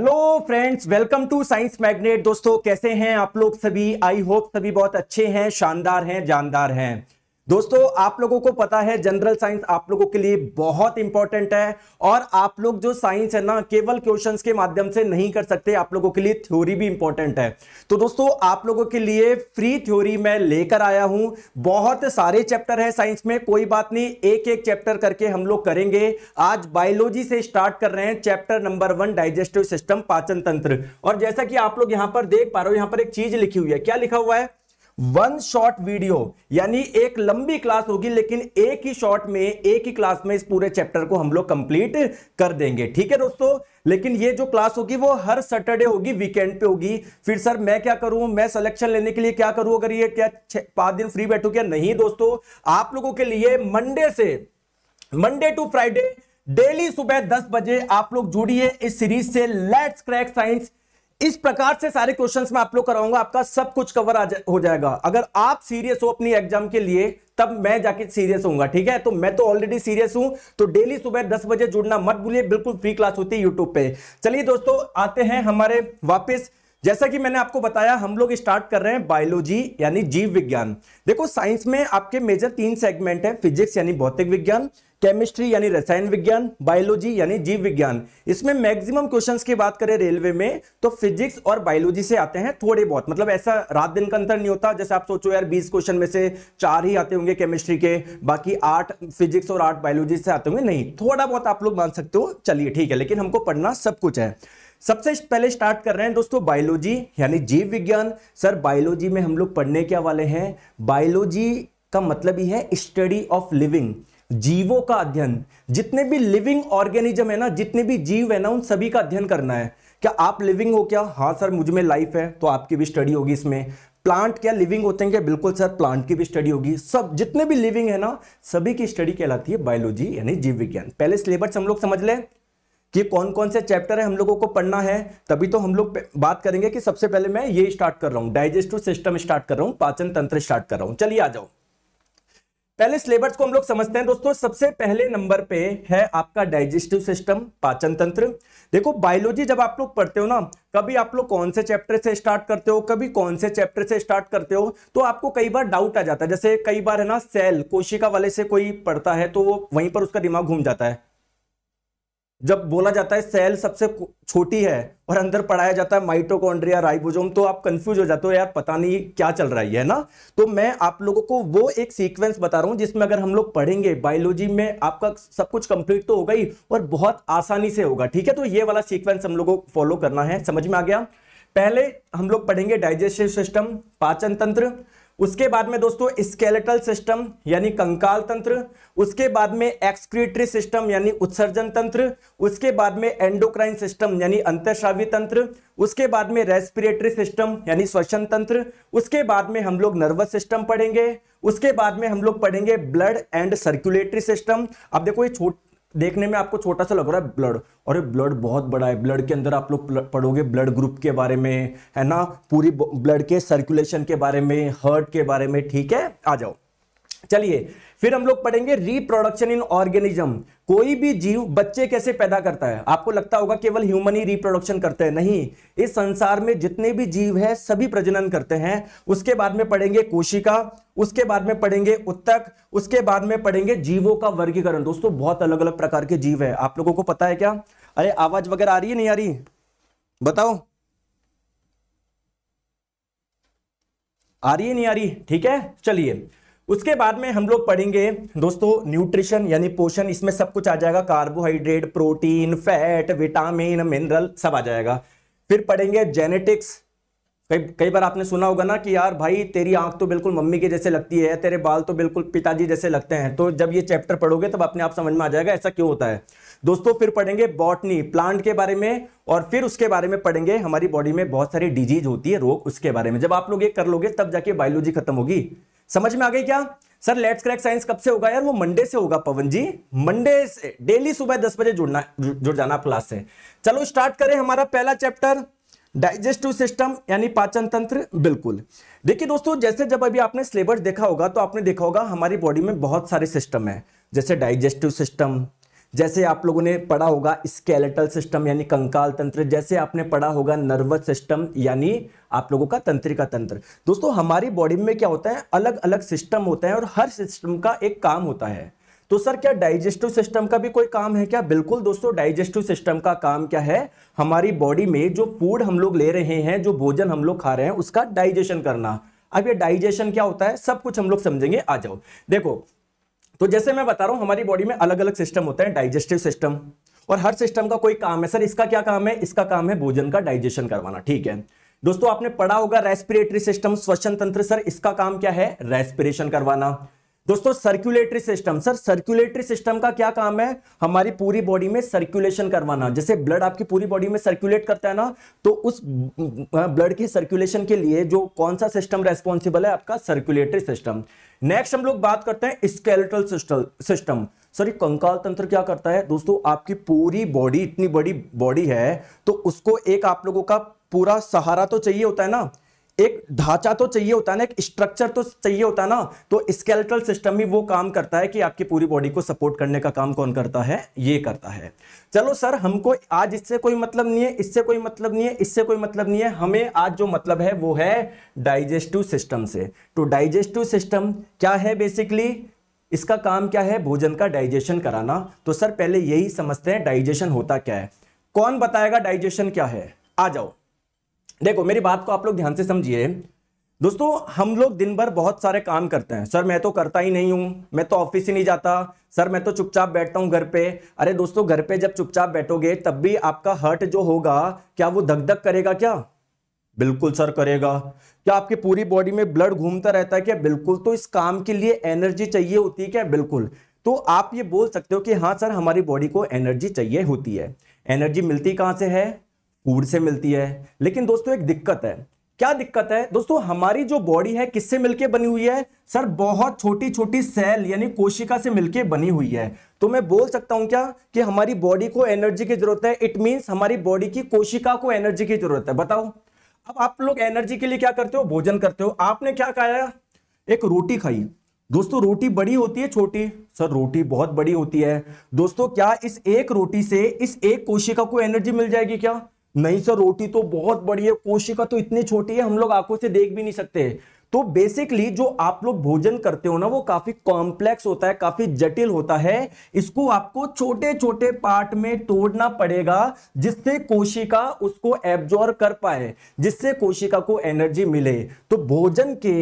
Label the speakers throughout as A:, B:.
A: hello friends welcome to science magnet दोस्तों कैसे हैं आप लोग सभी आई होप सभी बहुत अच्छे हैं शानदार हैं जानदार हैं दोस्तों आप लोगों को पता है जनरल साइंस आप लोगों के लिए बहुत इंपॉर्टेंट है और आप लोग जो साइंस है ना केवल क्वेश्चंस के माध्यम से नहीं कर सकते आप लोगों के लिए थ्योरी भी इंपॉर्टेंट है तो दोस्तों आप लोगों के लिए फ्री थ्योरी मैं लेकर आया हूं बहुत सारे चैप्टर है साइंस में कोई बात नहीं एक एक चैप्टर करके हम लोग करेंगे आज बायोलॉजी से स्टार्ट कर रहे हैं chapter number one digestive system पाचन तंत्र और जैसा कि आप लोग यहां पर देख पा रहे हो यहां पर एक चीज लिखी हुई है क्या लिखा हुआ है वन शॉर्ट वीडियो यानी एक लंबी क्लास होगी लेकिन एक ही शॉर्ट में एक ही क्लास में इस पूरे चैप्टर को हम लोग कंप्लीट कर देंगे ठीक है दोस्तों लेकिन ये जो क्लास होगी वो हर सैटरडे होगी वीकेंड पे होगी फिर सर मैं क्या करूं मैं सिलेक्शन लेने के लिए क्या करूं अगर ये क्या पांच दिन फ्री बैठू क्या नहीं दोस्तों आप लोगों के लिए मंडे से मंडे टू फ्राइडे डेली सुबह दस बजे आप लोग जुड़िए इस सीरीज से लेट्स क्रैक साइंस इस प्रकार से सारे क्वेश्चंस में आप लोग कराऊंगा आपका सब कुछ कवर जा, हो जाएगा अगर आप सीरियस हो अपनी एग्जाम के लिए तब मैं जाके सीरियस होऊंगा ठीक है तो मैं तो ऑलरेडी सीरियस हूं तो डेली सुबह दस बजे जुड़ना मत भूलिए बिल्कुल फ्री क्लास होती है यूट्यूब पे चलिए दोस्तों आते हैं हमारे वापिस जैसा कि मैंने आपको बताया हम लोग स्टार्ट कर रहे हैं बायोलॉजी यानी जीव विज्ञान देखो साइंस में आपके मेजर तीन सेगमेंट है फिजिक्स यानी भौतिक विज्ञान केमिस्ट्री यानी रसायन विज्ञान बायोलॉजी यानी जीव विज्ञान इसमें मैक्सिमम क्वेश्चंस की बात करें रेलवे में तो फिजिक्स और बायोलॉजी से आते हैं थोड़े बहुत मतलब ऐसा रात दिन का अंतर नहीं होता जैसे आप सोचो यार बीस क्वेश्चन में से चार ही आते होंगे केमिस्ट्री के बाकी आठ फिजिक्स और आठ बायोलॉजी से आते होंगे नहीं थोड़ा बहुत आप लोग मान सकते हो चलिए ठीक है लेकिन हमको पढ़ना सब कुछ है सबसे पहले स्टार्ट कर रहे हैं दोस्तों बायोलॉजी यानी जीव विज्ञान सर बायोलॉजी में हम लोग पढ़ने क्या वाले हैं बायोलॉजी का मतलब ही है स्टडी ऑफ लिविंग जीवों का अध्ययन जितने भी लिविंग ऑर्गेनिज्म है ना जितने भी जीव है ना उन सभी का अध्ययन करना है क्या आप लिविंग हो क्या हाँ सर मुझ में लाइफ है तो आपकी भी स्टडी होगी इसमें प्लांट क्या लिविंग होते हैं क्या बिल्कुल सर प्लांट की भी स्टडी होगी सब जितने भी लिविंग है ना सभी की स्टडी कहलाती है बायोलॉजी यानी जीव विज्ञान पहले सिलेबस हम लोग समझ लें कि कौन कौन से चैप्टर है हम लोगों को पढ़ना है तभी तो हम लोग बात करेंगे कि सबसे पहले मैं ये स्टार्ट कर रहा हूँ डाइजेस्टिव सिस्टम स्टार्ट कर रहा हूँ पाचन तंत्र स्टार्ट कर रहा हूँ चलिए आ जाओ पहले सिलेबस को हम लोग समझते हैं दोस्तों सबसे पहले नंबर पे है आपका डाइजेस्टिव सिस्टम पाचन तंत्र देखो बायोलॉजी जब आप लोग पढ़ते हो ना कभी आप लोग कौन से चैप्टर से स्टार्ट करते हो कभी कौन से चैप्टर से स्टार्ट करते हो तो आपको कई बार डाउट आ जाता है जैसे कई बार है ना सेल कोशिका वाले से कोई पढ़ता है तो वो वहीं पर उसका दिमाग घूम जाता है जब बोला जाता है सेल सबसे छोटी है और अंदर पढ़ाया जाता है माइटोकॉन्ड्रिया राइबोजोम तो आप कंफ्यूज हो जाते हो यार पता नहीं क्या चल रहा है ना तो मैं आप लोगों को वो एक सीक्वेंस बता रहा हूं जिसमें अगर हम लोग पढ़ेंगे बायोलॉजी में आपका सब कुछ कंप्लीट तो होगा ही और बहुत आसानी से होगा ठीक है तो ये वाला सीक्वेंस हम लोगों को फॉलो करना है समझ में आ गया पहले हम लोग पढ़ेंगे डाइजेस्टिव सिस्टम पाचन तंत्र उसके बाद में दोस्तों स्केलेटल सिस्टम यानी कंकाल तंत्र उसके बाद में एक्सक्रीटरी सिस्टम यानी उत्सर्जन तंत्र उसके बाद में एंडोक्राइन सिस्टम यानी अंतरश्रावी तंत्र उसके बाद में रेस्पिरेटरी सिस्टम यानी श्वसन तंत्र उसके बाद में हम लोग नर्वस सिस्टम पढ़ेंगे उसके बाद में हम लोग पढ़ेंगे ब्लड एंड सर्कुलेटरी सिस्टम अब देखो ये छोट देखने में आपको छोटा सा लग रहा है ब्लड और ये ब्लड बहुत बड़ा है ब्लड के अंदर आप लोग पढ़ोगे ब्लड ग्रुप के बारे में है ना पूरी ब्लड के सर्कुलेशन के बारे में हर्ट के बारे में ठीक है आ जाओ चलिए फिर हम लोग पढ़ेंगे रिप्रोडक्शन इन ऑर्गेनिज्म कोई भी जीव बच्चे कैसे पैदा करता है आपको लगता होगा केवल ह्यूमन ही रिप्रोडक्शन करते हैं नहीं इस संसार में जितने भी जीव हैं सभी प्रजनन करते हैं उसके बाद में पढ़ेंगे कोशिका उसके बाद में पढ़ेंगे उत्तक उसके बाद में पढ़ेंगे जीवों का वर्गीकरण दोस्तों बहुत अलग अलग प्रकार के जीव है आप लोगों को पता है क्या अरे आवाज वगैरह आ रही है नहीं आ रही बताओ आ रही है नहीं आ रही ठीक है चलिए उसके बाद में हम लोग पढ़ेंगे दोस्तों न्यूट्रिशन यानी पोषण इसमें सब कुछ आ जाएगा carbohydrate protein fat vitamin mineral सब आ जाएगा फिर पढ़ेंगे जेनेटिक्स कई कई बार आपने सुना होगा ना कि यार भाई तेरी आंख तो बिल्कुल मम्मी के जैसे लगती है तेरे बाल तो बिल्कुल पिताजी जैसे लगते हैं तो जब ये चैप्टर पढ़ोगे तब अपने आप समझ में आ जाएगा ऐसा क्यों होता है दोस्तों फिर पढ़ेंगे बॉटनी प्लांट के बारे में और फिर उसके बारे में पढ़ेंगे हमारी बॉडी में बहुत सारी डिजीज होती है रोग उसके बारे में जब आप लोग ये कर लोगे तब जाके बायोलॉजी खत्म होगी समझ में आ गई क्या सर लेट्स क्रैक साइंस कब से होगा यार वो मंडे से होगा पवन जी मंडे से डेली सुबह दस बजे जुड़ना जुड़ जाना क्लास से चलो स्टार्ट करें हमारा पहला चैप्टर डाइजेस्टिव सिस्टम यानी पाचन तंत्र बिल्कुल देखिए दोस्तों जैसे जब अभी आपने सिलेबस देखा होगा तो आपने देखा होगा हमारी बॉडी में बहुत सारे सिस्टम है जैसे डाइजेस्टिव सिस्टम जैसे आप लोगों ने पढ़ा होगा स्केलेटल सिस्टम यानी कंकाल तंत्र जैसे आपने पढ़ा होगा नर्वस सिस्टम यानी आप लोगों का तंत्रिका तंत्र दोस्तों हमारी बॉडी में क्या होता है अलग अलग सिस्टम होते हैं और हर सिस्टम का एक काम होता है तो सर क्या डाइजेस्टिव सिस्टम का भी कोई काम है क्या बिल्कुल दोस्तों डाइजेस्टिव सिस्टम का काम क्या है हमारी बॉडी में जो फूड हम लोग ले रहे हैं जो भोजन हम लोग खा रहे हैं उसका डाइजेशन करना अब ये डाइजेशन क्या होता है सब कुछ हम लोग समझेंगे आ जाओ देखो तो जैसे मैं बता रहा हूं हमारी बॉडी में अलग अलग सिस्टम होते हैं डाइजेस्टिव सिस्टम और हर सिस्टम का कोई काम है सर इसका क्या काम है इसका काम है भोजन का डाइजेशन करवाना ठीक है दोस्तों आपने पढ़ा होगा रेस्पिरेटरी सिस्टम श्वसन तंत्र सर इसका काम क्या है रेस्पिरेशन करवाना दोस्तों circulatory system sir circulatory system का क्या काम है हमारी पूरी बॉडी में सर्कुलेशन करवाना जैसे ब्लड आपकी पूरी बॉडी में सर्कुलेट करता है ना तो उस ब्लड के सर्कुलेशन के लिए जो कौन सा सिस्टम रेस्पॉन्सिबल है आपका सर्कुलेटरी सिस्टम नेक्स्ट हम लोग बात करते हैं स्केलेटल सिस्टम सर ये कंकाल तंत्र क्या करता है दोस्तों आपकी पूरी बॉडी इतनी बड़ी बॉडी है तो उसको एक आप लोगों का पूरा सहारा तो चाहिए होता है ना एक ढांचा तो चाहिए होता है ना एक स्ट्रक्चर तो चाहिए होता है ना तो स्केलेटल सिस्टम ही वो काम करता है कि आपकी पूरी बॉडी को सपोर्ट करने का काम कौन करता है ये करता है चलो सर हमको आज इससे कोई मतलब नहीं है इससे कोई मतलब नहीं है इससे कोई मतलब नहीं है हमें आज जो मतलब है वो है डाइजेस्टिव सिस्टम से तो डाइजेस्टिव सिस्टम क्या है बेसिकली इसका काम क्या है भोजन का डाइजेशन कराना तो सर पहले यही समझते हैं डाइजेशन होता क्या है कौन बताएगा डाइजेशन क्या है आ जाओ देखो मेरी बात को आप लोग ध्यान से समझिए दोस्तों हम लोग दिन भर बहुत सारे काम करते हैं सर मैं तो करता ही नहीं हूं मैं तो ऑफिस ही नहीं जाता सर मैं तो चुपचाप बैठता हूं घर पे अरे दोस्तों घर पे जब चुपचाप बैठोगे तब भी आपका हर्ट जो होगा क्या वो धक धक करेगा क्या बिल्कुल सर करेगा क्या आपकी पूरी बॉडी में ब्लड घूमता रहता है क्या बिल्कुल तो इस काम के लिए एनर्जी चाहिए होती है क्या बिल्कुल तो आप ये बोल सकते हो कि हाँ सर हमारी बॉडी को एनर्जी चाहिए होती है एनर्जी मिलती कहाँ से है फूड से मिलती है लेकिन दोस्तों एक दिक्कत है क्या दिक्कत है दोस्तों हमारी जो बॉडी है किससे मिलके बनी हुई है सर बहुत छोटी छोटी सेल यानी कोशिका से मिलके बनी हुई है तो मैं बोल सकता हूं क्या कि हमारी बॉडी को एनर्जी की जरूरत है इट मींस हमारी बॉडी की कोशिका को एनर्जी की जरूरत है बताओ अब आप लोग एनर्जी के लिए क्या करते हो भोजन करते हो आपने क्या खाया एक रोटी खाई दोस्तों रोटी बड़ी होती है छोटी सर रोटी बहुत बड़ी होती है दोस्तों क्या इस एक रोटी से इस एक कोशिका को एनर्जी मिल जाएगी क्या नहीं सर रोटी तो बहुत बड़ी है कोशिका तो इतनी छोटी है हम लोग आंखों से देख भी नहीं सकते तो बेसिकली जो आप लोग भोजन करते हो ना वो काफी कॉम्प्लेक्स होता है काफी जटिल होता है इसको आपको छोटे छोटे पार्ट में तोड़ना पड़ेगा जिससे कोशिका उसको एब्जॉर्व कर पाए जिससे कोशिका को एनर्जी मिले तो भोजन के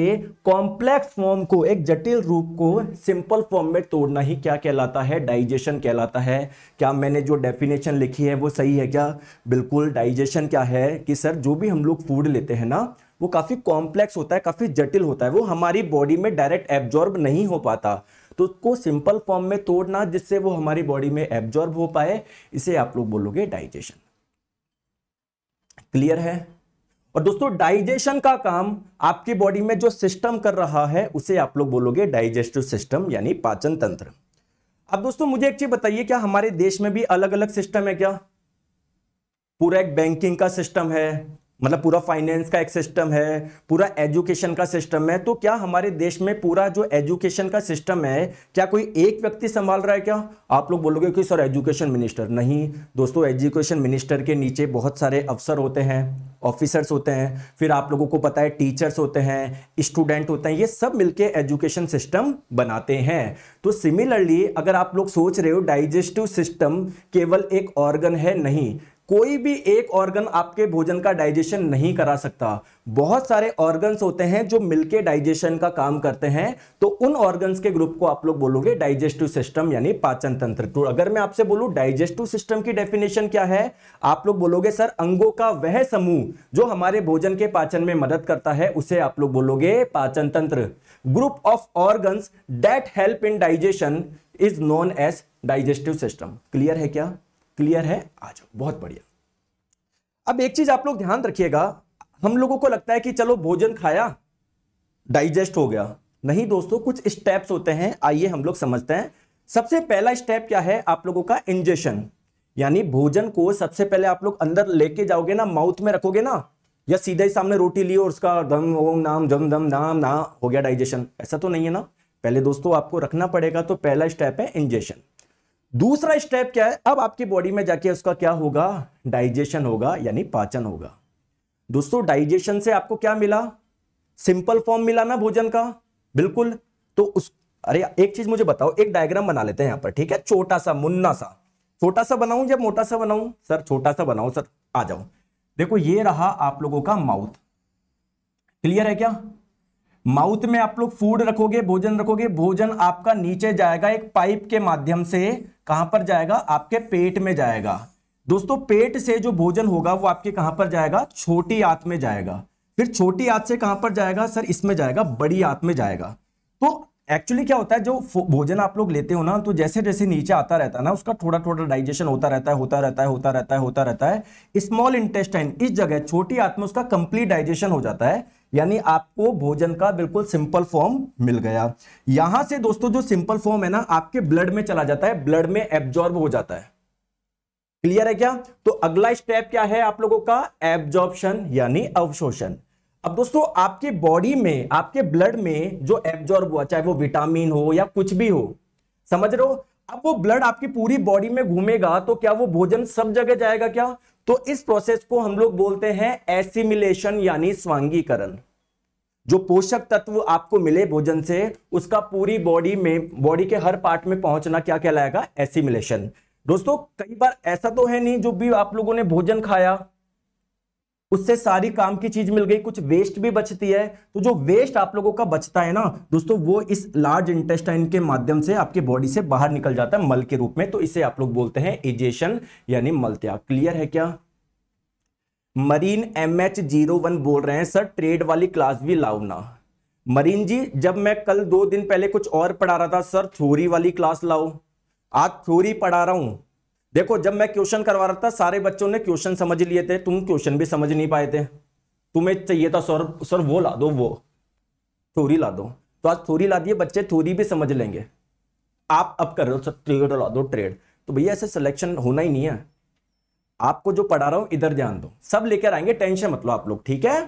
A: कॉम्प्लेक्स फॉर्म को एक जटिल रूप को सिंपल फॉर्म में तोड़ना ही क्या कहलाता है डाइजेशन कहलाता है क्या मैंने जो डेफिनेशन लिखी है वो सही है क्या बिल्कुल डाइजेशन क्या है कि सर जो भी हम लोग फूड लेते हैं ना वो काफ़ी कॉम्प्लेक्स होता है काफ़ी जटिल होता है वो हमारी बॉडी में डायरेक्ट एब्जॉर्ब नहीं हो पाता तो उसको सिंपल फॉर्म में तोड़ना जिससे वो हमारी बॉडी में एब्जॉर्ब हो पाए इसे आप लोग बोलोगे डाइजेशन क्लियर है और दोस्तों डाइजेशन का काम आपकी बॉडी में जो सिस्टम कर रहा है उसे आप लोग बोलोगे डाइजेस्टिव सिस्टम यानी पाचन तंत्र अब दोस्तों मुझे एक चीज बताइए क्या हमारे देश में भी अलग अलग सिस्टम है क्या पूरा एक बैंकिंग का सिस्टम है मतलब पूरा फाइनेंस का एक सिस्टम है पूरा एजुकेशन का सिस्टम है तो क्या हमारे देश में पूरा जो एजुकेशन का सिस्टम है क्या कोई एक व्यक्ति संभाल रहा है क्या आप लोग बोलोगे कि सर एजुकेशन मिनिस्टर नहीं दोस्तों एजुकेशन मिनिस्टर के नीचे बहुत सारे अफसर होते हैं ऑफिसर्स होते हैं फिर आप लोगों को पता है टीचर्स होते हैं स्टूडेंट होते हैं ये सब मिलके एजुकेशन सिस्टम बनाते हैं तो सिमिलरली अगर आप लोग सोच रहे हो डाइजेस्टिव सिस्टम केवल एक ऑर्गन है नहीं कोई भी एक ऑर्गन आपके भोजन का डाइजेशन नहीं करा सकता बहुत सारे ऑर्गन्स होते हैं जो मिलके डाइजेशन का काम करते हैं तो उन ऑर्गन्स के ग्रुप को आप लोग बोलोगे डाइजेस्टिव सिस्टम यानी पाचन तंत्र तो अगर मैं आपसे बोलूं डाइजेस्टिव सिस्टम की डेफिनेशन क्या है आप लोग बोलोगे सर अंगों का वह समूह जो हमारे भोजन के पाचन में मदद करता है उसे आप लोग बोलोगे पाचन तंत्र group of organs that help in digestion is known as digestive system clear है क्या क्लियर है आ जाओ बहुत बढ़िया अब एक चीज आप लोग ध्यान रखिएगा हम लोगों को लगता है कि चलो भोजन खाया डाइजेस्ट हो गया नहीं दोस्तों कुछ स्टेप्स होते हैं आइए हम लोग समझते हैं सबसे पहला स्टेप क्या है आप लोगों का इंजेशन यानी भोजन को सबसे पहले आप लोग अंदर लेके जाओगे ना माउथ में रखोगे ना या सीधे ही सामने रोटी लिए और उसका दम ओम नाम जम दम नाम ना हो गया डाइजेशन ऐसा तो नहीं है ना पहले दोस्तों आपको रखना पड़ेगा तो पहला स्टेप है इंजेशन दूसरा स्टेप क्या है अब आपकी बॉडी में जाके उसका क्या होगा डाइजेशन होगा यानी पाचन होगा दोस्तों डाइजेशन से आपको क्या मिला सिंपल फॉर्म मिला ना भोजन का बिल्कुल तो उस अरे एक चीज मुझे बताओ एक डायग्राम बना लेते हैं यहां पर ठीक है छोटा सा मुन्ना सा छोटा सा बनाऊं या मोटा सा बनाऊं सर छोटा सा बनाऊ सर आ जाओ देखो ये रहा आप लोगों का माउथ क्लियर है क्या माउथ में आप लोग फूड रखोगे भोजन रखोगे भोजन आपका नीचे जाएगा एक पाइप के माध्यम से कहां पर जाएगा आपके पेट में जाएगा दोस्तों पेट से जो भोजन होगा वो आपके कहां पर जाएगा छोटी आंत में जाएगा फिर छोटी आंत से कहां पर जाएगा सर इसमें जाएगा बड़ी आंत में जाएगा तो एक्चुअली क्या होता है जो भोजन आप लोग लेते हो ना तो जैसे जैसे नीचे आता रहता है ना उसका थोड़ा थोड़ा डाइजेशन होता रहता है होता रहता है होता रहता है होता रहता है स्मॉल इंटेस्टाइन इस जगह छोटी आंत में उसका कंप्लीट डाइजेशन हो जाता है यानी आपको भोजन का बिल्कुल सिंपल फॉर्म मिल गया यहां से दोस्तों जो सिंपल फॉर्म है ना आपके ब्लड में चला जाता है ब्लड में एब्जॉर्ब हो जाता है क्लियर है क्या तो अगला स्टेप क्या है आप लोगों का एब्जॉर्प्शन यानी अवशोषण अब दोस्तों आपके बॉडी में आपके ब्लड में जो एब्जॉर्ब हुआ चाहे वो विटामिन हो या कुछ भी हो समझ रहे हो अब वो ब्लड आपकी पूरी बॉडी में घूमेगा तो क्या वो भोजन सब जगह जाएगा क्या तो इस प्रोसेस को हम लोग बोलते हैं एसिमिलेशन यानी स्वांगीकरण जो पोषक तत्व आपको मिले भोजन से उसका पूरी बॉडी में बॉडी के हर पार्ट में पहुंचना क्या कहलाएगा एसिमिलेशन दोस्तों कई बार ऐसा तो है नहीं जो भी आप लोगों ने भोजन खाया उससे सारी काम की चीज मिल गई कुछ वेस्ट भी बचती है तो जो वेस्ट आप लोगों का बचता है ना दोस्तों वो इस लार्ज इंटेस्टाइन के माध्यम से आपके बॉडी से बाहर निकल जाता है मल के रूप में तो इसे आप लोग बोलते हैं इजेशन यानी मलत्याग क्लियर है क्या मरीन एम एच जीरो वन बोल रहे हैं सर ट्रेड वाली क्लास भी लाओ ना मरीन जी जब मैं कल दो दिन पहले कुछ और पढ़ा रहा था सर थ्योरी वाली क्लास लाओ आज थ्योरी पढ़ा रहा हूं देखो जब मैं क्वेश्चन करवा रहा था सारे बच्चों ने क्वेश्चन समझ लिए थे तुम क्वेश्चन भी समझ नहीं पाए थे तुम्हें चाहिए था सर सर वो ला दो वो थोड़ी ला दो तो आज थोड़ी ला दिए बच्चे थोड़ी भी समझ लेंगे आप अब कर रहे हो सर ट्रेड ला दो ट्रेड तो भैया ऐसे सिलेक्शन होना ही नहीं है आपको जो पढ़ा रहा हूं इधर ध्यान दो सब लेकर आएंगे टेंशन मतलब आप लोग ठीक है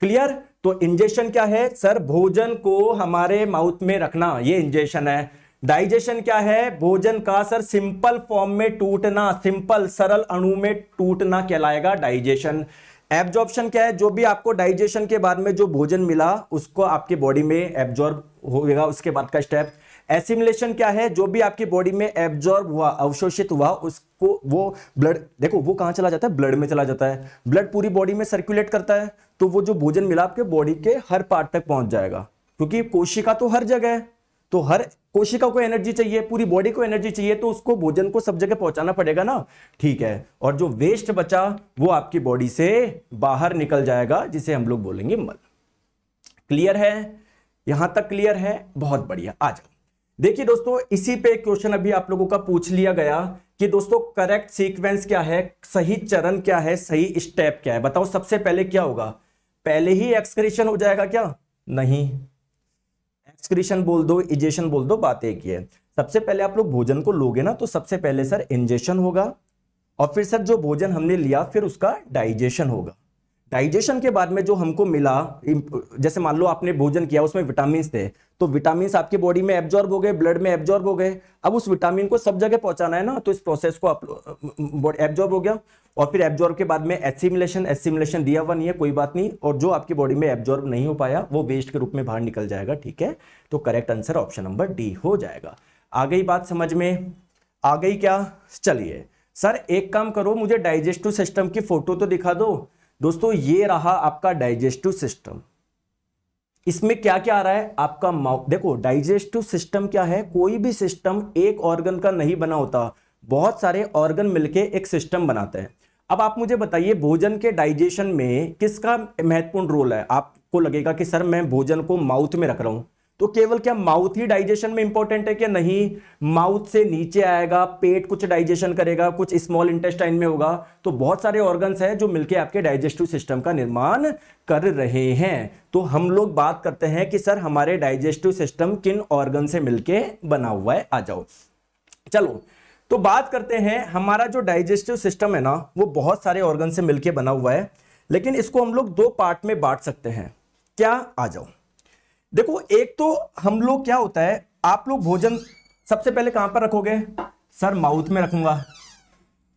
A: क्लियर तो इंजेक्शन क्या है सर भोजन को हमारे माउथ में रखना ये इंजेक्शन है डाइजेशन क्या है भोजन का सर सिंपल फॉर्म में टूटना सिंपल सरल अणु में टूटना कहलाएगा डाइजेशन एब्जॉर्प्शन क्या है जो भी आपको डाइजेशन के बाद में जो भोजन मिला उसको आपके बॉडी में एब्जॉर्ब होगा उसके बाद का स्टेप एसिमुलेशन क्या है जो भी आपकी बॉडी में एब्जॉर्ब हुआ अवशोषित हुआ उसको वो ब्लड देखो वो कहाँ चला जाता है ब्लड में चला जाता है ब्लड पूरी बॉडी में सर्कुलेट करता है तो वो जो भोजन मिला आपके बॉडी के हर पार्ट तक पहुंच जाएगा क्योंकि कोशिका तो हर जगह है तो हर कोशिका को एनर्जी चाहिए पूरी बॉडी को एनर्जी चाहिए तो उसको भोजन को सब जगह पहुंचाना पड़ेगा ना ठीक है और जो वेस्ट बचा वो आपकी बॉडी से बाहर निकल जाएगा जिसे हम लोग बोलेंगे मल क्लियर है यहां तक क्लियर है बहुत बढ़िया आ जाओ देखिए दोस्तों इसी पे क्वेश्चन अभी आप लोगों का पूछ लिया गया कि दोस्तों करेक्ट सीक्वेंस क्या है सही चरण क्या है सही स्टेप क्या है बताओ सबसे पहले क्या होगा पहले ही एक्सक्रेशन हो जाएगा क्या नहीं एक्सक्रीशन बोल दो इजेशन बोल दो बात एक ही है सबसे पहले आप लोग भोजन को लोगे ना तो सबसे पहले सर इंजेशन होगा और फिर सर जो भोजन हमने लिया फिर उसका डाइजेशन होगा डाइजेशन के बाद में जो हमको मिला जैसे मान लो आपने भोजन किया उसमें विटामिन थे तो विटामिन आपके बॉडी में एब्जॉर्ब हो गए ब्लड में एब्जॉर्ब हो गए अब उस विटामिन को सब जगह पहुंचाना है ना तो इस प्रोसेस को एब्जॉर्ब हो गया और फिर एब्जॉर्ब के बाद में एसिमुलेशन एसिमुलेशन दिया हुआ नहीं है कोई बात नहीं और जो आपकी बॉडी में एब्जॉर्ब नहीं हो पाया वो वेस्ट के रूप में बाहर निकल जाएगा ठीक है तो correct answer option number D हो जाएगा आ गई बात समझ में आ गई क्या चलिए सर एक काम करो मुझे डाइजेस्टिव सिस्टम की फोटो तो दिखा दो दोस्तों ये रहा आपका डाइजेस्टिव सिस्टम इसमें क्या क्या आ रहा है आपका माउथ देखो डाइजेस्टिव सिस्टम क्या है कोई भी सिस्टम एक ऑर्गन का नहीं बना होता बहुत सारे ऑर्गन मिलके एक सिस्टम बनाते हैं अब आप मुझे बताइए भोजन के डाइजेशन में किसका महत्वपूर्ण रोल है आपको लगेगा कि सर मैं भोजन को माउथ में रख रहा हूं तो केवल क्या माउथ ही डाइजेशन में इंपॉर्टेंट है क्या नहीं माउथ से नीचे आएगा पेट कुछ डाइजेशन करेगा कुछ स्मॉल इंटेस्टाइन में होगा तो बहुत सारे ऑर्गन्स हैं जो मिलके आपके डाइजेस्टिव सिस्टम का निर्माण कर रहे हैं तो हम लोग बात करते हैं कि सर हमारे डाइजेस्टिव सिस्टम किन ऑर्गन से मिलकर बना हुआ है आ जाओ चलो तो बात करते हैं हमारा जो डाइजेस्टिव सिस्टम है ना वो बहुत सारे ऑर्गन से मिलके बना हुआ है लेकिन इसको हम लोग दो पार्ट में बांट सकते हैं क्या आ जाओ देखो एक तो हम लोग क्या होता है आप लोग भोजन सबसे पहले कहां पर रखोगे सर माउथ में रखूंगा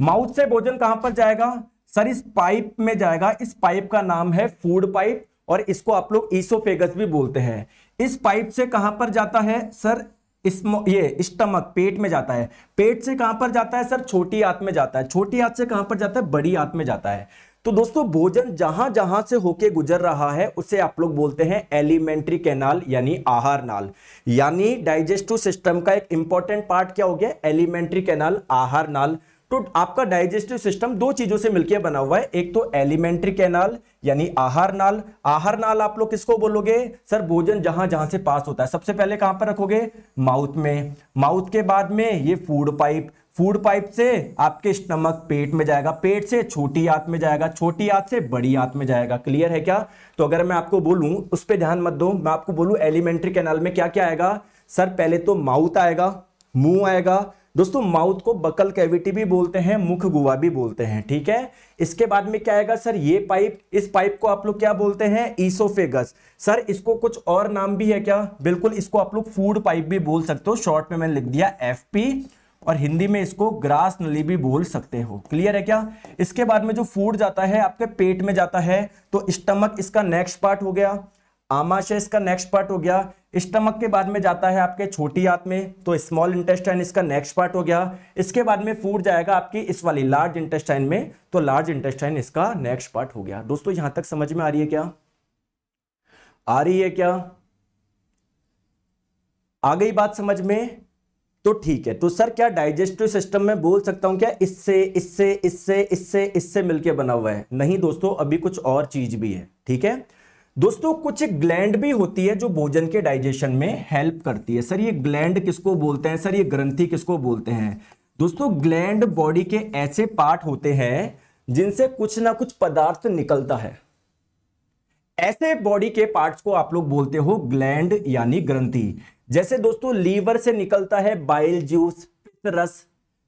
A: माउथ से भोजन कहां पर जाएगा सर इस पाइप में जाएगा इस पाइप का नाम है फूड पाइप और इसको आप लोग ईसोफेगस भी बोलते हैं इस पाइप से कहां पर जाता है सर इस ये स्टमक पेट में जाता है पेट से कहां पर जाता है सर छोटी आंत में जाता है छोटी आंत से कहां पर जाता है बड़ी आंत में जाता है तो दोस्तों भोजन जहां जहां से होके गुजर रहा है उसे आप लोग बोलते हैं एलिमेंट्री कैनाल यानी आहार नाल यानी डाइजेस्टिव सिस्टम का एक इंपॉर्टेंट पार्ट क्या हो गया एलिमेंट्री कैनाल आहार नाल तो आपका डाइजेस्टिव सिस्टम दो चीजों से मिलकर बना हुआ है एक तो एलिमेंट्री कैनाल यानी आहार नाल आहार नाल आप लोग किसको बोलोगे सर भोजन जहां जहां से पास होता है सबसे पहले कहां पर रखोगे माउथ में माउथ के बाद में ये फूड पाइप फूड पाइप से आपके स्टमक पेट में जाएगा पेट से छोटी आंत में जाएगा छोटी आंत से बड़ी आंत में जाएगा क्लियर है क्या तो अगर मैं आपको बोलूं उस पर ध्यान मत दो मैं आपको बोलूं एलिमेंट्री कैनाल में क्या क्या आएगा सर पहले तो माउथ आएगा मुंह आएगा दोस्तों माउथ को बकल कैविटी भी बोलते हैं मुख गुआ भी बोलते हैं ठीक है इसके बाद में क्या आएगा सर ये पाइप इस पाइप को आप लोग क्या बोलते हैं ईसोफेगस सर इसको कुछ और नाम भी है क्या बिल्कुल इसको आप लोग फूड पाइप भी बोल सकते हो शॉर्ट में मैंने लिख दिया एफ और हिंदी में इसको ग्रास नली भी बोल सकते हो क्लियर है क्या इसके बाद में जो फूड जाता है आपके पेट में जाता है तो स्टमक इसका नेक्स्ट पार्ट हो गया आमाशय इसका नेक्स्ट पार्ट हो गया स्टमक के बाद में जाता है आपके छोटी आंत में तो स्मॉल इंटेस्टाइन इसका नेक्स्ट पार्ट हो गया इसके बाद में फूड जाएगा आपकी इस वाली लार्ज इंटेस्टाइन में तो लार्ज इंटेस्टाइन इसका नेक्स्ट पार्ट हो गया दोस्तों यहां तक समझ में आ रही है क्या आ रही है क्या आ गई बात समझ में तो ठीक है तो सर क्या डाइजेस्टिव सिस्टम में बोल सकता हूं क्या इससे इससे इससे इससे इससे मिलके बना हुआ है नहीं दोस्तों अभी कुछ और चीज भी है ठीक है दोस्तों कुछ ग्लैंड भी होती है जो भोजन के डाइजेशन में हेल्प करती है सर ये ग्लैंड किसको बोलते हैं सर ये ग्रंथी किसको बोलते हैं दोस्तों ग्लैंड बॉडी के ऐसे पार्ट होते हैं जिनसे कुछ ना कुछ पदार्थ निकलता है ऐसे बॉडी के पार्ट्स को आप लोग बोलते हो ग्लैंड यानी ग्रंथि जैसे दोस्तों लीवर से निकलता है बाइल जूस रस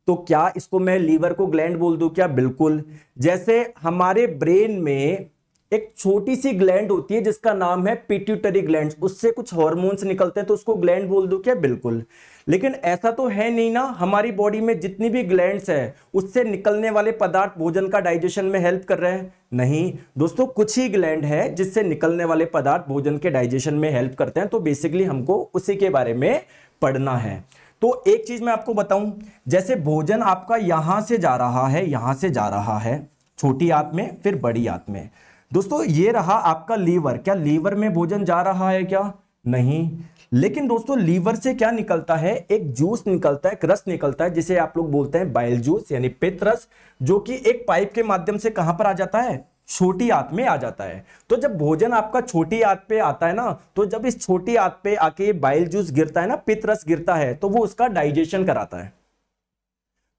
A: तो क्या इसको मैं लीवर को ग्लैंड बोल दू क्या बिल्कुल जैसे हमारे ब्रेन में एक छोटी सी ग्लैंड होती है जिसका नाम है पिट्यूटरी ग्लैंड उससे कुछ हॉर्मोन्स निकलते हैं तो उसको ग्लैंड बोल दू क्या बिल्कुल लेकिन ऐसा तो है नहीं ना हमारी बॉडी में जितनी भी ग्लैंड्स है उससे निकलने वाले पदार्थ भोजन का डाइजेशन में हेल्प कर रहे हैं नहीं दोस्तों कुछ ही ग्लैंड है जिससे निकलने वाले पदार्थ भोजन के डाइजेशन में हेल्प करते हैं तो बेसिकली हमको उसी के बारे में पढ़ना है तो एक चीज मैं आपको बताऊं जैसे भोजन आपका यहां से जा रहा है यहां से जा रहा है छोटी आत में फिर बड़ी आत में दोस्तों ये रहा आपका लीवर क्या लीवर में भोजन जा रहा है क्या नहीं लेकिन दोस्तों लीवर से क्या निकलता है एक जूस निकलता है एक रस निकलता है जिसे आप लोग बोलते हैं बाइल जूस यानी पित्त रस जो कि एक पाइप के माध्यम से कहां पर आ जाता है छोटी आंत में आ जाता है तो जब भोजन आपका छोटी आंत पे आता है ना तो जब इस छोटी आंत पे आके बाइल जूस गिरता है ना पित्त रस गिरता है तो वो उसका डाइजेशन कराता है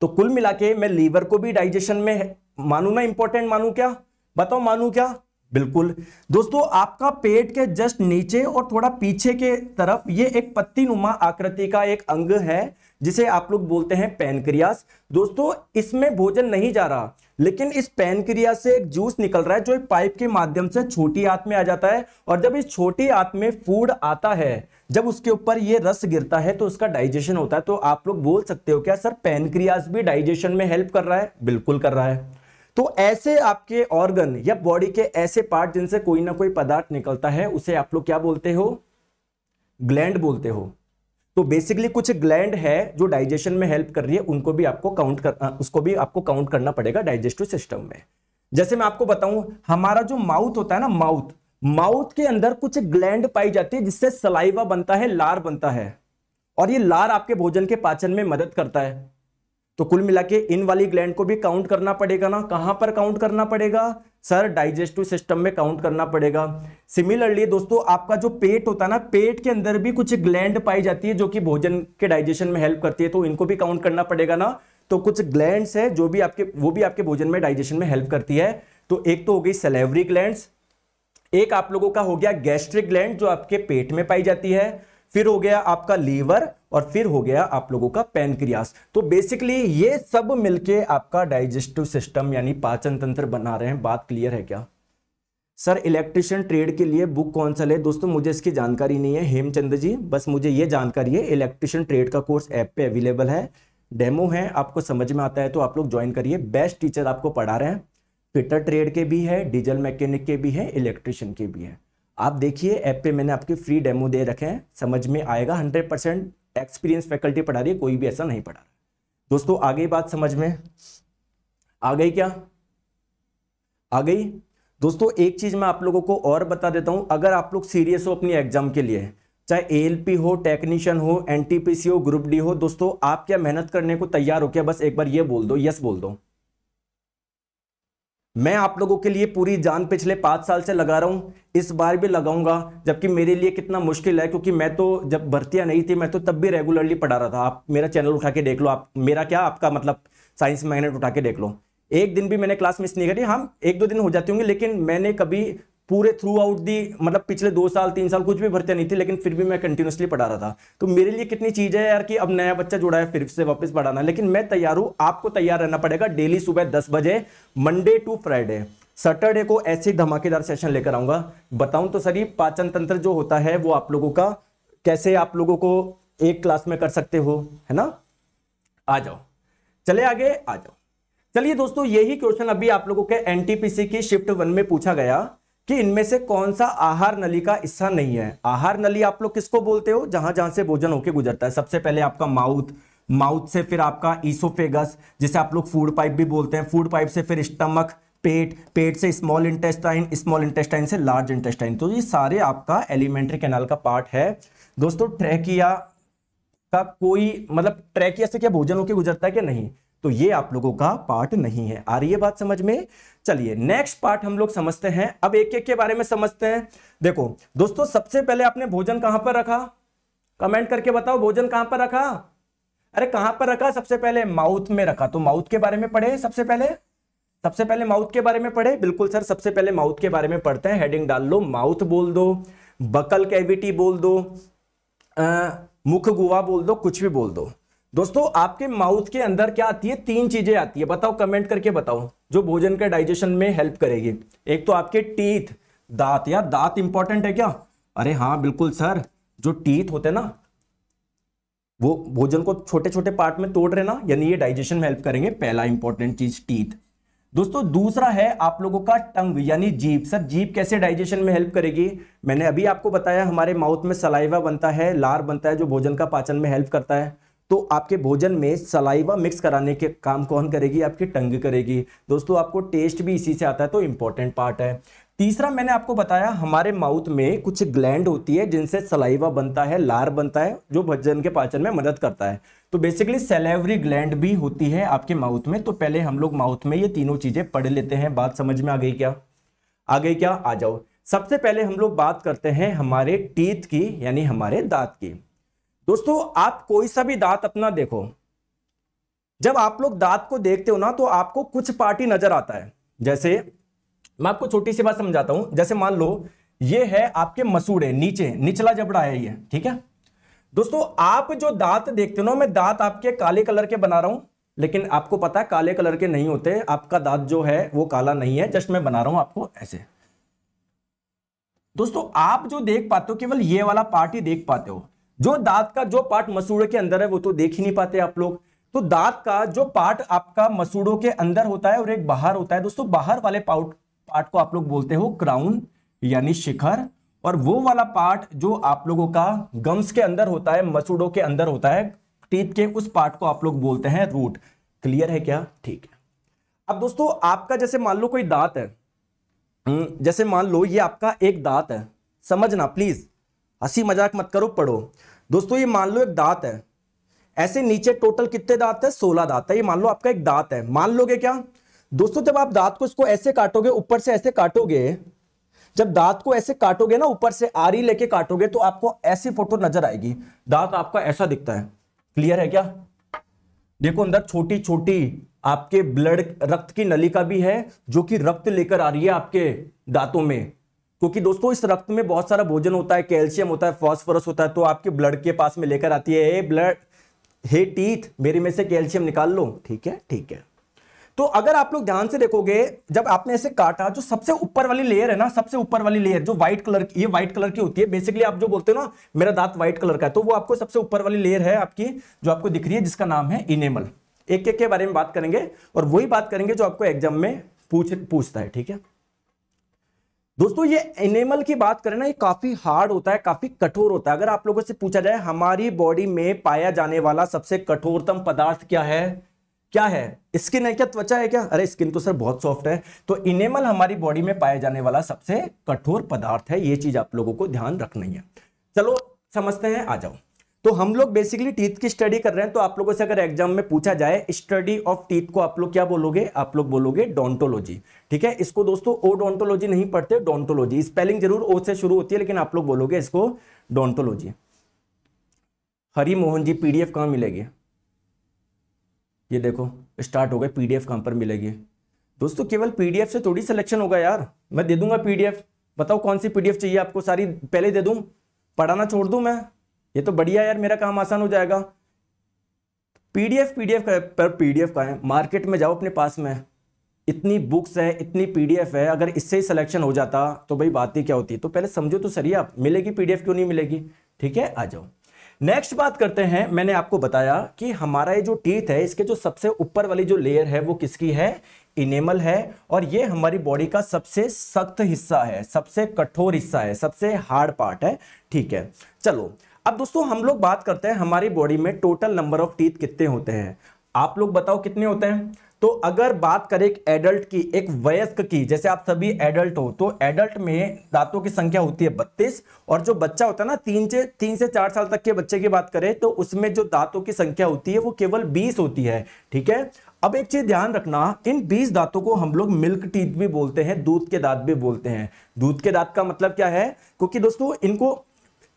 A: तो कुल मिला के मैं लीवर को भी डाइजेशन में मानू ना इंपॉर्टेंट मानू क्या बताओ मानू क्या बिल्कुल दोस्तों आपका पेट के जस्ट नीचे और थोड़ा पीछे के तरफ ये एक पत्ती नुमा आकृति का एक अंग है जिसे आप लोग बोलते हैं पैनक्रियास दोस्तों इसमें भोजन नहीं जा रहा लेकिन इस पैनक्रिया से एक जूस निकल रहा है जो एक पाइप के माध्यम से छोटी आत में आ जाता है और जब इस छोटी आत में फूड आता है जब उसके ऊपर ये रस गिरता है तो उसका डाइजेशन होता है तो आप लोग बोल सकते हो क्या सर पैनक्रियास भी डाइजेशन में हेल्प कर रहा है बिल्कुल कर रहा है तो ऐसे आपके ऑर्गन या बॉडी के ऐसे पार्ट जिनसे कोई ना कोई पदार्थ निकलता है उसे आप लोग क्या बोलते हो ग्लैंड बोलते हो तो बेसिकली कुछ ग्लैंड है जो डाइजेशन में हेल्प कर रही है उनको भी आपको काउंट कर उसको भी आपको काउंट करना पड़ेगा डाइजेस्टिव सिस्टम में जैसे मैं आपको बताऊं हमारा जो माउथ होता है ना माउथ माउथ के अंदर कुछ ग्लैंड पाई जाती है जिससे सलाइवा बनता है लार बनता है और ये लार आपके भोजन के पाचन में मदद करता है तो कुल मिला के इन वाली ग्लैंड को भी काउंट करना पड़ेगा ना कहां पर काउंट करना पड़ेगा सर डाइजेस्टिव सिस्टम में काउंट करना पड़ेगा सिमिलरली दोस्तों आपका जो पेट होता है ना पेट के अंदर भी कुछ ग्लैंड पाई जाती है जो कि भोजन के डाइजेशन में हेल्प करती है तो इनको भी काउंट करना पड़ेगा ना तो कुछ ग्लैंड है जो भी आपके वो भी आपके भोजन में डाइजेशन में हेल्प करती है तो एक तो हो गई सेलेवरी ग्लैंड एक आप लोगों का हो गया गैस्ट्रिक ग्लैंड जो आपके पेट में पाई जाती है फिर हो गया आपका लीवर और फिर हो गया आप लोगों का पैनक्रियास तो बेसिकली ये सब मिलके आपका डाइजेस्टिव सिस्टम यानी पाचन तंत्र बना रहे हैं बात क्लियर है क्या सर इलेक्ट्रिशियन ट्रेड के लिए बुक कौन सा ले दोस्तों मुझे इसकी जानकारी नहीं है हेमचंद जी बस मुझे ये जानकारी है इलेक्ट्रिशियन ट्रेड का कोर्स ऐप पे अवेलेबल है डेमो है आपको समझ में आता है तो आप लोग ज्वाइन करिए बेस्ट टीचर आपको पढ़ा रहे हैं फिटर ट्रेड के भी है डीजल मैकेनिक के भी है इलेक्ट्रिशियन के भी है आप देखिए ऐप पे मैंने आपके फ्री डेमो दे रखे हैं समझ में आएगा हंड्रेड परसेंट एक्सपीरियंस फैकल्टी पढ़ा रही है कोई भी ऐसा नहीं पढ़ा रहा दोस्तों आ गई बात समझ में आ गई क्या आ गई दोस्तों एक चीज़ मैं आप लोगों को और बता देता हूं अगर आप लोग सीरियस हो अपनी एग्जाम के लिए चाहे ए हो टेक्नीशियन हो एन हो ग्रुप डी हो दोस्तों आप क्या मेहनत करने को तैयार हो क्या बस एक बार ये बोल दो यस बोल दो मैं आप लोगों के लिए पूरी जान पिछले पाँच साल से लगा रहा हूँ इस बार भी लगाऊंगा जबकि मेरे लिए कितना मुश्किल है क्योंकि मैं तो जब भर्तियाँ नहीं थी मैं तो तब भी रेगुलरली पढ़ा रहा था आप मेरा चैनल उठा के देख लो आप मेरा क्या आपका मतलब साइंस मैगनेट उठा के देख लो एक दिन भी मैंने क्लास मिस नहीं करी हाँ एक दो दिन हो जाती होंगी लेकिन मैंने कभी पूरे थ्रू आउट दी मतलब पिछले दो साल तीन साल कुछ भी भर्तियाँ नहीं थी लेकिन फिर भी मैं कंटिन्यूसली पढ़ा रहा था तो मेरे लिए कितनी चीज़ है यार कि अब नया बच्चा जुड़ा है फिर से वापस पढ़ाना लेकिन मैं तैयार हूँ आपको तैयार रहना पड़ेगा डेली सुबह दस बजे मंडे टू फ्राइडे सैटरडे को ऐसे धमाकेदार सेशन लेकर आऊंगा बताऊं तो सर पाचन तंत्र जो होता है वो आप लोगों का कैसे आप लोगों को एक क्लास में कर सकते हो है ना आ जाओ चले आगे आ जाओ चलिए दोस्तों यही क्वेश्चन अभी आप लोगों के एनटीपीसी की शिफ्ट वन में पूछा गया कि इनमें से कौन सा आहार नली का हिस्सा नहीं है आहार नली आप लोग किसको बोलते हो जहां जहां से भोजन होके गुजरता है सबसे पहले आपका माउथ माउथ से फिर आपका ईसोफेगस जिसे आप लोग फूड पाइप भी बोलते हैं फूड पाइप से फिर स्टमक पेट पेट से स्मॉल इंटेस्टाइन स्मॉल इंटेस्टाइन से लार्ज इंटेस्टाइन तो ये सारे आपका एलिमेंट्री कैनाल का पार्ट है दोस्तों ट्रैकिया का कोई मतलब ट्रैकिया से क्या भोजन होके गुजरता है क्या नहीं तो ये आप लोगों का पार्ट नहीं है आ रही है बात समझ में चलिए नेक्स्ट पार्ट हम लोग समझते हैं अब एक एक के बारे में समझते हैं देखो दोस्तों सबसे पहले आपने भोजन कहां पर रखा कमेंट करके बताओ भोजन कहां पर रखा अरे कहां पर रखा सबसे पहले माउथ में रखा तो माउथ के बारे में पढ़े सबसे पहले सबसे पहले माउथ के बारे में पढ़े बिल्कुल सर सबसे पहले माउथ के बारे में पढ़ते हैं हेडिंग डाल लो माउथ बोल दो बकल कैविटी बोल दो मुख गुआ बोल दो कुछ भी बोल दो दोस्तों आपके माउथ के अंदर क्या आती है तीन चीजें आती है बताओ कमेंट करके बताओ जो भोजन के डाइजेशन में हेल्प करेगी एक तो आपके टीथ दांत या दांत इंपॉर्टेंट है क्या अरे हाँ बिल्कुल सर जो टीथ होते ना वो भोजन को छोटे छोटे पार्ट में तोड़ रहे ना यानी ये डाइजेशन में हेल्प करेंगे पहला इंपॉर्टेंट चीज टीथ दोस्तों दूसरा है आप लोगों का टंग यानी जीप सर जीप कैसे डाइजेशन में हेल्प करेगी मैंने अभी आपको बताया हमारे माउथ में सलाइवा बनता है लार बनता है जो भोजन का पाचन में हेल्प करता है तो आपके भोजन में सलाइवा मिक्स कराने के काम कौन करेगी आपकी टंग करेगी दोस्तों आपको टेस्ट भी इसी से आता है तो इंपॉर्टेंट पार्ट है तीसरा मैंने आपको बताया हमारे माउथ में कुछ ग्लैंड होती है जिनसे सलाइवा बनता है लार बनता है जो भजन के पाचन में मदद करता है तो बेसिकली सेलेवरी ग्लैंड भी होती है आपके माउथ में तो पहले हम लोग माउथ में ये तीनों चीज़ें पढ़ लेते हैं बात समझ में आ गई क्या आ गई क्या आ जाओ सबसे पहले हम लोग बात करते हैं हमारे टीथ की यानी हमारे दांत की दोस्तों आप कोई सा भी दांत अपना देखो जब आप लोग दांत को देखते हो ना तो आपको कुछ पार्टी नजर आता है जैसे मैं आपको छोटी सी बात समझाता हूं जैसे मान लो ये है आपके मसूड़े नीचे निचला जबड़ा है ये ठीक है दोस्तों आप जो दांत देखते हो ना मैं दांत आपके काले कलर के बना रहा हूं लेकिन आपको पता है काले कलर के नहीं होते आपका दांत जो है वो काला नहीं है जस्ट मैं बना रहा हूं आपको ऐसे दोस्तों आप जो देख पाते हो केवल ये वाला पार्ट ही देख पाते हो जो दांत का जो पार्ट मसूड़े के अंदर है वो तो देख ही नहीं पाते आप लोग तो दांत का जो पार्ट आपका मसूड़ों के अंदर होता है और एक बाहर होता है दोस्तों बाहर वाले पाउट पार्ट को आप लोग बोलते हो क्राउन यानी शिखर और वो वाला पार्ट जो आप लोगों का गम्स के अंदर होता है मसूड़ों के अंदर होता है टीथ के उस पार्ट को आप लोग बोलते हैं रूट क्लियर है क्या ठीक है अब दोस्तों आपका जैसे मान लो कोई दांत है हम्म, जैसे मान लो ये आपका एक दांत है समझना प्लीज हंसी मजाक मत करो पढ़ो दोस्तों ये मान लो एक दांत है ऐसे नीचे टोटल कितने दांत है सोलह दांत है ये मान लो आपका एक दांत है मान लोगे क्या दोस्तों जब आप दांत को इसको ऐसे काटोगे ऊपर से ऐसे काटोगे जब दांत को ऐसे काटोगे ना ऊपर से आरी लेके काटोगे तो आपको ऐसी फोटो नजर आएगी दांत आपका ऐसा दिखता है क्लियर है क्या देखो अंदर छोटी छोटी आपके ब्लड रक्त की नली का भी है जो कि रक्त लेकर आ रही है आपके दांतों में क्योंकि दोस्तों इस रक्त में बहुत सारा भोजन होता है कैल्शियम होता है फॉस्फोरस होता है तो आपके ब्लड के पास में लेकर आती है हे ब्लड हे टीथ मेरे में से कैल्शियम निकाल लो ठीक है ठीक है तो अगर आप लोग ध्यान से देखोगे जब आपने ऐसे काटा जो सबसे ऊपर वाली लेयर है ना सबसे ऊपर वाली लेयर जो व्हाइट कलर की ये व्हाइट कलर की होती है बेसिकली आप जो बोलते हो ना मेरा दांत व्हाइट कलर का है तो वो आपको सबसे ऊपर वाली लेयर है आपकी जो आपको दिख रही है जिसका नाम है इनेमल एक एक के बारे में बात करेंगे और वही बात करेंगे जो आपको एग्जाम में पूछ पूछता है ठीक है दोस्तों ये एनिमल की बात करें ना ये काफी हार्ड होता है काफी कठोर होता है अगर आप लोगों से पूछा जाए हमारी बॉडी में पाया जाने वाला सबसे कठोरतम पदार्थ क्या है क्या है स्किन है क्या त्वचा है क्या अरे स्किन तो सर बहुत सॉफ्ट है तो इनेमल हमारी बॉडी में पाया जाने वाला सबसे कठोर पदार्थ है ये चीज आप लोगों को ध्यान रखनी है चलो समझते हैं आ जाओ तो हम लोग बेसिकली टीथ की स्टडी कर रहे हैं तो आप लोगों से अगर एग्जाम में पूछा जाए स्टडी ऑफ टीथ को आप लोग क्या बोलोगे आप लोग बोलोगे डोंटोलॉजी ठीक है इसको दोस्तों ओ डोंटोलॉजी नहीं पढ़ते डोंटोलॉजी स्पेलिंग जरूर ओ से शुरू होती है लेकिन आप लोग बोलोगे इसको डोंटोलॉजी हरी मोहन जी पीडीएफ कहां मिलेगी ये देखो स्टार्ट हो गए पीडीएफ कहां पर मिलेगी दोस्तों केवल पीडीएफ से थोड़ी सिलेक्शन होगा यार मैं दे दूंगा पीडीएफ बताओ कौन सी पीडीएफ चाहिए आपको सारी पहले दे दूं पढ़ाना छोड़ दूं मैं ये तो बढ़िया यार मेरा काम आसान हो जाएगा पीडीएफ पीडीएफ का पर पीडीएफ का है मार्केट में जाओ अपने पास में इतनी बुक्स है इतनी पीडीएफ है अगर इससे ही सिलेक्शन हो जाता तो भाई बात ही क्या होती तो पहले समझो तो सही आप मिलेगी पीडीएफ क्यों नहीं मिलेगी ठीक है आ जाओ नेक्स्ट बात करते हैं मैंने आपको बताया कि हमारा ये जो टीथ है इसके जो सबसे ऊपर वाली जो लेयर है वो किसकी है इनेमल है और ये हमारी बॉडी का सबसे सख्त हिस्सा है सबसे कठोर हिस्सा है सबसे हार्ड पार्ट है ठीक है चलो अब दोस्तों हम लोग बात करते हैं हमारी बॉडी में टोटल नंबर ऑफ टीथ कितने होते हैं आप लोग बताओ कितने होते हैं तो अगर बात करें एक एडल्ट की एक वयस्क की जैसे आप सभी एडल्ट हो तो एडल्ट में दांतों की संख्या होती है बत्तीस और जो बच्चा होता है ना तीन से तीन से चार साल तक के बच्चे की बात करें तो उसमें जो दांतों की संख्या होती है वो केवल बीस होती है ठीक है अब एक चीज ध्यान रखना इन बीस दांतों को हम लोग मिल्क टीथ भी बोलते हैं दूध के दांत भी बोलते हैं दूध के दांत का मतलब क्या है क्योंकि दोस्तों इनको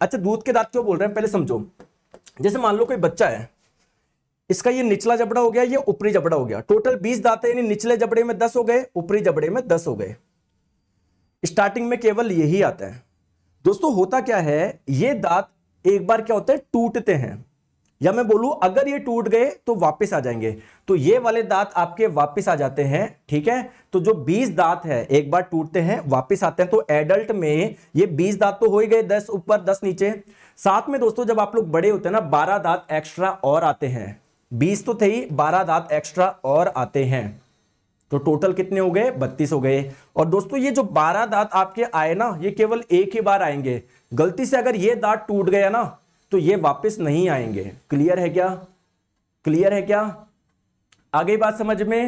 A: अच्छा दूध के दांत क्यों बोल रहे हैं पहले समझो जैसे मान लो कोई बच्चा है इसका ये निचला जबड़ा हो गया ये ऊपरी जबड़ा हो गया टोटल बीस दांत है यानी निचले जबड़े में दस हो गए ऊपरी जबड़े में दस हो गए स्टार्टिंग में केवल यही आता है दोस्तों होता क्या है ये दांत एक बार क्या होते हैं टूटते हैं या मैं बोलूं अगर ये टूट गए तो वापस आ जाएंगे तो ये वाले दांत आपके वापस आ जाते हैं ठीक है तो जो 20 दांत है एक बार टूटते हैं वापस आते हैं तो एडल्ट में ये 20 दांत तो हो ही गए 10 ऊपर 10 नीचे साथ में दोस्तों जब आप लोग बड़े होते हैं ना बारह दांत एक्स्ट्रा और आते हैं बीस तो थे ही बारह दांत एक्स्ट्रा और आते हैं तो टोटल कितने हो गए बत्तीस हो गए और दोस्तों ये जो बारह दांत आपके आए ना ये केवल एक ही बार आएंगे गलती से अगर ये दांत टूट गया ना तो ये वापस नहीं आएंगे क्लियर है क्या क्लियर है क्या आगे बात समझ में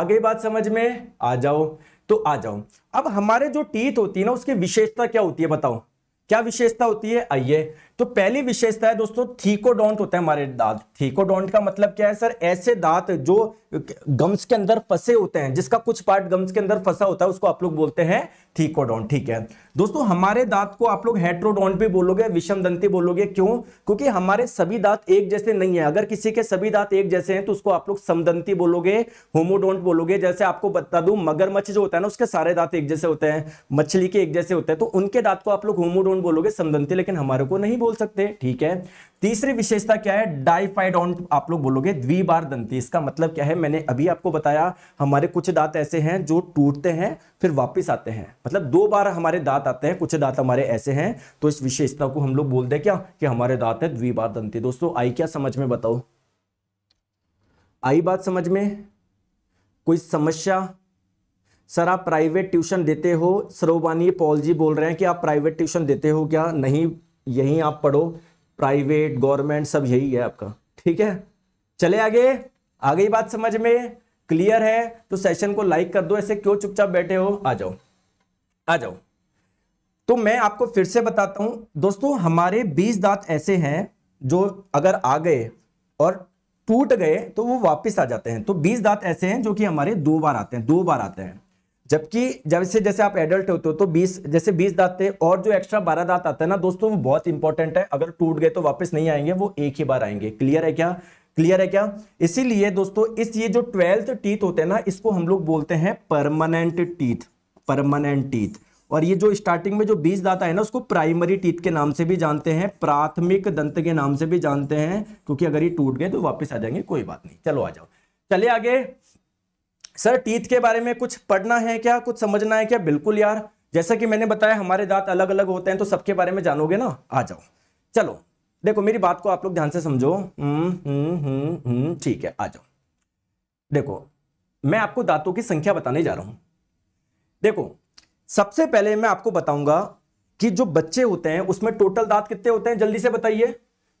A: आगे बात समझ में आ जाओ तो आ जाओ अब हमारे जो टीथ होती है ना उसकी विशेषता क्या होती है बताओ क्या विशेषता होती है आइए तो पहली विशेषता है दोस्तों थीकोडोंट होता है हमारे दांत थीकोडोंट का मतलब क्या है सर ऐसे दांत जो गम्स के अंदर फंसे होते हैं जिसका कुछ पार्ट गम्स के अंदर फंसा होता है उसको आप लोग बोलते हैं थीकोडॉन ठीक है दोस्तों हमारे दांत को आप लोग हेट्रोडोन भी बोलोगे विषम दंती बोलोगे क्यों क्योंकि हमारे सभी दांत एक जैसे नहीं है अगर किसी के सभी दांत एक जैसे हैं तो उसको आप लोग समदंती बोलोगे होमोडोंट बोलोगे जैसे आपको बता दूं मगरमच्छ जो होता है ना उसके सारे दांत एक जैसे होते हैं मछली के एक जैसे होते हैं तो उनके दांत को आप लोग होमोडोंट बोलोगे समदंती लेकिन हमारे को नहीं बोल सकते ठीक है तीसरी विशेषता क्या है डाइफाइडोंट आप लोग बोलोगे द्विबार दंती इसका मतलब क्या है मैंने अभी आपको बताया हमारे कुछ दांत ऐसे हैं जो टूटते हैं फिर वापिस आते हैं मतलब दो बार हमारे दांत आते हैं कुछ दांत हमारे ऐसे हैं तो इस विशेषता को हम लोग बोल दें क्या कि हमारे दांत हैं बार दंती दोस्तों आई क्या समझ में बताओ आई बात समझ में कोई समस्या सर आप प्राइवेट ट्यूशन देते हो सरोबानी पॉल जी बोल रहे हैं कि आप प्राइवेट ट्यूशन देते हो क्या नहीं यही आप पढ़ो प्राइवेट गवर्नमेंट सब यही है आपका ठीक है चले आगे आ गई बात समझ में क्लियर है तो सेशन को लाइक कर दो ऐसे क्यों चुपचाप बैठे हो आ जाओ आ जाओ तो मैं आपको फिर से बताता हूं दोस्तों हमारे बीस दांत ऐसे हैं जो अगर आ गए और टूट गए तो वो वापस आ जाते हैं तो बीस दांत ऐसे हैं जो कि हमारे दो बार आते हैं दो बार आते हैं जबकि जैसे जैसे आप एडल्ट होते हो तो 20 जैसे 20 दांत थे और जो एक्स्ट्रा 12 दांत आता है ना दोस्तों वो बहुत इंपॉर्टेंट है अगर टूट गए तो वापस नहीं आएंगे वो एक ही बार आएंगे क्लियर है क्या क्लियर है क्या इसीलिए दोस्तों इस ये जो ट्वेल्थ टीथ होते हैं ना इसको हम लोग बोलते हैं परमानेंट टीथ परमानेंट टीथ और ये जो स्टार्टिंग में जो बीज दाता है ना उसको प्राइमरी टीथ के नाम से भी जानते हैं प्राथमिक दंत के नाम से भी जानते हैं क्योंकि अगर ये टूट गए तो वापस आ जाएंगे कोई बात नहीं चलो आ जाओ चले आगे सर टीथ के बारे में कुछ पढ़ना है क्या कुछ समझना है क्या बिल्कुल यार जैसा कि मैंने बताया हमारे दांत अलग अलग होते हैं तो सबके बारे में जानोगे ना आ जाओ चलो देखो मेरी बात को आप लोग ध्यान से समझो हम्म, हम्म, हम्म, हम्म ठीक है आ जाओ देखो मैं आपको दांतों की संख्या बताने जा रहा हूं देखो सबसे पहले मैं आपको बताऊंगा कि जो बच्चे होते हैं उसमें टोटल दांत कितने होते हैं जल्दी से बताइए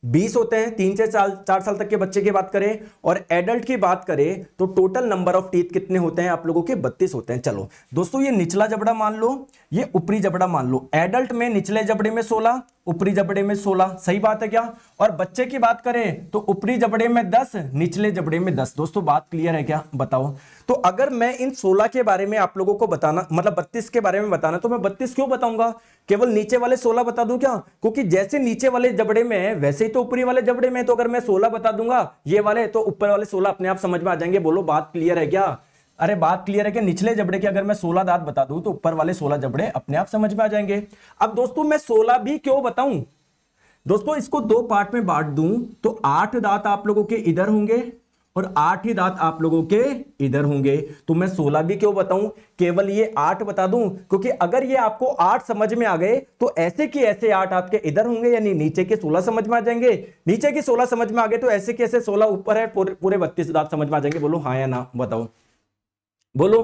A: बीस होते हैं तीन से चार चार साल तक के बच्चे की बात करें और एडल्ट की बात करें तो टोटल नंबर ऑफ टीथ कितने होते हैं आप लोगों के बत्तीस होते हैं चलो दोस्तों ये निचला जबड़ा मान लो ये ऊपरी जबड़ा मान लो एडल्ट में निचले जबड़े में सोलह ऊपरी जबड़े में सोलह सही बात है क्या और बच्चे की बात करें तो ऊपरी जबड़े में दस निचले जबड़े में दस दोस्तों बात क्लियर है क्या बताओ तो अगर मैं इन सोलह के बारे में आप लोगों को बताना मतलब बत्तीस के बारे में बताना तो मैं बत्तीस क्यों बताऊंगा केवल नीचे वाले सोलह बता दूं क्या क्योंकि जैसे नीचे वाले जबड़े में है वैसे ही तो ऊपरी वाले जबड़े में तो अगर मैं सोलह बता दूंगा ये वाले तो ऊपर वाले सोलह अपने आप समझ में आ जाएंगे बोलो बात क्लियर है क्या अरे बात क्लियर है कि निचले जबड़े के अगर मैं 16 दांत बता दूं तो ऊपर वाले 16 जबड़े अपने आप समझ में आ जाएंगे अब दोस्तों मैं सोलह भी क्यों बताऊं दोस्तों इसको दो पार्ट में बांट दूं तो आठ दांत आप लोगों के इधर होंगे और आठ ही दांत आप लोगों के इधर होंगे तो मैं सोलह भी क्यों बताऊं केवल ये आठ बता दूं क्योंकि अगर ये आपको आठ समझ में आ गए तो ऐसे की ऐसे आठ आपके इधर होंगे यानी नीचे के सोलह समझ में आ जाएंगे नीचे के सोलह समझ में आ गए तो ऐसे के ऐसे सोलह ऊपर है पूरे बत्तीस दांत समझ में आ जाएंगे बोलो हाँ या ना बताओ बोलो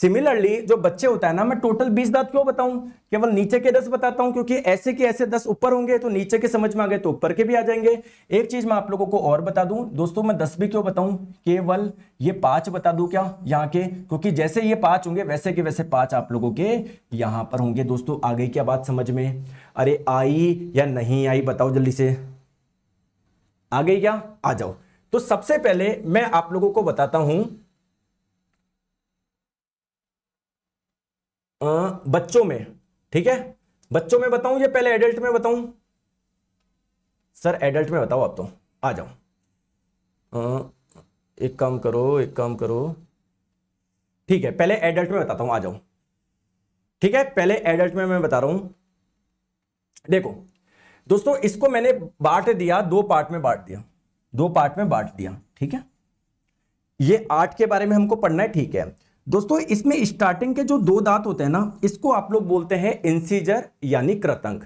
A: सिमिलरली जो बच्चे होता है ना मैं टोटल बीस दांत क्यों बताऊं केवल नीचे के दस बताता हूं क्योंकि ऐसे के ऐसे दस ऊपर होंगे तो नीचे के समझ में आ गए तो ऊपर के भी आ जाएंगे एक चीज मैं आप लोगों को और बता दूं दोस्तों मैं दस भी क्यों बताऊं केवल ये पांच बता दूं क्या यहाँ के क्योंकि जैसे ये पांच होंगे वैसे के वैसे पांच आप लोगों के यहां पर होंगे दोस्तों आ गई क्या बात समझ में अरे आई या नहीं आई बताओ जल्दी से आ गई क्या आ जाओ तो सबसे पहले मैं आप लोगों को बताता हूं बच्चों में ठीक है बच्चों में बताऊं या पहले एडल्ट में बताऊं सर एडल्ट में बताओ आप तो आ जाओ एक काम करो एक काम करो ठीक है पहले एडल्ट में बताता हूं आ जाओ ठीक है पहले एडल्ट में मैं बता रहा हूं देखो दोस्तों इसको मैंने बांट दिया दो पार्ट में बांट दिया दो पार्ट में बांट दिया ठीक है ये आठ के बारे में हमको पढ़ना है ठीक है दोस्तों इसमें स्टार्टिंग के जो दो दांत होते हैं ना इसको आप लोग बोलते हैं इंसीजर यानी कृतंक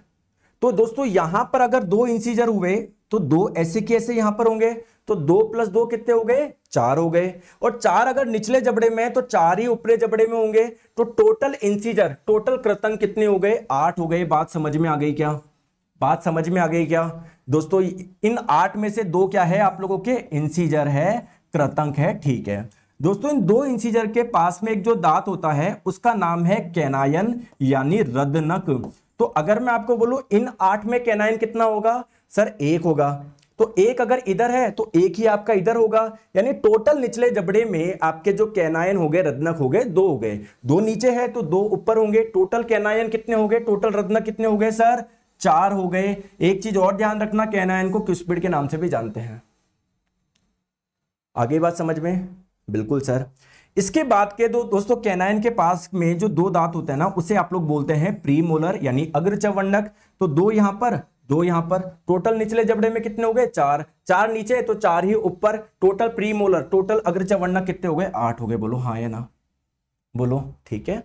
A: तो दोस्तों यहां पर अगर दो इंसीजर हुए तो दो ऐसे के ऐसे यहां पर होंगे तो दो प्लस दो कितने हो गए चार हो गए और चार अगर निचले जबड़े में है तो चार ही ऊपरे जबड़े में होंगे तो टोटल इंसीजर टोटल कृतंक कितने हो गए आठ हो गए बात समझ में आ गई क्या बात समझ में आ गई क्या दोस्तों इन आठ में से दो क्या है आप लोगों के इंसीजर है कृतंक है ठीक है दोस्तों इन दो इंसीजर के पास में एक जो दांत होता है उसका नाम है कैनायन यानी रदनक तो अगर मैं आपको बोलूं इन आठ में कैनायन कितना होगा सर एक होगा तो एक अगर इधर है तो एक ही आपका इधर होगा यानी टोटल निचले जबड़े में आपके जो कैनायन हो गए रदनक हो गए दो हो गए दो नीचे है तो दो ऊपर होंगे टोटल कैनायन कितने हो गए टोटल रदनक कितने हो गए सर चार हो गए एक चीज और ध्यान रखना कैनायन को क्यूस्पिड के नाम से भी जानते हैं आगे बात समझ में बिल्कुल सर इसके बाद के दो दोस्तों कैनाइन के पास में जो दो दांत होते हैं ना उसे आप लोग बोलते हैं प्री मोलर यानी अग्रचवर्णक तो दो यहां पर दो यहाँ पर टोटल निचले जबड़े में कितने हो गए चार चार नीचे तो चार ही ऊपर टोटल प्री मोलर टोटल चवंडक कितने हो गए आठ हो गए बोलो हाँ या ना बोलो ठीक है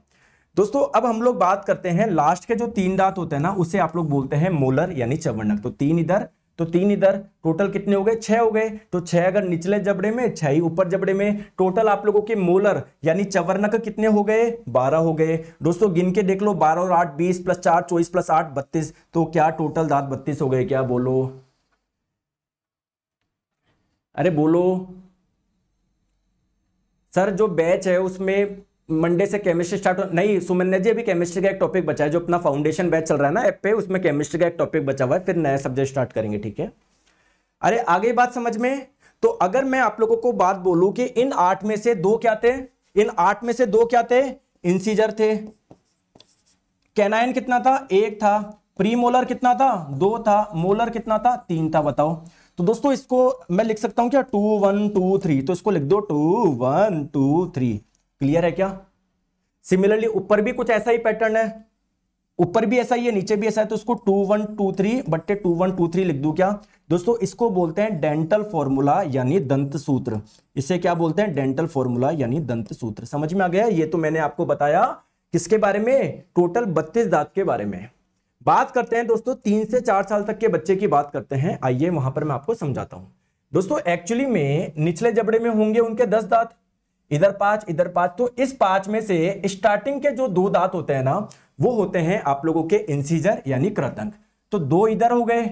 A: दोस्तों अब हम लोग बात करते हैं लास्ट के जो तीन दांत होते हैं ना उसे आप लोग बोलते हैं मोलर यानी चवंडक तो तीन इधर तो तीन इधर टोटल कितने हो गए छह हो गए तो छह अगर निचले जबड़े में छह ही ऊपर जबड़े में टोटल आप लोगों के मोलर यानी चवरनक कितने हो गए बारह हो गए दोस्तों गिन के देख लो बारह और आठ बीस प्लस चार चौबीस प्लस आठ बत्तीस तो क्या टोटल दांत बत्तीस हो गए क्या बोलो अरे बोलो सर जो बैच है उसमें मंडे से केमिस्ट्री स्टार्ट हो नहीं सुमन्या जी अभी केमिस्ट्री का एक टॉपिक बचा है जो अपना फाउंडेशन बैच चल रहा है ना एप पे उसमें केमिस्ट्री का एक टॉपिक बचा हुआ है फिर नया सब्जेक्ट स्टार्ट करेंगे ठीक है अरे आगे बात समझ में तो अगर मैं आप लोगों को बात बोलू कि इन आठ में से दो क्या थे इन आठ में से दो क्या थे इंसीजर थे कैनाइन कितना था एक था प्री मोलर कितना था दो था मोलर कितना था तीन था बताओ तो दोस्तों इसको मैं लिख सकता हूं क्या टू वन टू थ्री तो इसको लिख दो two one two three clear है क्या सिमिलरली ऊपर भी कुछ ऐसा ही पैटर्न है ऊपर भी ऐसा ही है नीचे भी ऐसा है तो उसको टू वन टू थ्री बट्टे टू वन टू थ्री लिख दू क्या दोस्तों इसको बोलते हैं डेंटल फॉर्मूला यानी दंत सूत्र इसे क्या बोलते हैं डेंटल फॉर्मूला यानी दंत सूत्र समझ में आ गया ये तो मैंने आपको बताया किसके बारे में टोटल बत्तीस दांत के बारे में बात करते हैं दोस्तों तीन से चार साल तक के बच्चे की बात करते हैं आइए वहां पर मैं आपको समझाता हूं दोस्तों एक्चुअली में निचले जबड़े में होंगे उनके दस दांत इधर पांच इधर पांच तो इस पांच में से स्टार्टिंग के जो दो दांत होते हैं ना वो होते हैं आप लोगों के इंसीजर यानी कृतंक तो दो इधर हो गए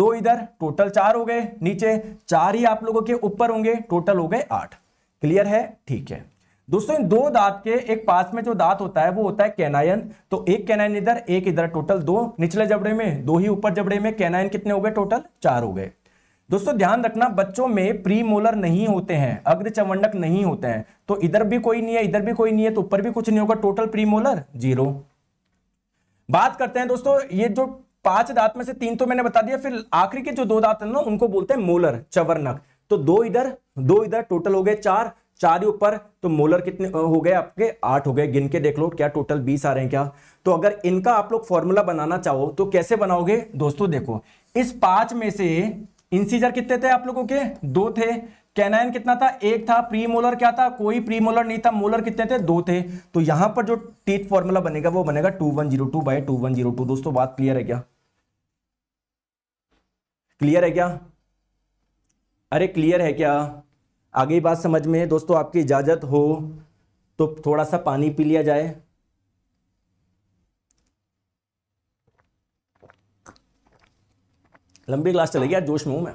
A: दो इधर टोटल चार हो गए नीचे चार ही आप लोगों के ऊपर होंगे टोटल हो गए आठ क्लियर है ठीक है दोस्तों इन दो दांत के एक पास में जो दांत होता है वो होता है कैनायन तो एक कैनायन इधर एक इधर टोटल दो निचले जबड़े में दो ही ऊपर जबड़े में कैनायन कितने हो गए टोटल चार हो गए दोस्तों ध्यान रखना बच्चों में प्री मोलर नहीं होते हैं अग्र चवंडक नहीं होते हैं तो इधर भी कोई नहीं है इधर भी कोई नहीं है तो ऊपर भी कुछ नहीं होगा टोटल प्री मोलर जीरो बात करते हैं दोस्तों ये जो पांच दांत में से तीन तो मैंने बता दिया फिर आखिरी के जो दो दांत है ना उनको बोलते हैं मोलर चवर्नक तो दो इधर दो इधर टोटल हो गए चार चार ऊपर तो मोलर कितने हो गए आपके आठ हो गए गिन के देख लो क्या टोटल बीस आ रहे हैं क्या तो अगर इनका आप लोग फॉर्मूला बनाना चाहो तो कैसे बनाओगे दोस्तों देखो इस पांच में से इंसीजर कितने थे आप लोगों के दो थे कैनाइन कितना था एक था प्री मोलर क्या था कोई प्री मोलर नहीं था मोलर कितने थे दो थे तो यहां पर जो टीथ फॉर्मूला बनेगा वो बनेगा two one zero two by two one zero two दोस्तों बात क्लियर है क्या क्लियर है क्या अरे क्लियर है क्या आगे बात समझ में दोस्तों आपकी इजाजत हो तो थोड़ा सा पानी पी लिया जाए लंबी क्लास चलेगी यार जोश में हूं मैं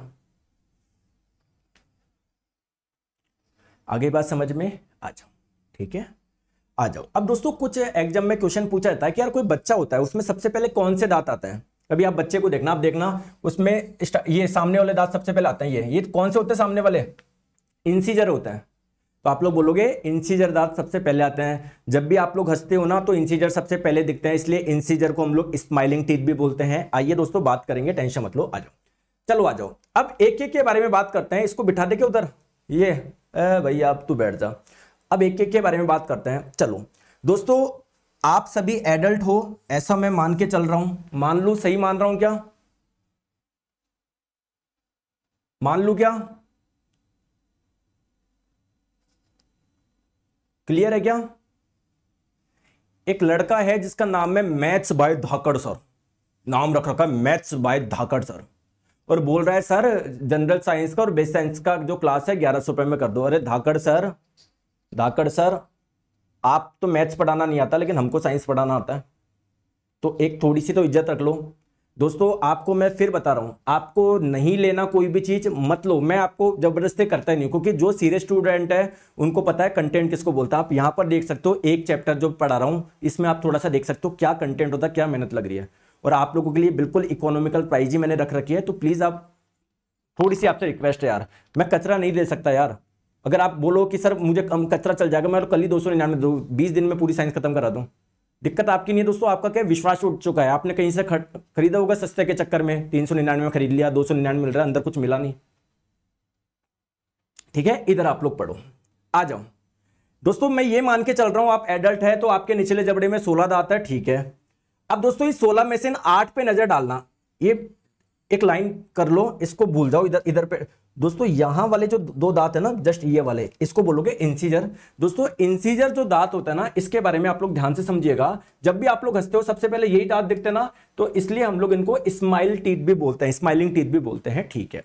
A: आगे बात समझ में आ जाओ ठीक है आ जाओ अब दोस्तों कुछ एग्जाम में क्वेश्चन पूछा जाता है कि यार कोई बच्चा होता है उसमें सबसे पहले कौन से दांत आते हैं कभी आप बच्चे को देखना आप देखना उसमें ये सामने वाले दांत सबसे पहले आते हैं ये ये कौन से होते हैं सामने वाले इंसीजर होते हैं तो आप लोग बोलोगे इंसीजर दांत सबसे पहले आते हैं जब भी आप लोग हंसते हो ना तो इंसीजर सबसे पहले दिखते हैं इसलिए इंसीजर को हम लोग स्माइलिंग टीथ भी बोलते हैं आइए दोस्तों बात करेंगे टेंशन मत लो आ जाओ चलो आ जाओ अब एक एक के बारे में बात करते हैं इसको बिठा दे के उधर ये भैया अब तू बैठ जा अब एक एक के बारे में बात करते हैं चलो दोस्तों आप सभी एडल्ट हो ऐसा मैं मान के चल रहा हूं मान लू सही मान रहा हूं क्या मान लू क्या क्लियर है क्या एक लड़का है जिसका नाम है मैथ्स बाय धाकड़ सर नाम रख रखा है मैथ्स बाय धाकड़ सर और बोल रहा है सर जनरल साइंस का और बेस साइंस का जो क्लास है ग्यारह सौ रुपये में कर दो अरे धाकड़ सर धाकड़ सर आप तो मैथ्स पढ़ाना नहीं आता लेकिन हमको साइंस पढ़ाना आता है तो एक थोड़ी सी तो इज्जत रख लो दोस्तों आपको मैं फिर बता रहा हूँ आपको नहीं लेना कोई भी चीज़ मत लो मैं आपको ज़बरदस्ती करता ही नहीं क्योंकि जो सीरियस स्टूडेंट है उनको पता है कंटेंट किसको बोलता है आप यहाँ पर देख सकते हो एक चैप्टर जो पढ़ा रहा हूँ इसमें आप थोड़ा सा देख सकते हो क्या कंटेंट होता है क्या मेहनत लग रही है और आप लोगों के लिए बिल्कुल इकोनॉमिकल प्राइज ही मैंने रख रखी है तो प्लीज़ आप थोड़ी सी आपसे रिक्वेस्ट है यार मैं कचरा नहीं ले सकता यार अगर आप बोलो कि सर मुझे कम कचरा चल जाएगा मैं तो कल ही दो सौ निन्यानवे दो बीस दिन में पूरी साइंस खत्म करा दूँ दिक्कत आपकी नहीं है दोस्तों आपका क्या विश्वास उठ चुका है आपने कहीं से खरीदा होगा सस्ते के चक्कर में तीन सौ निन्यानवे खरीद लिया दो सौ निन्यानवे मिल रहा है अंदर कुछ मिला नहीं ठीक है इधर आप लोग पढ़ो आ जाओ दोस्तों मैं ये मान के चल रहा हूं आप एडल्ट है तो आपके निचले जबड़े में सोलह दांत है ठीक है अब दोस्तों इस सोलह में से आठ पे नजर डालना ये एक लाइन कर लो इसको भूल जाओ इधर इधर पे दोस्तों यहां वाले जो दो दांत है ना जस्ट ये वाले इसको बोलोगे इंसीजर दोस्तों इंसीजर जो दांत होता है ना इसके बारे में आप लोग ध्यान से समझिएगा जब भी आप लोग हंसते हो सबसे पहले यही दांत दिखते ना तो इसलिए हम लोग इनको स्माइल टीथ भी बोलते हैं स्माइलिंग टीथ भी बोलते हैं ठीक है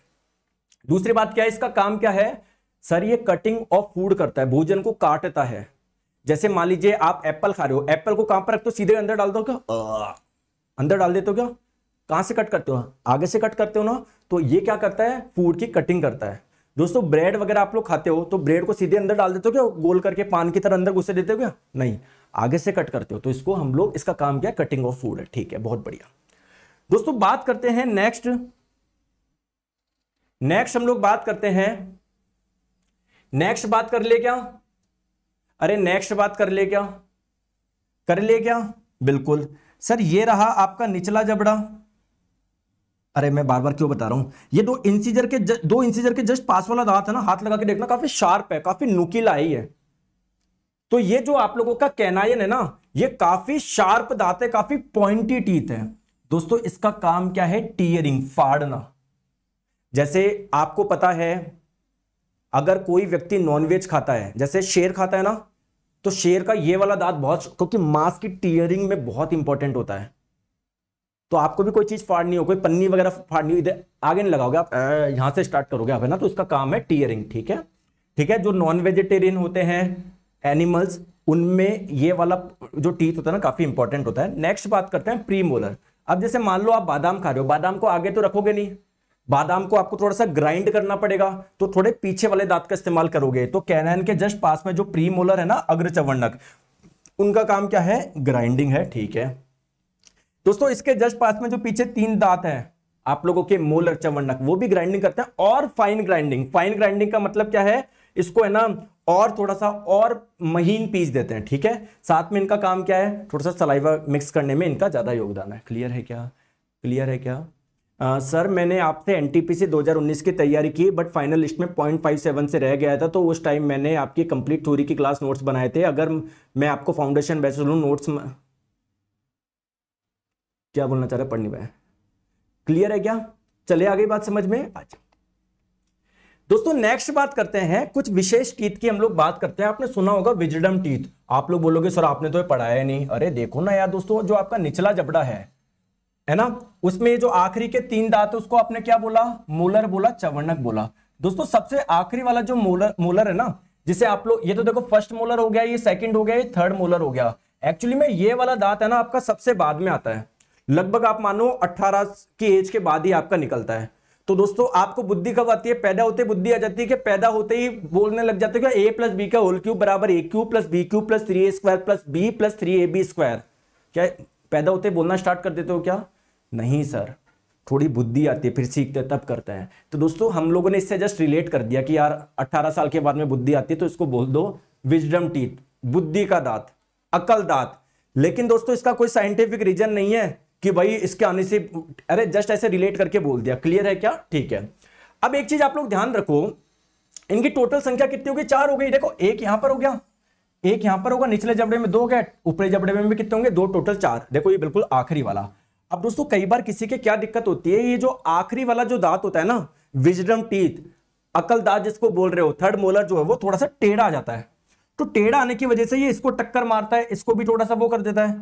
A: दूसरी बात क्या है इसका काम क्या है सर ये कटिंग ऑफ फूड करता है भोजन को काटता है जैसे मान लीजिए आप एप्पल खा रहे हो एप्पल को कहां पर रखते हो सीधे अंदर डाल दो क्या अंदर डाल देते हो क्या कहां से कट करते हो आगे से कट करते हो ना तो ये क्या करता है फूड की कटिंग करता है दोस्तों ब्रेड वगैरह आप लोग खाते हो तो ब्रेड को सीधे अंदर डाल देते हो क्या गोल करके पान की तरह अंदर घुसे देते हो क्या नहीं आगे से कट करते हो तो इसको हम लोग इसका काम क्या कटिंग ऑफ फूड है ठीक है बहुत बढ़िया दोस्तों बात करते हैं नेक्स्ट नेक्स्ट हम लोग बात करते हैं नेक्स्ट बात कर ले क्या अरे नेक्स्ट बात कर ले क्या कर ले क्या बिल्कुल सर ये रहा आपका निचला जबड़ा अरे मैं बार बार क्यों बता रहा हूँ ये दो इंसीजर के दो इंसीजर के जस्ट पास वाला दांत है ना हाथ लगा के देखना काफी शार्प है काफी नुकीला ही है तो ये जो आप लोगों का कैनायन है ना ये काफी शार्प दांत है काफी पॉइंटी टीथ है दोस्तों इसका काम क्या है टीयरिंग फाड़ना जैसे आपको पता है अगर कोई व्यक्ति नॉनवेज खाता है जैसे शेर खाता है ना तो शेर का ये वाला दांत बहुत क्योंकि मांस की टीयरिंग में बहुत इंपॉर्टेंट होता है तो आपको भी कोई चीज फाड़नी हो कोई पन्नी वगैरह फाड़नी हो इधर आगे नहीं लगाओगे आप यहाँ से स्टार्ट करोगे आप है ना तो उसका काम है टीयरिंग ठीक है ठीक है जो नॉन वेजिटेरियन होते हैं एनिमल्स उनमें ये वाला जो टीथ होता है ना काफी इंपॉर्टेंट होता है नेक्स्ट बात करते हैं प्री मोलर अब जैसे मान लो आप बादाम खा रहे हो बादाम को आगे तो रखोगे नहीं बादाम को आपको थोड़ा सा ग्राइंड करना पड़ेगा तो थोड़े पीछे वाले दांत का इस्तेमाल करोगे तो कैनान के जस्ट पास में जो प्री मोलर है ना अग्रचवर्णक उनका काम क्या है ग्राइंडिंग है ठीक है दोस्तों इसके जस्ट पास में जो पीछे तीन दांत है आप लोगों के मोलर चवंडक वो भी ग्राइंडिंग करते हैं और फाइन ग्राइंडिंग फाइन ग्राइंडिंग का मतलब क्या है इसको है ना और थोड़ा सा और महीन पीस देते हैं ठीक है साथ में इनका काम क्या है थोड़ा सा सलाइवा मिक्स करने में इनका ज़्यादा योगदान है क्लियर है क्या क्लियर है क्या आ, सर मैंने आपसे एन टी 2019 की तैयारी की बट फाइनल लिस्ट में 0.57 से रह गया था तो उस टाइम मैंने आपकी कंप्लीट थ्योरी की क्लास नोट्स बनाए थे अगर मैं आपको फाउंडेशन बैचलर नोट्स क्या बोलना चाह रहा है पढ़ नहीं क्लियर है क्या चले आ गई बात समझ में अच्छा दोस्तों नेक्स्ट बात करते हैं कुछ विशेष टीत की हम लोग बात करते हैं आपने सुना होगा विजडम टीत आप लोग बोलोगे सर आपने तो पढ़ाया नहीं अरे देखो ना यार दोस्तों जो आपका निचला जबड़ा है है ना उसमें जो आखिरी के तीन दांत है उसको आपने क्या बोला मोलर बोला चवर्णक बोला दोस्तों सबसे आखिरी वाला जो मोलर मोलर है ना जिसे आप लोग ये तो देखो फर्स्ट मोलर हो गया ये सेकंड हो गया ये थर्ड मोलर हो गया एक्चुअली में ये वाला दांत है ना आपका सबसे बाद में आता है लगभग आप मानो 18 की एज के बाद ही आपका निकलता है तो दोस्तों आपको बुद्धि कब आती है पैदा होते बुद्धि आ जाती है कि पैदा होते ही बोलने लग जाते हो कि ए प्लस बी का होल क्यूब बराबर A cube plus B cube plus three A square plus B plus three A B square क्या पैदा होते बोलना स्टार्ट कर देते हो क्या नहीं सर थोड़ी बुद्धि आती है फिर सीखते तब करते हैं तो दोस्तों हम लोगों ने इससे जस्ट रिलेट कर दिया कि यार अट्ठारह साल के बाद में बुद्धि आती है तो इसको बोल दो विजडम टीथ बुद्धि का दांत अकल दांत लेकिन दोस्तों इसका कोई साइंटिफिक रीजन नहीं है कि भाई इसके आने से अरे जस्ट ऐसे रिलेट करके बोल दिया क्लियर है क्या ठीक है अब एक चीज आप लोग ध्यान रखो इनकी टोटल संख्या कितनी होगी चार हो गई देखो एक यहां पर हो गया एक यहां पर होगा निचले जबड़े में दो गए ऊपरे जबड़े में भी कितने होंगे दो टोटल चार देखो ये बिल्कुल आखिरी वाला अब दोस्तों कई बार किसी के क्या दिक्कत होती है ये जो आखिरी वाला जो दांत होता है ना विजडम टीथ अकल दांत जिसको बोल रहे हो थर्ड मोलर जो है वो थोड़ा सा टेढ़ा आ जाता है तो टेढ़ा आने की वजह से ये इसको टक्कर मारता है इसको भी थोड़ा सा वो कर देता है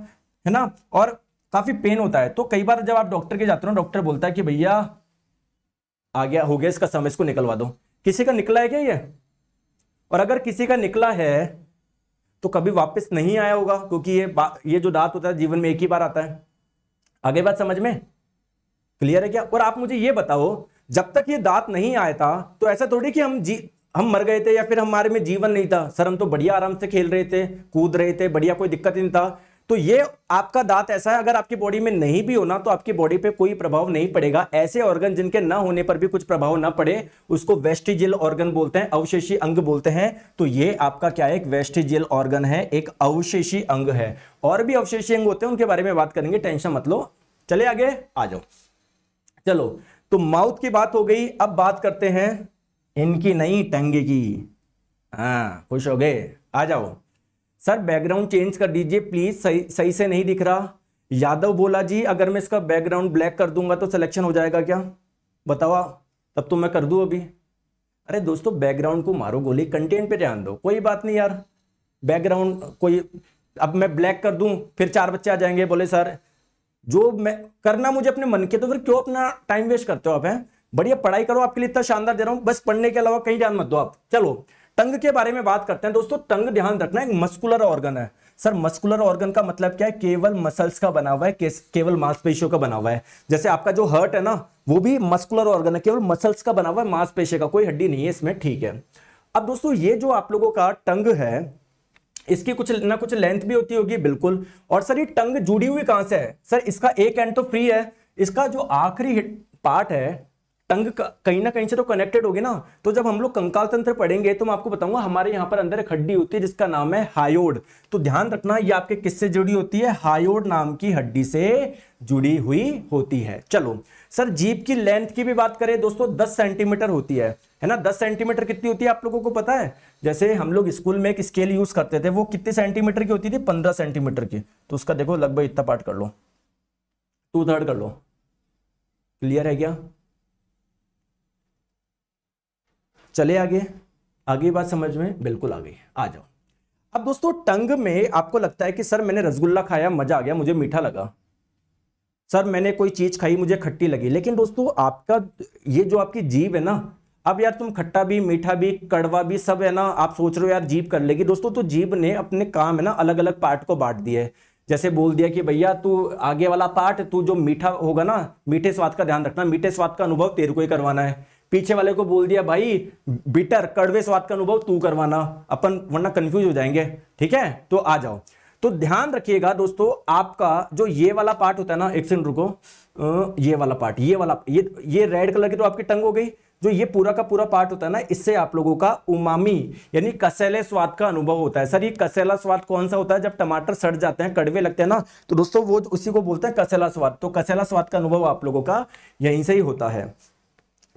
A: है ना और काफ़ी पेन होता है तो कई बार जब आप डॉक्टर के जाते हो डॉक्टर बोलता है कि भैया आ गया हो गया इसका समय इसको निकलवा दो किसी का निकला है क्या ये और अगर किसी का निकला है तो कभी वापस नहीं आया होगा क्योंकि ये ये जो दांत होता है जीवन में एक ही बार आता है आगे बात समझ में क्लियर है क्या और आप मुझे ये बताओ जब तक ये दांत नहीं आया था तो ऐसा थोड़ी कि हम जी हम मर गए थे या फिर हमारे में जीवन नहीं था सर हम तो बढ़िया आराम से खेल रहे थे कूद रहे थे बढ़िया कोई दिक्कत नहीं था तो ये आपका दांत ऐसा है अगर आपकी बॉडी में नहीं भी होना तो आपकी बॉडी पे कोई प्रभाव नहीं पड़ेगा ऐसे ऑर्गन जिनके ना होने पर भी कुछ प्रभाव ना पड़े उसको वेस्टिजियल ऑर्गन बोलते हैं अवशेषी अंग बोलते हैं तो ये आपका क्या है एक वेस्टिजियल ऑर्गन है एक अवशेषी अंग है और भी अवशेषी अंग होते हैं उनके बारे में बात करेंगे टेंशन मत लो चले आगे आ जाओ चलो तो माउथ की बात हो गई अब बात करते हैं इनकी नहीं टंगे की हाँ खुश हो गए आ जाओ सर बैकग्राउंड चेंज कर दीजिए प्लीज़ सही सही से नहीं दिख रहा यादव बोला जी अगर मैं इसका बैकग्राउंड ब्लैक कर दूंगा तो सिलेक्शन हो जाएगा क्या बताओ तब तो मैं कर दूँ अभी अरे दोस्तों बैकग्राउंड को मारो गोली कंटेंट पे ध्यान दो कोई बात नहीं यार बैकग्राउंड कोई अब मैं ब्लैक कर दूं फिर चार बच्चे आ जाएंगे बोले सर जो मैं करना मुझे अपने मन के तो फिर क्यों अपना टाइम वेस्ट करते हो आप हैं बढ़िया पढ़ाई करो आपके लिए इतना शानदार दे रहा हूँ बस पढ़ने के अलावा कहीं ध्यान मत दो आप चलो टंग के बारे में बात करते हैं दोस्तों टंग ध्यान रखना एक मस्कुलर ऑर्गन है सर मस्कुलर ऑर्गन का मतलब क्या है केवल मसल्स का बना हुआ है केवल मांसपेशियों का बना हुआ है जैसे आपका जो हर्ट है ना वो भी मस्कुलर ऑर्गन है केवल मसल्स का बना हुआ है मांसपेशियों का कोई हड्डी नहीं है इसमें ठीक है अब दोस्तों ये जो आप लोगों का टंग है इसकी कुछ ना कुछ लेंथ भी होती होगी बिल्कुल और सर ये टंग जुड़ी हुई कहां से है सर इसका एक एंड तो फ्री है इसका जो आखिरी पार्ट है टंग कहीं ना कहीं से तो कनेक्टेड होगी ना तो जब हम लोग कंकाल तंत्र पढ़ेंगे तो मैं आपको बताऊंगा हमारे यहाँ पर अंदर एक हड्डी होती है जिसका नाम है हायोड तो ध्यान रखना ये आपके किससे जुड़ी होती है हायोड नाम की हड्डी से जुड़ी हुई होती है चलो सर जीप की लेंथ की भी बात करें दोस्तों दस सेंटीमीटर होती है है ना दस सेंटीमीटर कितनी होती है आप लोगों को पता है जैसे हम लोग स्कूल में एक स्केल यूज करते थे वो कितने सेंटीमीटर की होती थी पंद्रह सेंटीमीटर की तो उसका देखो लगभग इतना पार्ट कर लो टू थर्ड कर लो क्लियर है क्या चले आगे आगे बात समझ में बिल्कुल आ गई आ जाओ अब दोस्तों टंग में आपको लगता है कि सर मैंने रसगुल्ला खाया मजा आ गया मुझे मीठा लगा सर मैंने कोई चीज खाई मुझे खट्टी लगी लेकिन दोस्तों आपका ये जो आपकी जीव है ना अब यार तुम खट्टा भी मीठा भी कड़वा भी सब है ना आप सोच रहे हो यार जीव कर लेगी दोस्तों तो जीव ने अपने काम है ना अलग अलग पार्ट को बांट दिया है जैसे बोल दिया कि भैया तू आगे वाला पार्ट तू जो मीठा होगा ना मीठे स्वाद का ध्यान रखना मीठे स्वाद का अनुभव तेरे को ही करवाना है पीछे वाले को बोल दिया भाई बिटर कड़वे स्वाद का अनुभव तू करवाना अपन वरना कंफ्यूज हो जाएंगे ठीक है तो आ जाओ तो ध्यान रखिएगा दोस्तों आपका जो ये वाला पार्ट होता है ना एक सेकंड रुको ये वाला पार्ट ये वाला ये ये रेड कलर की तो आपकी टंग हो गई जो ये पूरा का पूरा पार्ट होता है ना इससे आप लोगों का उमामी यानी कसैले स्वाद का अनुभव होता है सर ये कसैला स्वाद कौन सा होता है जब टमाटर सड़ जाते हैं कड़वे लगते हैं ना तो दोस्तों वो उसी को बोलते हैं कसैला स्वाद तो कसैला स्वाद का अनुभव आप लोगों का यहीं से ही होता है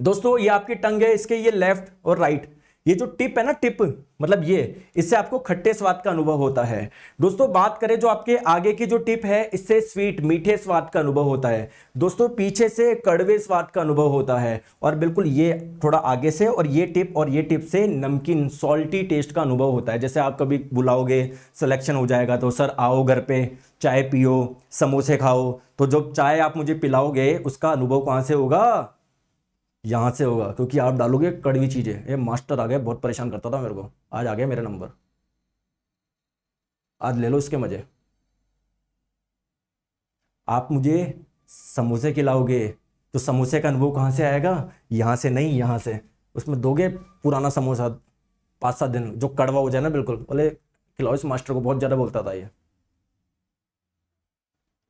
A: दोस्तों ये आपकी टंग है इसके ये लेफ्ट और राइट ये जो टिप है ना टिप मतलब ये इससे आपको खट्टे स्वाद का अनुभव होता है दोस्तों बात करें जो आपके आगे की जो टिप है इससे स्वीट मीठे स्वाद का अनुभव होता है दोस्तों पीछे से कड़वे स्वाद का अनुभव होता है और बिल्कुल ये थोड़ा आगे से और ये टिप और ये टिप से नमकीन सॉल्टी टेस्ट का अनुभव होता है जैसे आप कभी बुलाओगे सिलेक्शन हो जाएगा तो सर आओ घर पे चाय पियो समोसे खाओ तो जब चाय आप मुझे पिलाओगे उसका अनुभव कहाँ से होगा यहाँ से होगा क्योंकि आप डालोगे कड़वी चीज़ें ये मास्टर आ गए बहुत परेशान करता था मेरे को आज आ गए मेरा नंबर आज ले लो इसके मज़े आप मुझे समोसे खिलाओगे तो समोसे का अनुभव कहाँ से आएगा यहाँ से नहीं यहाँ से उसमें दोगे पुराना समोसा पाँच सात दिन जो कड़वा हो जाए ना बिल्कुल बोले खिलाओ इस मास्टर को बहुत ज़्यादा बोलता था ये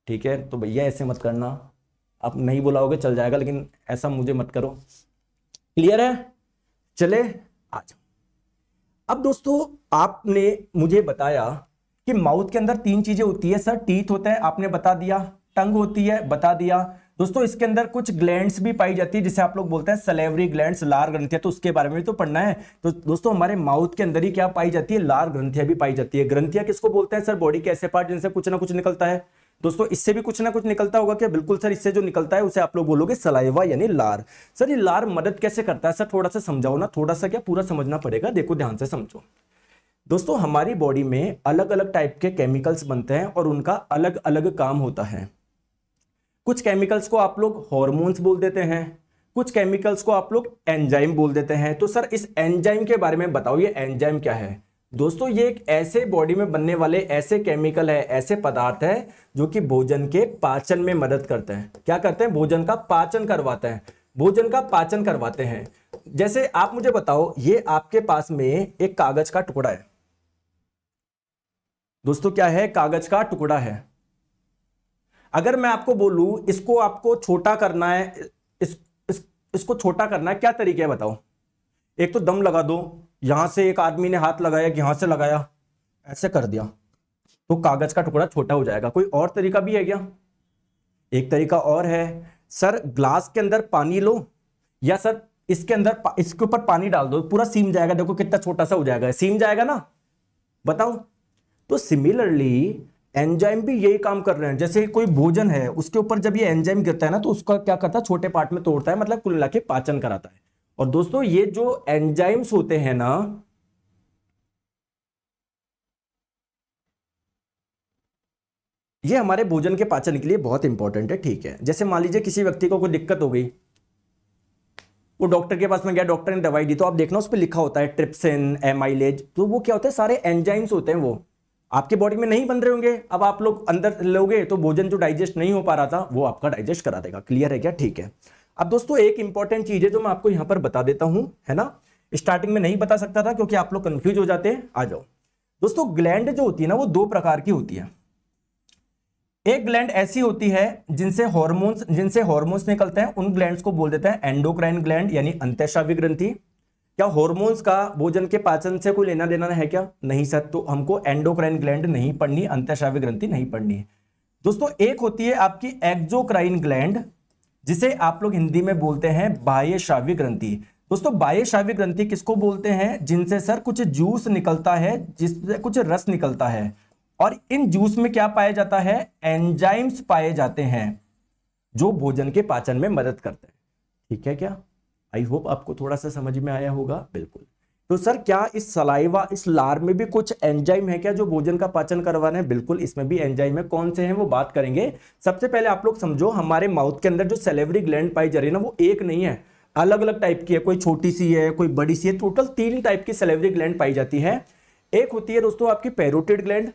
A: ठीक है तो भैया ऐसे मत करना आप नहीं बुलाओगे चल जाएगा लेकिन ऐसा मुझे मत करो क्लियर है चले आ जाओ अब दोस्तों आपने मुझे बताया कि माउथ के अंदर तीन चीजें होती है सर टीथ होते हैं आपने बता दिया टंग होती है बता दिया दोस्तों इसके अंदर कुछ ग्लैंड्स भी पाई जाती है जिसे आप लोग बोलते हैं सलेवरी ग्लैंड्स लार ग्रंथिया तो उसके बारे में भी तो पढ़ना है तो दोस्तों हमारे माउथ के अंदर ही क्या पाई जाती है लार ग्रंथिया भी पाई जाती है ग्रंथिया किसको बोलते हैं सर बॉडी के ऐसे पार्ट जिनसे कुछ ना कुछ निकलता है दोस्तों इससे भी कुछ ना कुछ निकलता होगा क्या बिल्कुल सर इससे जो निकलता है उसे आप लोग बोलोगे सलाइवा यानी लार सर ये लार मदद कैसे करता है सर थोड़ा सा समझाओ ना थोड़ा सा क्या पूरा समझना पड़ेगा देखो ध्यान से समझो दोस्तों हमारी बॉडी में अलग अलग टाइप के केमिकल्स बनते हैं और उनका अलग अलग काम होता है कुछ केमिकल्स को आप लोग हॉर्मोन्स बोल देते हैं कुछ केमिकल्स को आप लोग एंजाइम बोल देते हैं तो सर इस एंजाइम के बारे में बताओ ये एंजाइम क्या है दोस्तों ये एक ऐसे बॉडी में बनने वाले ऐसे केमिकल है ऐसे पदार्थ है जो कि भोजन के पाचन में मदद करते हैं क्या करते हैं भोजन का पाचन करवाते हैं भोजन का पाचन करवाते हैं जैसे आप मुझे बताओ ये आपके पास में एक कागज का टुकड़ा है दोस्तों क्या है कागज का टुकड़ा है अगर मैं आपको बोलू इसको आपको छोटा करना है इस, इस, इसको छोटा करना है क्या तरीके है बताओ एक तो दम लगा दो यहां से एक आदमी ने हाथ लगाया कि से लगाया ऐसे कर दिया तो कागज का टुकड़ा छोटा हो जाएगा कोई और तरीका भी है क्या एक तरीका और है सर ग्लास के अंदर पानी लो या सर इसके अंदर इसके ऊपर पानी डाल दो पूरा सीम जाएगा देखो कितना छोटा सा हो जाएगा सीम जाएगा ना बताओ तो सिमिलरली एंजाइम भी यही काम कर रहे हैं जैसे कोई भोजन है उसके ऊपर जब ये एंजाइम गिरता है ना तो उसका क्या करता है छोटे पार्ट में तोड़ता है मतलब कुल मिला के पाचन कराता है और दोस्तों ये जो एंजाइम्स होते हैं ना ये हमारे भोजन के पाचन के लिए बहुत इंपॉर्टेंट है ठीक है जैसे मान लीजिए किसी व्यक्ति को कोई दिक्कत हो गई वो डॉक्टर के पास में गया डॉक्टर ने दवाई दी तो आप देखना उस पर लिखा होता है ट्रिप्सिन एमाइलेज तो वो क्या होता है सारे एंजाइम्स होते हैं वो आपके बॉडी में नहीं बन रहे होंगे अब आप लोग अंदर लोगे तो भोजन जो डाइजेस्ट नहीं हो पा रहा था वो आपका डाइजेस्ट करा देगा क्लियर है क्या ठीक है अब दोस्तों एक इंपॉर्टेंट चीज है जो मैं आपको यहां पर बता देता हूं है ना स्टार्टिंग में नहीं बता सकता था क्योंकि आप लोग कंफ्यूज हो जाते हैं आ जाओ दोस्तों ग्लैंड जो होती है ना वो दो प्रकार की होती है एक ग्लैंड ऐसी होती है जिनसे हॉर्मोन्स जिनसे हॉर्मोन्स निकलते हैं उन ग्लैंड्स को बोल देते हैं एंडोक्राइन ग्लैंड यानी अंत्यशावी ग्रंथि क्या हॉर्मोन्स का भोजन के पाचन से कोई लेना देना है क्या नहीं सर तो हमको एंडोक्राइन ग्लैंड नहीं पढ़नी अंत्यशावी ग्रंथि नहीं पढ़नी दोस्तों एक होती है आपकी एक्जोक्राइन ग्लैंड जिसे आप लोग हिंदी में बोलते हैं बाह्य श्राव्य ग्रंथि दोस्तों बाह्य श्राव्य ग्रंथि किसको बोलते हैं जिनसे सर कुछ जूस निकलता है जिससे कुछ रस निकलता है और इन जूस में क्या पाया जाता है एंजाइम्स पाए जाते हैं जो भोजन के पाचन में मदद करते हैं ठीक है क्या आई होप आपको थोड़ा सा समझ में आया होगा बिल्कुल तो सर क्या इस सलाइवा इस लार में भी कुछ एंजाइम है क्या जो भोजन का पाचन करवाना है बिल्कुल इसमें भी एंजाइम है कौन से हैं वो बात करेंगे सबसे पहले आप लोग समझो हमारे माउथ के अंदर जो सेलेवरी ग्लैंड पाई जा रही है ना वो एक नहीं है अलग अलग टाइप की है कोई छोटी सी है कोई बड़ी सी है टोटल तीन टाइप की सेलेवरी ग्लैंड पाई जाती है एक होती है दोस्तों आपकी पेरोटेड ग्लैंड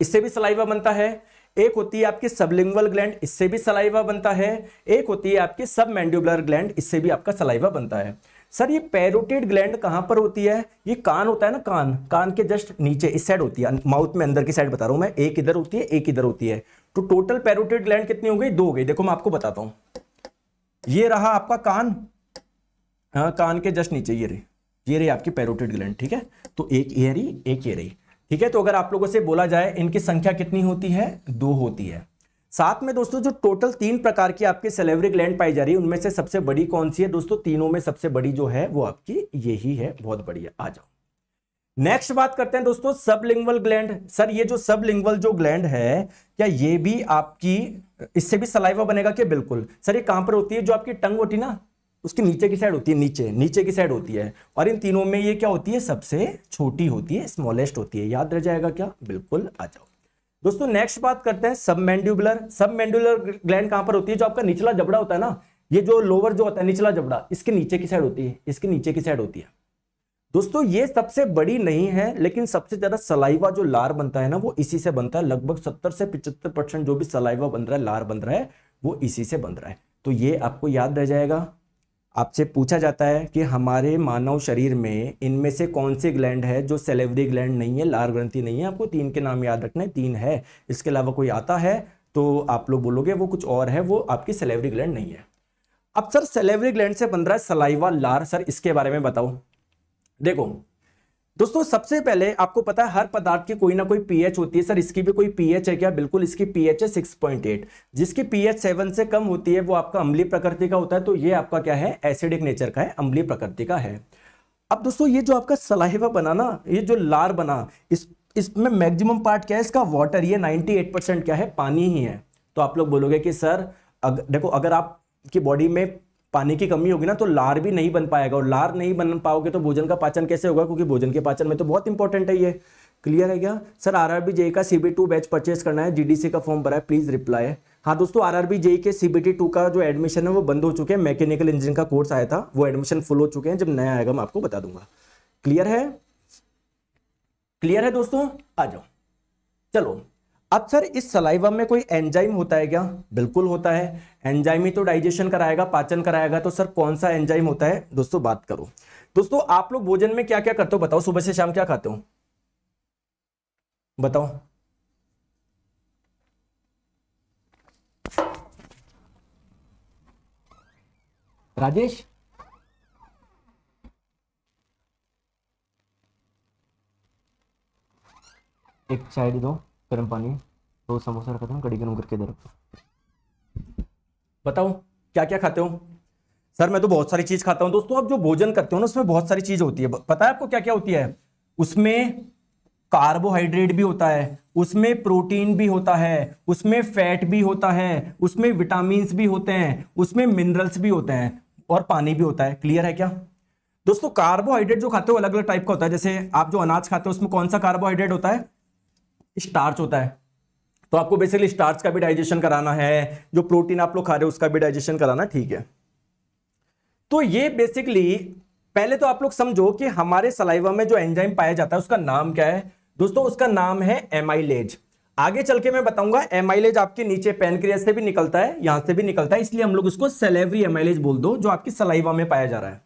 A: इससे भी सलाइवा बनता है एक होती है आपकी सबलिंगल ग्लैंड इससे भी सलाइवा बनता है एक होती है आपकी सब मैंडर ग्लैंड इससे भी आपका सलाइवा बनता है सर ये पैरोटेड ग्लैंड कहां पर होती है ये कान होता है ना कान कान के जस्ट नीचे इस साइड होती है माउथ में अंदर की साइड बता रहा हूं मैं एक इधर होती है एक इधर होती है तो टोटल पैरोटेड ग्लैंड कितनी हो गई दो हो गई देखो मैं आपको बताता हूं ये रहा आपका कान हाँ कान के जस्ट नीचे ये रही ये रही आपकी पैरोटेड ग्लैंड ठीक है तो एक ये रही एक ये रही ठीक है तो अगर आप लोगों से बोला जाए इनकी संख्या कितनी होती है दो होती है साथ में दोस्तों जो टोटल तीन प्रकार की आपकी सेलेवरिक ग्लैंड पाई जा रही है उनमें से सबसे बड़ी कौन सी है दोस्तों तीनों में सबसे बड़ी जो है वो आपकी यही है बहुत बढ़िया आ जाओ नेक्स्ट बात करते हैं दोस्तों लिंगवल ग्लैंड सर ये जो सब लिंगवल जो ग्लैंड है क्या ये भी आपकी इससे भी सलाइवा बनेगा क्या बिल्कुल सर ये कहां पर होती है जो आपकी टंग होती ना उसके नीचे की साइड होती है नीचे नीचे की साइड होती है और इन तीनों में ये क्या होती है सबसे छोटी होती है स्मॉलेस्ट होती है याद रह जाएगा क्या बिल्कुल आ जाओ दोस्तों नेक्स्ट बात करते हैं सबमेंड्यूबुलर सबमेंड्यूलर ग्लैंड कहां पर होती है जो आपका निचला जबड़ा होता है ना ये जो लोअर जो होता है निचला जबड़ा इसके नीचे की साइड होती है इसके नीचे की साइड होती है दोस्तों ये सबसे बड़ी नहीं है लेकिन सबसे ज्यादा सलाइवा जो लार बनता है ना वो इसी से बनता है लगभग सत्तर से पिछहत्तर परसेंट जो भी सलाइवा बन रहा है लार बन रहा है वो इसी से बन रहा है तो ये आपको याद रह जाएगा आपसे पूछा जाता है कि हमारे मानव शरीर में इनमें से कौन से ग्लैंड है जो सेलेवरी ग्लैंड नहीं है लार ग्रंथि नहीं है आपको तीन के नाम याद रखना है तीन है इसके अलावा कोई आता है तो आप लोग बोलोगे वो कुछ और है वो आपकी सेलेवरी ग्लैंड नहीं है अब सर सेलेवरी ग्लैंड से बन रहा है सलाइवा लार सर इसके बारे में बताओ देखो दोस्तों सबसे पहले आपको पता है हर पदार्थ की कोई ना कोई पीएच होती है सर इसकी भी कोई पीएच है क्या बिल्कुल इसकी पीएच है 6.8 जिसकी पीएच 7 से कम होती है वो आपका अम्ली प्रकृति का होता है तो ये आपका क्या है एसिडिक नेचर का है अम्ली प्रकृति का है अब दोस्तों ये जो आपका सलाहिवा बना ना ये जो लार बना इस इसमें पार्ट क्या है इसका वाटर ये नाइनटी क्या है पानी ही है तो आप लोग बोलोगे कि सर अग, देखो अगर आपकी बॉडी में पानी की कमी होगी ना तो लार भी नहीं बन पाएगा और लार नहीं बन पाओगे तो भोजन का पाचन कैसे होगा क्योंकि भोजन के पाचन में तो बहुत इंपॉर्टेंट है ये क्लियर है क्या सर आरआरबी जे का सीबी टू बैच परचेस करना है जीडीसी का फॉर्म भरा है प्लीज रिप्लाई हाँ दोस्तों आरआरबी जे के सीबीटी टू का जो एडमिशन है वो बंद हो चुके हैं मैकेनिकल इंजन का कोर्स आया था वो एडमिशन फुल हो चुके हैं जब नया आएगा मैं आपको बता दूंगा क्लियर है क्लियर है दोस्तों आ जाओ चलो अब सर इस सलाइवा में कोई एंजाइम होता है क्या बिल्कुल होता है एंजाइम ही तो डाइजेशन कराएगा पाचन कराएगा तो सर कौन सा एंजाइम होता है दोस्तों बात करो दोस्तों आप लोग भोजन में क्या क्या करते हो बताओ सुबह से शाम क्या खाते हो बताओ राजेश एक साइड दो गर्म पानी रोज़ समोसा रखा था कड़ी गर्म करके दे बताओ क्या क्या खाते हो सर मैं तो बहुत सारी चीज़ खाता हूँ दोस्तों आप जो भोजन करते हो ना उसमें बहुत सारी चीज़ होती है पता है आपको क्या क्या होती है उसमें कार्बोहाइड्रेट भी होता है उसमें प्रोटीन भी होता है उसमें फैट भी होता है उसमें विटामिन भी होते हैं उसमें मिनरल्स भी होते हैं और पानी भी होता है क्लियर है क्या दोस्तों कार्बोहाइड्रेट जो खाते हो अलग अलग टाइप का होता है जैसे आप जो अनाज खाते हो उसमें कौन सा कार्बोहाइड्रेट होता है स्टार्च होता है तो आपको बेसिकली स्टार्च का भी डाइजेशन कराना है जो प्रोटीन आप लोग खा रहे हो उसका भी डाइजेशन कराना ठीक है तो ये बेसिकली पहले तो आप लोग समझो कि हमारे सलाइवा में जो एंजाइम पाया जाता है उसका नाम क्या है दोस्तों उसका नाम है एमाइलेज आगे चल के मैं बताऊंगा एमाइलेज आपके नीचे पेनक्रिया से भी निकलता है यहां से भी निकलता है इसलिए हम लोग उसको सेलेवरी एमाइलेज बोल दो जो आपकी सलाइवा में पाया जा रहा है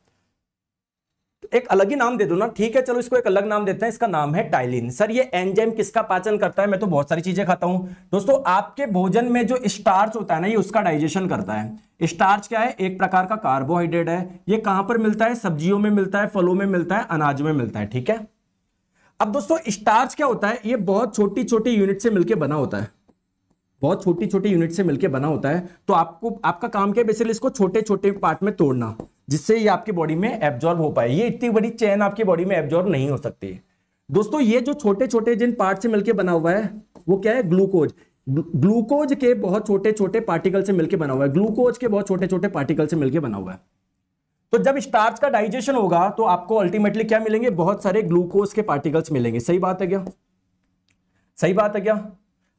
A: एक अलग ही नाम दे दो ना ठीक है चलो इसको एक अलग नाम देते हैं इसका नाम है टाइलिन सर ये एंजाइम किसका पाचन करता है मैं तो बहुत सारी चीजें खाता हूं दोस्तों आपके भोजन में जो स्टार्च होता है ना ये उसका डाइजेशन करता है स्टार्च क्या है एक प्रकार का कार्बोहाइड्रेट है ये कहां पर मिलता है सब्जियों में मिलता है फलों में मिलता है अनाज में मिलता है ठीक है अब दोस्तों स्टार्च क्या होता है ये बहुत छोटी छोटी यूनिट से मिलकर बना होता है बहुत छोटी छोटी यूनिट से मिलकर बना होता है तो आपको आपका काम क्या बेसिकली इसको छोटे छोटे पार्ट में तोड़ना जिससे ये आपकी बॉडी में एब्जॉर्ब हो पाए ये इतनी बड़ी चैन आपकी बॉडी में एब्जॉर्ब नहीं हो सकती दोस्तों ये जो छोटे छोटे जिन पार्ट से मिलकर बना हुआ है वो क्या है ग्लूकोज ग्लूकोज के बहुत छोटे छोटे पार्टिकल से मिलकर बना हुआ है ग्लूकोज के बहुत छोटे छोटे पार्टिकल से मिलकर बना हुआ है तो जब स्टार्च का डाइजेशन होगा तो आपको अल्टीमेटली क्या मिलेंगे बहुत सारे ग्लूकोज के पार्टिकल्स मिलेंगे सही बात है क्या सही बात है क्या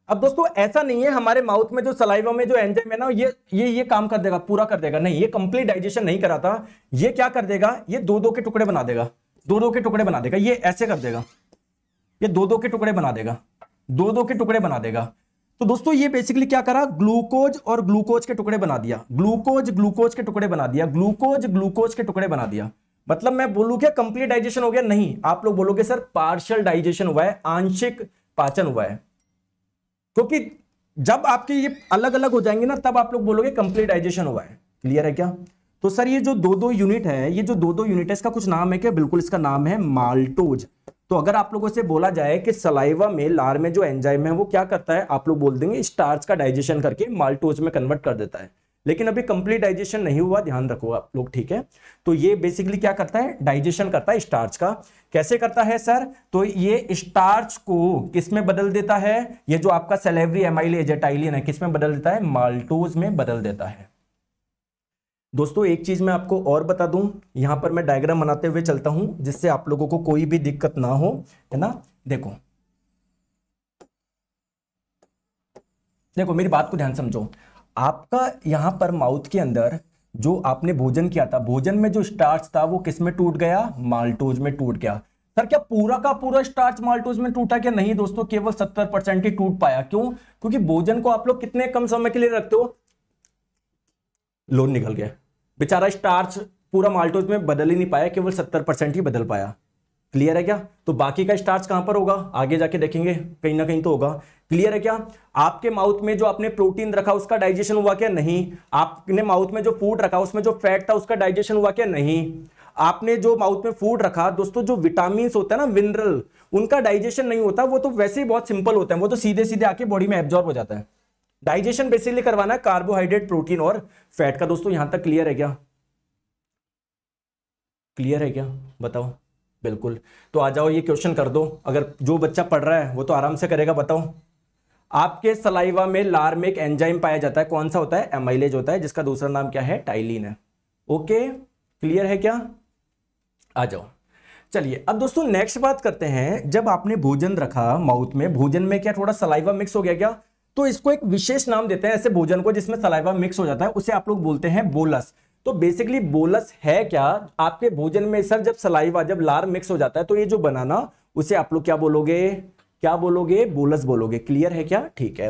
A: अब दोस्तों ऐसा नहीं है हमारे माउथ में जो सलाइवा में जो एंजाइम है ना ये ये ये काम कर देगा पूरा कर देगा नहीं ये कंप्लीट डाइजेशन नहीं कराता ये क्या कर देगा ये दो दो के टुकड़े बना देगा दो दो के टुकड़े बना देगा ये ऐसे कर देगा ये दो दो के टुकड़े बना देगा दो दो के टुकड़े बना देगा तो दोस्तों ये बेसिकली क्या करा ग्लूकोज और ग्लूकोज के टुकड़े बना दिया ग्लूकोज ग्लूकोज के टुकड़े बना दिया ग्लूकोज ग्लूकोज के टुकड़े बना दिया मतलब मैं बोलू क्या कंप्लीट डाइजेशन हो गया नहीं आप लोग बोलोगे सर पार्शियल डाइजेशन हुआ है आंशिक पाचन हुआ है क्योंकि जब आपके ये अलग अलग हो जाएंगे ना तब आप लोग बोलोगे कंप्लीट डाइजेशन हुआ है क्लियर है क्या तो सर ये जो दो दो यूनिट है ये जो दो दो यूनिट है इसका कुछ नाम है क्या बिल्कुल इसका नाम है माल्टोज तो अगर आप लोगों से बोला जाए कि सलाइवा में लार में जो एंजाइम है वो क्या करता है आप लोग बोल देंगे स्टार्च का डाइजेशन करके माल्टोज में कन्वर्ट कर देता है लेकिन अभी कंप्लीट डाइजेशन नहीं हुआ ध्यान रखो आप लोग ठीक है तो ये बेसिकली क्या करता है डाइजेशन करता है स्टार्च का कैसे करता है सर तो ये स्टार्च को किसमें बदल देता है ये जो आपका सेलेवरी एमाइल एजेटाइलियन है किसमें बदल देता है माल्टोज में बदल देता है दोस्तों एक चीज मैं आपको और बता दूं यहां पर मैं डायग्राम बनाते हुए चलता हूं जिससे आप लोगों को कोई भी दिक्कत ना हो है ना देखो देखो मेरी बात को ध्यान समझो आपका यहाँ पर माउथ के अंदर जो आपने भोजन किया था भोजन में जो स्टार्च था वो किस में टूट गया माल्टोज में टूट गया सर क्या पूरा का पूरा स्टार्च माल्टोज में टूटा क्या नहीं दोस्तों केवल सत्तर परसेंट ही टूट पाया क्यों क्योंकि भोजन को आप लोग कितने कम समय के लिए रखते हो लोन निकल गया बेचारा स्टार्च पूरा माल्टोज में बदल ही नहीं पाया केवल सत्तर परसेंट ही बदल पाया क्लियर है क्या तो बाकी का स्टार्च कहां पर होगा आगे जाके देखेंगे कहीं ना कहीं तो होगा क्लियर है क्या आपके माउथ में जो आपने प्रोटीन रखा उसका डाइजेशन हुआ क्या नहीं आपने माउथ में जो फूड रखा उसमें जो फैट था उसका डाइजेशन हुआ क्या नहीं आपने जो माउथ में फूड रखा दोस्तों जो विटामिन होता है ना मिनरल उनका डाइजेशन नहीं होता वो तो वैसे ही बहुत सिंपल होता है वो तो सीधे सीधे आके बॉडी में एब्जॉर्ब हो जाता है डाइजेशन बेसिकली करवाना है कार्बोहाइड्रेट प्रोटीन और फैट का दोस्तों यहां तक क्लियर है क्या क्लियर है क्या बताओ बिल्कुल तो आ जाओ ये क्वेश्चन कर दो अगर जो बच्चा पढ़ रहा है वो तो आराम से करेगा बताओ आपके सलाइवा में लार में एक एंजाइम पाया जाता है कौन सा होता है एमाइलेज होता है जिसका दूसरा नाम क्या है टाइलिन है ओके क्लियर है क्या आ जाओ चलिए अब दोस्तों नेक्स्ट बात करते हैं जब आपने भोजन रखा माउथ में भोजन में क्या थोड़ा सलाइवा मिक्स हो गया क्या तो इसको एक विशेष नाम देते हैं ऐसे भोजन को जिसमें सलाइवा मिक्स हो जाता है उसे आप लोग बोलते हैं बोलस तो बेसिकली बोलस है क्या आपके भोजन में सर जब सलाइवा जब लार मिक्स हो जाता है तो ये जो बनाना उसे आप लोग क्या बोलोगे क्या बोलोगे बोलस बोलोगे क्लियर है क्या ठीक है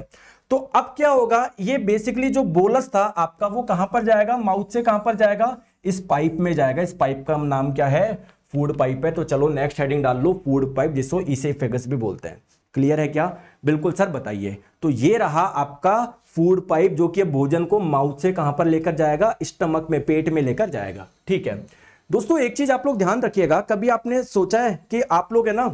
A: तो अब क्या होगा ये बेसिकली जो बोलस था आपका वो कहां पर जाएगा माउथ से कहां पर जाएगा इस पाइप में जाएगा इस पाइप का नाम क्या है फूड पाइप है तो चलो नेक्स्ट हेडिंग डाल लो फूड पाइप जिसको इसे फेगस भी बोलते हैं क्लियर है क्या बिल्कुल सर बताइए तो ये रहा आपका फूड पाइप जो कि भोजन को माउथ से कहां पर लेकर जाएगा स्टमक में पेट में लेकर जाएगा ठीक है दोस्तों एक चीज आप लोग ध्यान रखिएगा कभी आपने सोचा है कि आप लोग है ना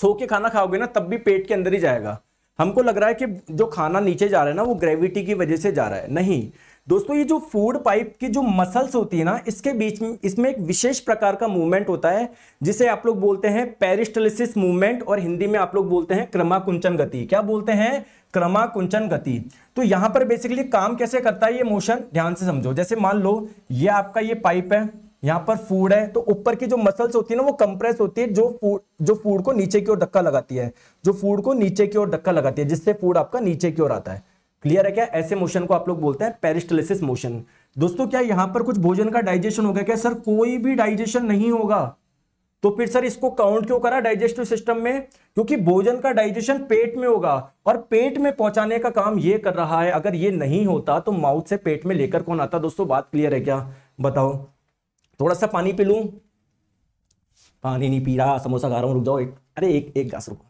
A: सो के खाना खाओगे ना तब भी पेट के अंदर ही जाएगा हमको लग रहा है कि जो खाना नीचे जा रहा है ना वो ग्रेविटी की वजह से जा रहा है नहीं दोस्तों ये जो फूड पाइप की जो मसल्स होती है ना इसके बीच में इसमें एक विशेष प्रकार का मूवमेंट होता है जिसे आप लोग बोलते हैं पेरिस्टलिसिस मूवमेंट और हिंदी में आप लोग बोलते हैं क्रमाकुंचन गति क्या बोलते हैं क्रमाकुंचन गति तो यहां पर बेसिकली काम कैसे करता है ये मोशन ध्यान से समझो जैसे मान लो ये आपका ये पाइप है यहाँ पर फूड है तो ऊपर की जो मसल्स होती है ना वो कंप्रेस होती है जो फूड जो फूड को नीचे की ओर धक्का लगाती है जो फूड को नीचे की ओर धक्का लगाती है जिससे फूड आपका नीचे की ओर आता है क्लियर है क्या ऐसे मोशन को आप लोग बोलते हैं पेरिस्टलिस मोशन दोस्तों क्या यहां पर कुछ भोजन का डाइजेशन होगा क्या सर कोई भी डाइजेशन नहीं होगा तो फिर सर इसको काउंट क्यों करा डाइजेस्टिव सिस्टम में क्योंकि भोजन का डाइजेशन पेट में होगा और पेट में पहुंचाने का काम ये कर रहा है अगर ये नहीं होता तो माउथ से पेट में लेकर कौन आता दोस्तों बात क्लियर है क्या बताओ थोड़ा सा पानी पी लू पानी नहीं पी रहा समोसा खा रहा हूं रुक जाओ एक अरे एक एक गास रुको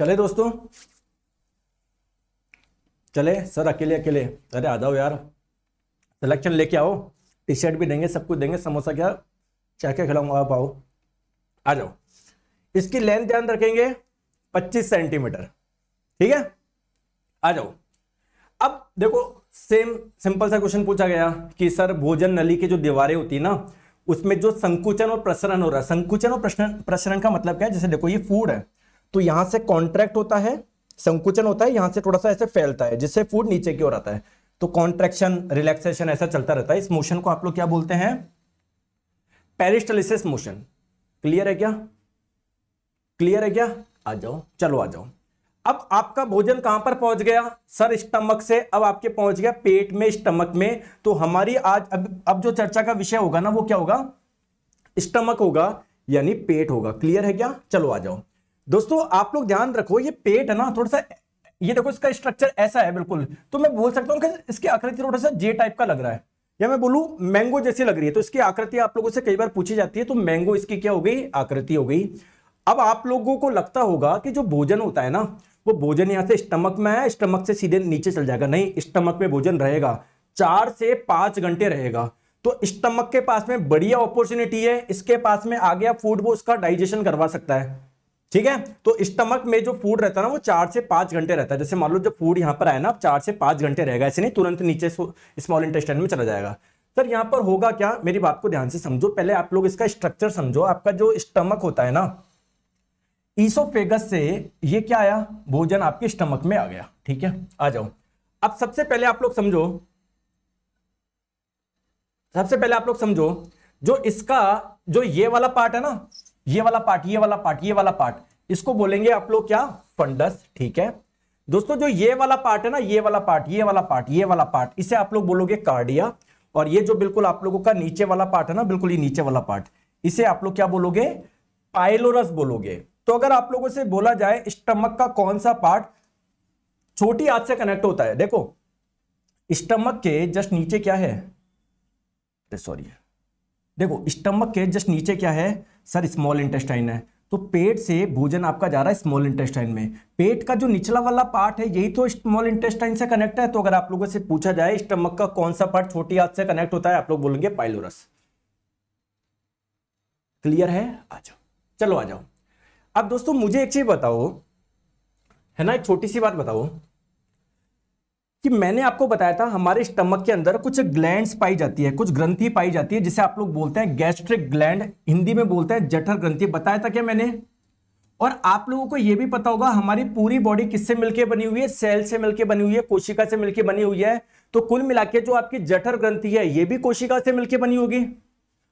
A: चले दोस्तों चले सर अकेले अकेले अरे आ जाओ यार सिलेक्शन लेके आओ टी शर्ट भी देंगे सब कुछ देंगे समोसा क्या क्या के खिलाऊंगा आप आओ आ जाओ इसकी लेंथ ध्यान रखेंगे 25 सेंटीमीटर ठीक है आ जाओ अब देखो सेम सिंपल सा क्वेश्चन पूछा गया कि सर भोजन नली की जो दीवारें होती है ना उसमें जो संकुचन और प्रसरण हो रहा है संकुचन और प्रसरण का मतलब क्या है जैसे देखो ये फूड है तो यहां से कॉन्ट्रैक्ट होता है संकुचन होता है यहां से थोड़ा सा ऐसे फैलता है जिससे फूड नीचे की ओर आता है तो कॉन्ट्रेक्शन रिलैक्सेशन ऐसा चलता रहता है इस मोशन को आप लोग क्या बोलते हैं पेरिस्टलिसिस मोशन क्लियर है क्या क्लियर है क्या आ जाओ चलो आ जाओ अब आपका भोजन कहां पर पहुंच गया सर स्टमक से अब आपके पहुंच गया पेट में स्टमक में तो हमारी आज अब अब जो चर्चा का विषय होगा ना वो क्या होगा स्टमक होगा यानी पेट होगा क्लियर है क्या चलो आ जाओ दोस्तों आप लोग ध्यान रखो ये पेट है ना थोड़ा सा ये देखो इसका स्ट्रक्चर ऐसा है बिल्कुल तो मैं बोल सकता हूँ कि इसकी आकृति थोड़ा सा जे टाइप का लग रहा है या मैं बोलू मैंगो जैसी लग रही है तो इसकी आकृति आप लोगों से कई बार पूछी जाती है तो मैंगो इसकी क्या हो गई आकृति हो गई अब आप लोगों को लगता होगा कि जो भोजन होता है ना वो भोजन यहाँ से स्टमक में है स्टमक से सीधे नीचे चल जाएगा नहीं स्टमक में भोजन रहेगा चार से पांच घंटे रहेगा तो स्टमक के पास में बढ़िया अपॉर्चुनिटी है इसके पास में आ गया फूड वो उसका डाइजेशन करवा सकता है ठीक है तो स्टमक में जो फूड रहता है ना वो चार से पांच घंटे रहता है जैसे मान लो जब फूड यहाँ पर आया ना चार से पांच घंटे रहेगा ऐसे नहीं तुरंत नीचे स्मॉल इंटेस्टाइन में चला जाएगा सर यहाँ पर होगा क्या मेरी बात को ध्यान से समझो पहले आप लोग इसका स्ट्रक्चर समझो आपका जो स्टमक होता है ना ईसोफेगस से ये क्या आया भोजन आपके स्टमक में आ गया ठीक है आ जाओ अब सबसे पहले आप लोग समझो सबसे पहले आप लोग समझो जो इसका जो ये वाला पार्ट है ना ये वाला पार्ट ये वाला पार्ट ये वाला पार्ट इसको बोलेंगे आप लोग क्या फंडस ठीक है दोस्तों जो ये वाला पार्ट है ना ये वाला पार्ट ये वाला पार्ट ये वाला पार्ट इसे आप लोग बोलोगे कार्डिया और ये जो बिल्कुल आप लोगों का नीचे वाला पार्ट है ना बिल्कुल ये नीचे वाला पार्ट इसे आप लोग क्या बोलोगे पाइलोरस बोलोगे तो अगर आप लोगों से बोला जाए स्टमक का कौन सा पार्ट छोटी आंत से कनेक्ट होता है देखो स्टमक के जस्ट नीचे क्या है सॉरी देखो स्टमक के जस्ट नीचे क्या है सर स्मॉल इंटेस्टाइन है तो पेट से भोजन आपका जा रहा है स्मॉल इंटेस्टाइन में पेट का जो निचला वाला पार्ट है यही तो स्मॉल इंटेस्टाइन से कनेक्ट है तो अगर आप लोगों से पूछा जाए स्टमक का कौन सा पार्ट छोटी हाथ से कनेक्ट होता है आप लोग बोलेंगे पाइलोरस क्लियर है आ जाओ चलो आ जाओ अब दोस्तों मुझे एक चीज बताओ है ना एक छोटी सी बात बताओ कि मैंने आपको बताया था हमारे स्टमक के अंदर कुछ ग्लैंड्स पाई जाती है कुछ ग्रंथि पाई जाती है जिसे आप लोग बोलते हैं गैस्ट्रिक ग्लैंड हिंदी में बोलते हैं जठर ग्रंथि बताया था क्या मैंने और आप लोगों को यह भी पता होगा हमारी पूरी बॉडी किससे मिलकर बनी हुई है सेल से मिलकर बनी हुई है कोशिका से मिलकर बनी हुई है तो कुल मिला जो आपकी जठर ग्रंथि है ये भी कोशिका से मिलकर बनी होगी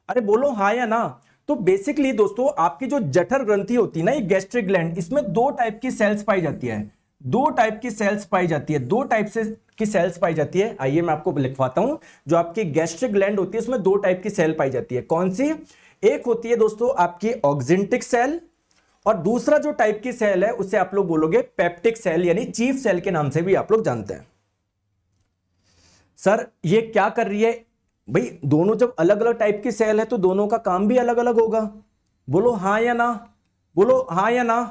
A: अरे बोलो हाँ या ना तो बेसिकली दोस्तों आपकी जो जठर ग्रंथि होती है ना ये गैस्ट्रिक ग्लैंड इसमें दो टाइप की सेल्स पाई जाती है दो टाइप की सेल्स पाई जाती है दो टाइप से की सेल्स पाई जाती है आइए मैं आपको लिखवाता हूं जो आपकी गैस्ट्रिक ग्लैंड होती है उसमें दो टाइप की सेल पाई जाती है कौन सी एक होती है दोस्तों आपकी ऑक्जेंटिक सेल और दूसरा जो टाइप की सेल है उसे आप लोग बोलोगे पेप्टिक सेल यानी चीफ सेल के नाम से भी आप लोग जानते हैं सर ये क्या कर रही है भाई दोनों जब अलग अलग टाइप की सेल है तो दोनों का काम भी अलग अलग होगा बोलो हाँ या ना बोलो हाँ या ना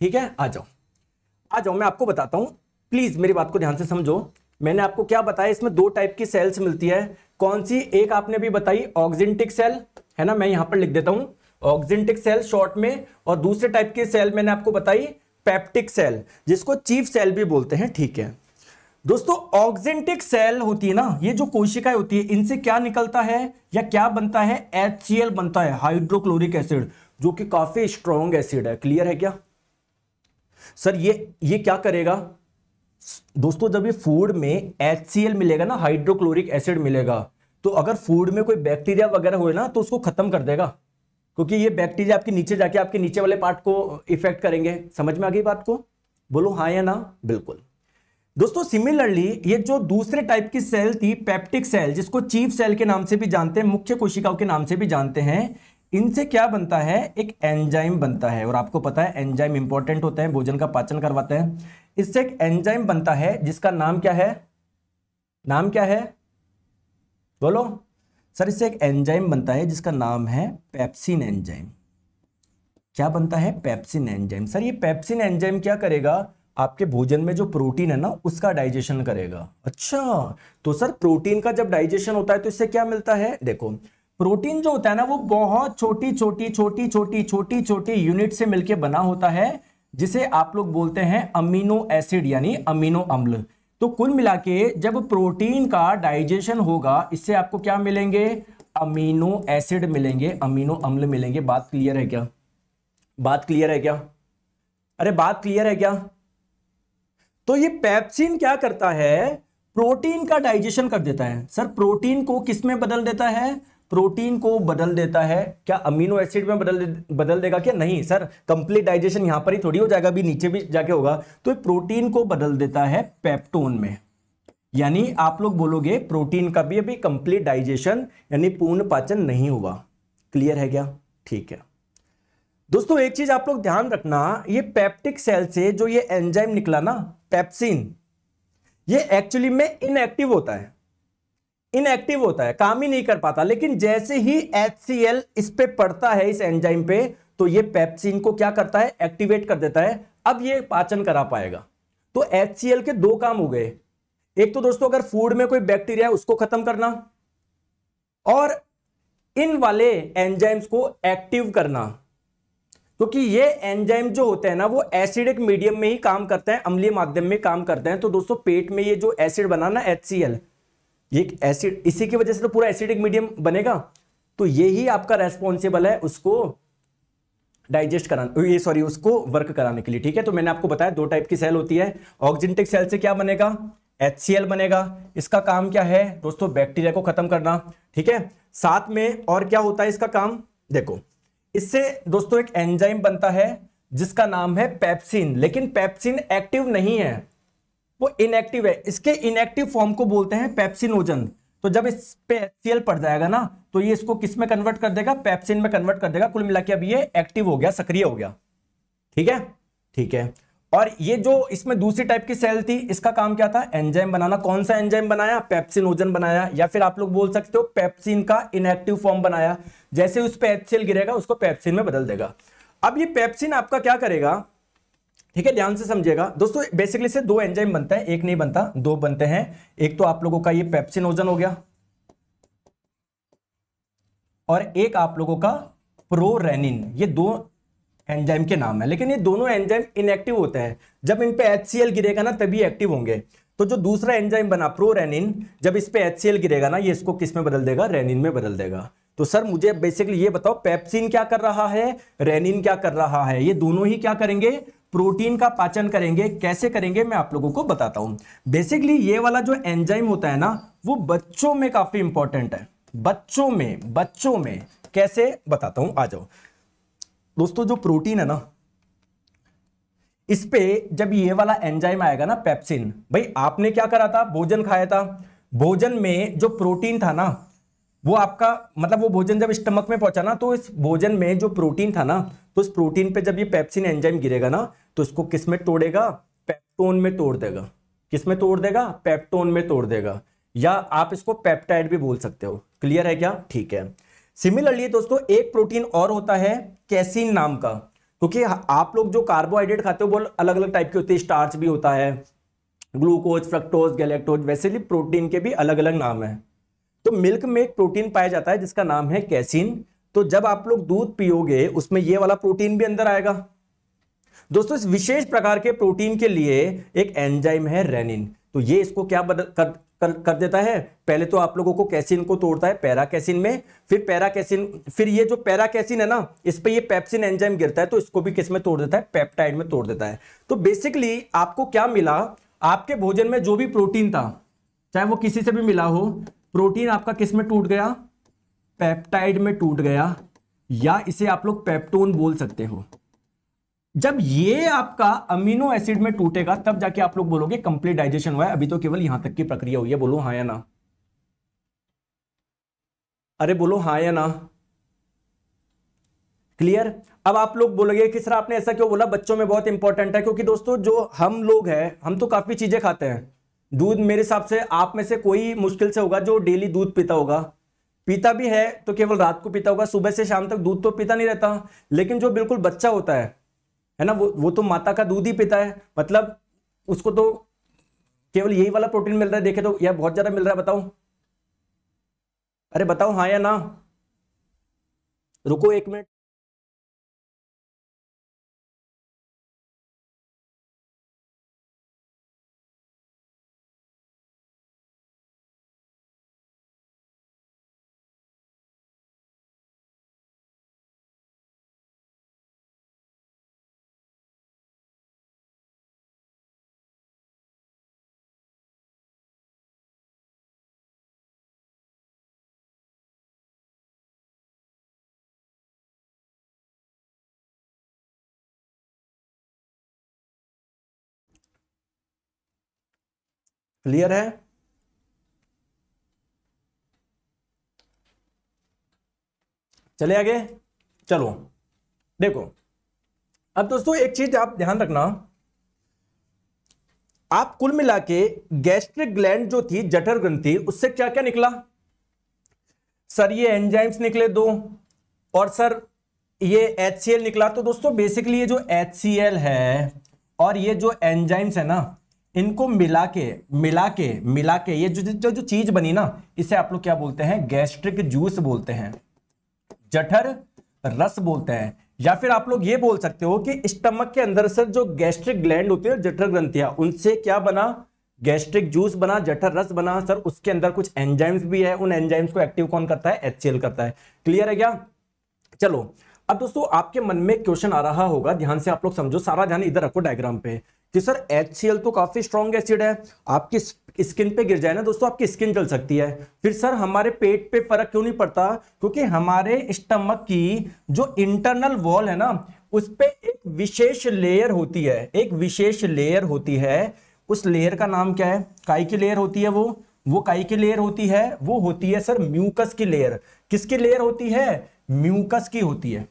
A: ठीक है आ जाओ आ जाओ मैं आपको बताता हूँ प्लीज मेरी बात को ध्यान से समझो मैंने आपको क्या बताया इसमें दो टाइप की सेल्स मिलती है कौन सी एक आपने भी बताई ऑक्जेंटिक सेल है ना मैं यहाँ पर लिख देता हूँ ऑक्जेंटिक सेल शॉर्ट में और दूसरे टाइप की सेल मैंने आपको बताई पैप्टिक सेल जिसको चीफ सेल भी बोलते हैं ठीक है दोस्तों ऑक्जेंटिक सेल होती है ना ये जो कोशिकाएं होती है इनसे क्या निकलता है या क्या बनता है एच बनता है हाइड्रोक्लोरिक एसिड जो कि काफी स्ट्रॉन्ग एसिड है क्लियर है क्या सर ये ये क्या करेगा दोस्तों जब ये फूड में एच मिलेगा ना हाइड्रोक्लोरिक एसिड मिलेगा तो अगर फूड में कोई बैक्टीरिया वगैरह हो ना तो उसको खत्म कर देगा क्योंकि ये बैक्टीरिया आपके नीचे जाके आपके नीचे वाले पार्ट को इफेक्ट करेंगे समझ में आ गई बात को बोलो हाँ या ना बिल्कुल दोस्तों सिमिलरली ये जो दूसरे टाइप की सेल थी पेप्टिक सेल जिसको चीफ सेल के नाम से भी जानते हैं मुख्य कोशिकाओं के नाम से भी जानते हैं इनसे क्या बनता है एक एंजाइम बनता है और आपको पता है एंजाइम इंपॉर्टेंट होते हैं भोजन का पाचन करवाते हैं इससे एक एंजाइम बनता है जिसका नाम क्या है नाम क्या है बोलो सर इससे एक एंजाइम बनता है जिसका नाम है पैप्सिन एंजाइम क्या बनता है पैप्सिन एंजाइम सर ये पैप्सिन एंजाइम क्या करेगा आपके भोजन में जो प्रोटीन है ना उसका डाइजेशन करेगा अच्छा तो सर प्रोटीन का जब डाइजेशन होता है तो इससे क्या मिलता है देखो प्रोटीन जो होता है ना वो बहुत छोटी छोटी छोटी छोटी छोटी छोटी यूनिट से मिलकर बना होता है जिसे आप लोग बोलते हैं अमीनो एसिड यानी अमीनो अम्ल तो कुल मिला के जब प्रोटीन का डाइजेशन होगा इससे आपको क्या मिलेंगे अमीनो एसिड मिलेंगे अमीनो अम्ल मिलेंगे बात क्लियर है क्या बात क्लियर है क्या अरे बात क्लियर है क्या तो ये पैप्सिन क्या करता है प्रोटीन का डाइजेशन कर देता है सर प्रोटीन को किसमें बदल देता है प्रोटीन को बदल देता है क्या अमीनो एसिड में बदल दे, बदल देगा क्या नहीं सर कंप्लीट डाइजेशन यहां पर ही थोड़ी हो जाएगा भी नीचे भी जाके होगा तो प्रोटीन को बदल देता है पेप्टोन में यानी आप लोग बोलोगे प्रोटीन का भी अभी कंप्लीट डाइजेशन यानी पूर्ण पाचन नहीं हुआ क्लियर है क्या ठीक है दोस्तों एक चीज आप लोग ध्यान रखना ये पेप्टिक सेल से जो ये एंजाइम निकला ना पेप्सिन ये एक्चुअली में इनएक्टिव होता है इनएक्टिव होता है काम ही नहीं कर पाता लेकिन जैसे ही एच इस पे पड़ता है इस एंजाइम पे तो ये पेप्सिन को क्या करता है एक्टिवेट कर देता है अब ये पाचन करा पाएगा तो एच के दो काम हो गए एक तो दोस्तों अगर फूड में कोई बैक्टीरिया है उसको खत्म करना और इन वाले एंजाइम्स को एक्टिव करना क्योंकि तो ये एंजाइम जो होते हैं ना वो एसिडिक मीडियम में ही काम करते हैं अम्लीय माध्यम में काम करते हैं तो दोस्तों पेट में ये जो एसिड बना ना एच ये एसिड इसी की वजह से तो पूरा एसिडिक मीडियम बनेगा तो ये ही आपका रेस्पॉन्सिबल है उसको डाइजेस्ट कराने ये सॉरी उसको वर्क कराने के लिए ठीक है तो मैंने आपको बताया दो टाइप की सेल होती है ऑक्जेंटिक सेल से क्या बनेगा एच बनेगा इसका काम क्या है दोस्तों बैक्टीरिया को खत्म करना ठीक है साथ में और क्या होता है इसका काम देखो इससे दोस्तों एक एंजाइम बनता है जिसका नाम है पैप्सिन लेकिन पैप्सिन एक्टिव नहीं है वो इनएक्टिव है इसके इनएक्टिव फॉर्म को बोलते हैं पेप्सिनोजन तो जब इस पे एचसीएल पड़ जाएगा ना तो ये इसको किस में कन्वर्ट कर देगा पेप्सिन में कन्वर्ट कर देगा कुल मिला के अब ये एक्टिव हो गया सक्रिय हो गया ठीक है ठीक है और ये जो इसमें दूसरी टाइप की सेल थी इसका काम क्या था एंजाइम बनाना कौन सा एंजाइम बनाया पेप्सिनोजन बनाया या फिर आप लोग बोल सकते हो पेप्सिन का इनएक्टिव फॉर्म बनाया जैसे उस पे एचसीएल गिरेगा उसको पेप्सिन में बदल देगा अब ये पेप्सिन आपका क्या करेगा ठीक है ध्यान से समझिएगा दोस्तों बेसिकली से दो एंजाइम बनता है एक नहीं बनता दो बनते हैं एक तो आप लोगों का ये पेप्सिनोजन हो गया और एक आप लोगों का प्रोरेनिन ये दो एंजाइम के नाम है लेकिन ये दोनों एंजाइम इनएक्टिव होते हैं जब इन पे एच गिरेगा ना तभी एक्टिव होंगे तो जो दूसरा एंजाइम बना प्रोरेनिन जब इस पे एच गिरेगा ना ये इसको किस में बदल देगा रेनिन में बदल देगा तो सर मुझे बेसिकली ये बताओ पेप्सिन क्या कर रहा है रेनिन क्या कर रहा है ये दोनों ही क्या करेंगे प्रोटीन का पाचन करेंगे कैसे करेंगे मैं आप लोगों को बताता हूँ बेसिकली ये वाला जो एंजाइम होता है ना वो बच्चों में काफी इंपॉर्टेंट है बच्चों में बच्चों में कैसे बताता हूं आ जाओ दोस्तों जो प्रोटीन है ना इस पे जब ये वाला एंजाइम आएगा ना पेप्सिन भाई आपने क्या करा था भोजन खाया था भोजन में जो प्रोटीन था ना वो आपका मतलब वो भोजन जब स्टमक में पहुंचा ना तो इस भोजन में जो प्रोटीन था ना तो उस प्रोटीन पे जब ये पेप्सिन एंजाइम गिरेगा ना तो इसको किस में तोड़ेगा पेप्टोन में तोड़ देगा किस में तोड़ देगा पेप्टोन में तोड़ देगा या आप इसको पेप्टाइड भी बोल सकते हो क्लियर है क्या ठीक है सिमिलरली दोस्तों एक प्रोटीन और होता है कैसीन नाम का क्योंकि आप लोग जो कार्बोहाइड्रेट खाते हो वो अलग अलग टाइप के होते हैं स्टार्च भी होता है ग्लूकोज फ्रक्टोज गैलेक्टोज वैसे भी प्रोटीन के भी अलग अलग नाम है तो मिल्क में एक प्रोटीन पाया जाता है जिसका नाम है कैसीन तो जब आप लोग दूध पियोगे उसमें ये वाला प्रोटीन भी अंदर आएगा दोस्तों इस विशेष प्रकार के प्रोटीन के लिए एक एंजाइम है रेनिन तो ये इसको क्या बदल कर, कर, कर देता है पहले तो आप लोगों को कैसिन को तोड़ता है पैरा कैसिन में फिर पैरा कैसिन फिर ये जो पैरा कैसिन है ना इस पर पे ये पेप्सिन एंजाइम गिरता है तो इसको भी किस में तोड़ देता है पेप्टाइड में तोड़ देता है तो बेसिकली आपको क्या मिला आपके भोजन में जो भी प्रोटीन था चाहे वो किसी से भी मिला हो प्रोटीन आपका किस में टूट गया पेप्टाइड में टूट गया या इसे आप लोग पेप्टोन बोल सकते हो जब ये आपका अमीनो एसिड में टूटेगा तब जाके आप लोग बोलोगे कंप्लीट डाइजेशन हुआ है अभी तो केवल यहां तक की प्रक्रिया हुई है बोलो हाँ या ना अरे बोलो हाँ या ना क्लियर अब आप लोग बोलोगे कि सर आपने ऐसा क्यों बोला बच्चों में बहुत इंपॉर्टेंट है क्योंकि दोस्तों जो हम लोग हैं हम तो काफी चीजें खाते हैं दूध मेरे हिसाब से आप में से कोई मुश्किल से होगा जो डेली दूध पीता होगा पीता भी है तो केवल रात को पीता होगा सुबह से शाम तक दूध तो पीता नहीं रहता लेकिन जो बिल्कुल बच्चा होता है है ना वो वो तो माता का दूध ही पीता है मतलब उसको तो केवल यही वाला प्रोटीन मिल रहा है देखे तो यह बहुत ज्यादा मिल रहा है बताओ अरे बताओ हाँ या ना रुको एक मिनट क्लियर है चले आगे चलो देखो अब दोस्तों एक चीज आप ध्यान रखना आप कुल मिला के गैस्ट्रिक ग्लैंड जो थी जठर ग्रंथि उससे क्या क्या निकला सर ये एंजाइम्स निकले दो और सर ये एच निकला तो दोस्तों बेसिकली ये जो एच है और ये जो एंजाइम्स है ना इनको मिला के मिला के मिला के ये जो जो जो चीज बनी ना इसे आप लोग क्या बोलते हैं गैस्ट्रिक जूस बोलते हैं जठर रस बोलते हैं या फिर आप लोग ये बोल सकते हो कि स्टमक के अंदर से जो गैस्ट्रिक ग्लैंड होती है जठर ग्रंथियां उनसे क्या बना गैस्ट्रिक जूस बना जठर रस बना सर उसके अंदर कुछ एंजाइम्स भी है उन एंजाइम्स को एक्टिव कौन करता है एच करता है क्लियर है क्या चलो अब दोस्तों आपके मन में क्वेश्चन आ रहा होगा ध्यान से आप लोग समझो सारा ध्यान इधर रखो डायग्राम पे कि सर एच तो काफ़ी स्ट्रॉन्ग एसिड है आपकी स्किन पे गिर जाए ना दोस्तों आपकी स्किन जल सकती है फिर सर हमारे पेट पे फर्क क्यों नहीं पड़ता क्योंकि हमारे स्टमक की जो इंटरनल वॉल है ना उस पर एक विशेष लेयर होती है एक विशेष लेयर होती है उस लेयर का नाम क्या है काई की लेयर होती है वो वो काई की लेयर होती है वो होती है सर म्यूकस की लेयर किसकी लेयर होती है म्यूकस की होती है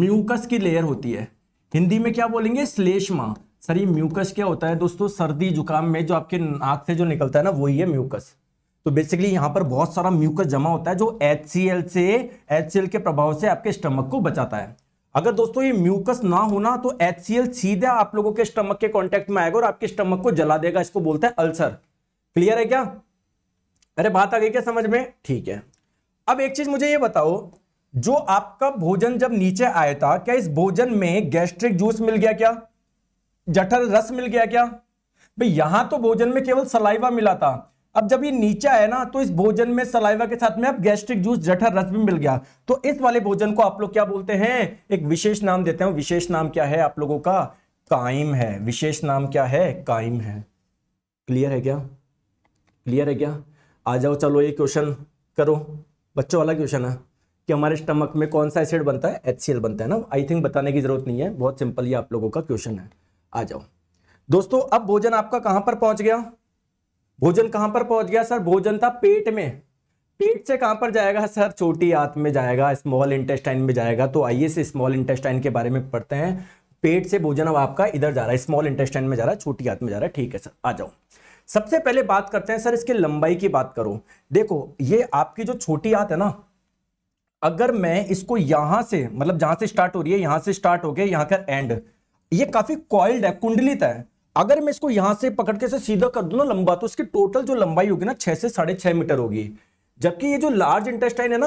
A: म्यूकस की लेयर होती है हिंदी में क्या बोलेंगे श्लेष्मा सर ये म्यूकस क्या होता है दोस्तों सर्दी जुकाम में जो आपके नाक से जो निकलता है ना वही है म्यूकस तो बेसिकली यहाँ पर बहुत सारा म्यूकस जमा होता है जो एच से एच के प्रभाव से आपके स्टमक को बचाता है अगर दोस्तों ये म्यूकस ना होना तो एच सीधे आप लोगों के स्टमक के कॉन्टेक्ट में आएगा और आपके स्टमक को जला देगा इसको बोलते हैं अल्सर क्लियर है क्या अरे बात आ गई क्या समझ में ठीक है अब एक चीज मुझे ये बताओ जो आपका भोजन जब नीचे आया था क्या इस भोजन में गैस्ट्रिक जूस मिल गया क्या जठर रस मिल गया क्या भाई यहां तो भोजन में केवल सलाइवा मिला था अब जब ये नीचा है ना तो इस भोजन में सलाइवा के साथ में अब गैस्ट्रिक जूस जठर रस भी मिल गया तो इस वाले भोजन को आप लोग क्या बोलते हैं एक विशेष नाम देते हैं विशेष नाम क्या है आप लोगों का कायम है विशेष नाम क्या है कायम है क्लियर है क्या क्लियर है क्या आ जाओ चलो ये क्वेश्चन करो बच्चों वाला क्वेश्चन है कि हमारे स्टमक में कौन सा एसिड बनता है एच बनता है ना आई थिंक बताने की जरूरत नहीं है बहुत सिंपल ये आप लोगों का क्वेश्चन है आ जाओ दोस्तों अब भोजन आपका कहां पर पहुंच गया भोजन कहां पर पहुंच गया सर भोजन था पेट में पेट से कहां पर जाएगा सर छोटी आंत में जाएगा स्मॉल इंटेस्टाइन में जाएगा तो आइए से स्मॉल इंटेस्टाइन के बारे में पढ़ते हैं पेट से भोजन अब आपका इधर जा रहा है स्मॉल इंटेस्टाइन में जा रहा है छोटी आंत में जा रहा है ठीक है सर आ जाओ सबसे पहले बात करते हैं सर इसकी लंबाई की बात करो देखो ये आपकी जो छोटी आंत है ना अगर मैं इसको यहां से मतलब जहां से स्टार्ट हो रही है यहां से स्टार्ट हो गया यहां का एंड ये काफी कॉइल्ड है कुंडलित है अगर मैं इसको यहां से पकड़ के से सीधा कर दू ना लंबा तो इसकी टोटल जो लंबाई होगी ना छह से साढ़े छह मीटर होगी जबकि ये जो लार्ज इंटेस्टाइन है ना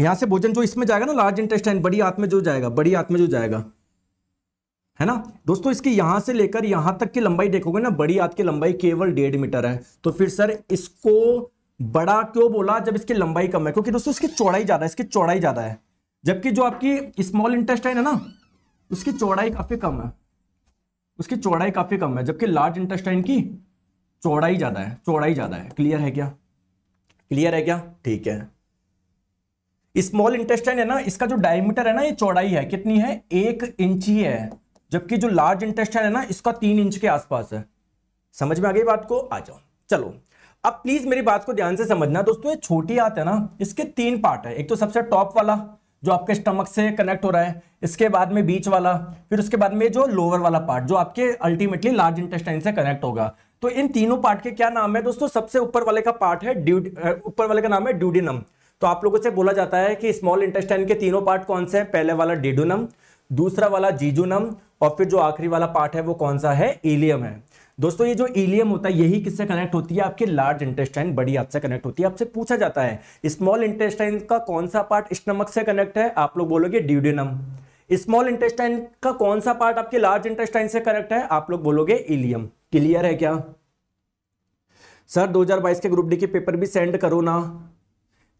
A: यहां से भोजन जो इसमें जाएगा ना लार्ज इंटेस्टाइन बड़ी हाथ में जो जाएगा बड़ी हाथ में जो जाएगा है ना दोस्तों इसकी यहां से लेकर यहां तक की लंबाई देखोगे ना बड़ी हाथ की लंबाई केवल डेढ़ मीटर है तो फिर सर इसको बड़ा क्यों बोला जब इसकी लंबाई कम है क्योंकि दोस्तों इसकी चौड़ाई ज्यादा है इसकी चौड़ाई ज्यादा है जबकि जो आपकी स्मॉल इंटेस्टाइन है ना उसकी चौड़ाई काफ़ी कम है उसकी चौड़ाई काफ़ी कम है जबकि लार्ज इंटेस्टाइन की चौड़ाई ज़्यादा है चौड़ाई ज़्यादा है क्लियर है क्या क्लियर है क्या ठीक है स्मॉल इंटेस्टाइन है ना इसका जो डायमीटर है ना ये चौड़ाई है कितनी है एक इंच ही है जबकि जो लार्ज इंटेस्टाइन है ना इसका तीन इंच के आसपास है समझ में आ गई बात को आ जाओ चलो अब प्लीज मेरी बात को ध्यान से समझना दोस्तों ये छोटी आत है ना इसके तीन पार्ट है एक तो सबसे टॉप वाला जो आपके स्टमक से कनेक्ट हो रहा है इसके बाद में बीच वाला फिर उसके बाद में जो लोअर वाला पार्ट जो आपके अल्टीमेटली लार्ज इंटेस्टाइन से कनेक्ट होगा तो इन तीनों पार्ट के क्या नाम है दोस्तों सबसे ऊपर वाले का पार्ट है ऊपर वाले का नाम है ड्यूडिनम तो आप लोगों से बोला जाता है कि स्मॉल इंटेस्टाइन के तीनों पार्ट कौन से हैं पहले वाला डिडोनम दूसरा वाला जीजूनम और फिर जो आखिरी वाला पार्ट है वो कौन सा है इलियम है दोस्तों ये जो इलियम होता है यही किससे कनेक्ट होती है आपके लार्ज इंटेस्टाइन बड़ी आपसे कनेक्ट होती है आपसे पूछा जाता है स्मॉल इंटेस्टाइन का कौन सा पार्ट स्टमक से कनेक्ट है आप लोग बोलोगे ड्यूडेनम स्मॉल इंटेस्टाइन का कौन सा पार्ट आपके लार्ज इंटेस्टाइन से कनेक्ट है आप लोग बोलोगे इलियम क्लियर है क्या सर 2022 के ग्रुप डी के पेपर भी सेंड करो ना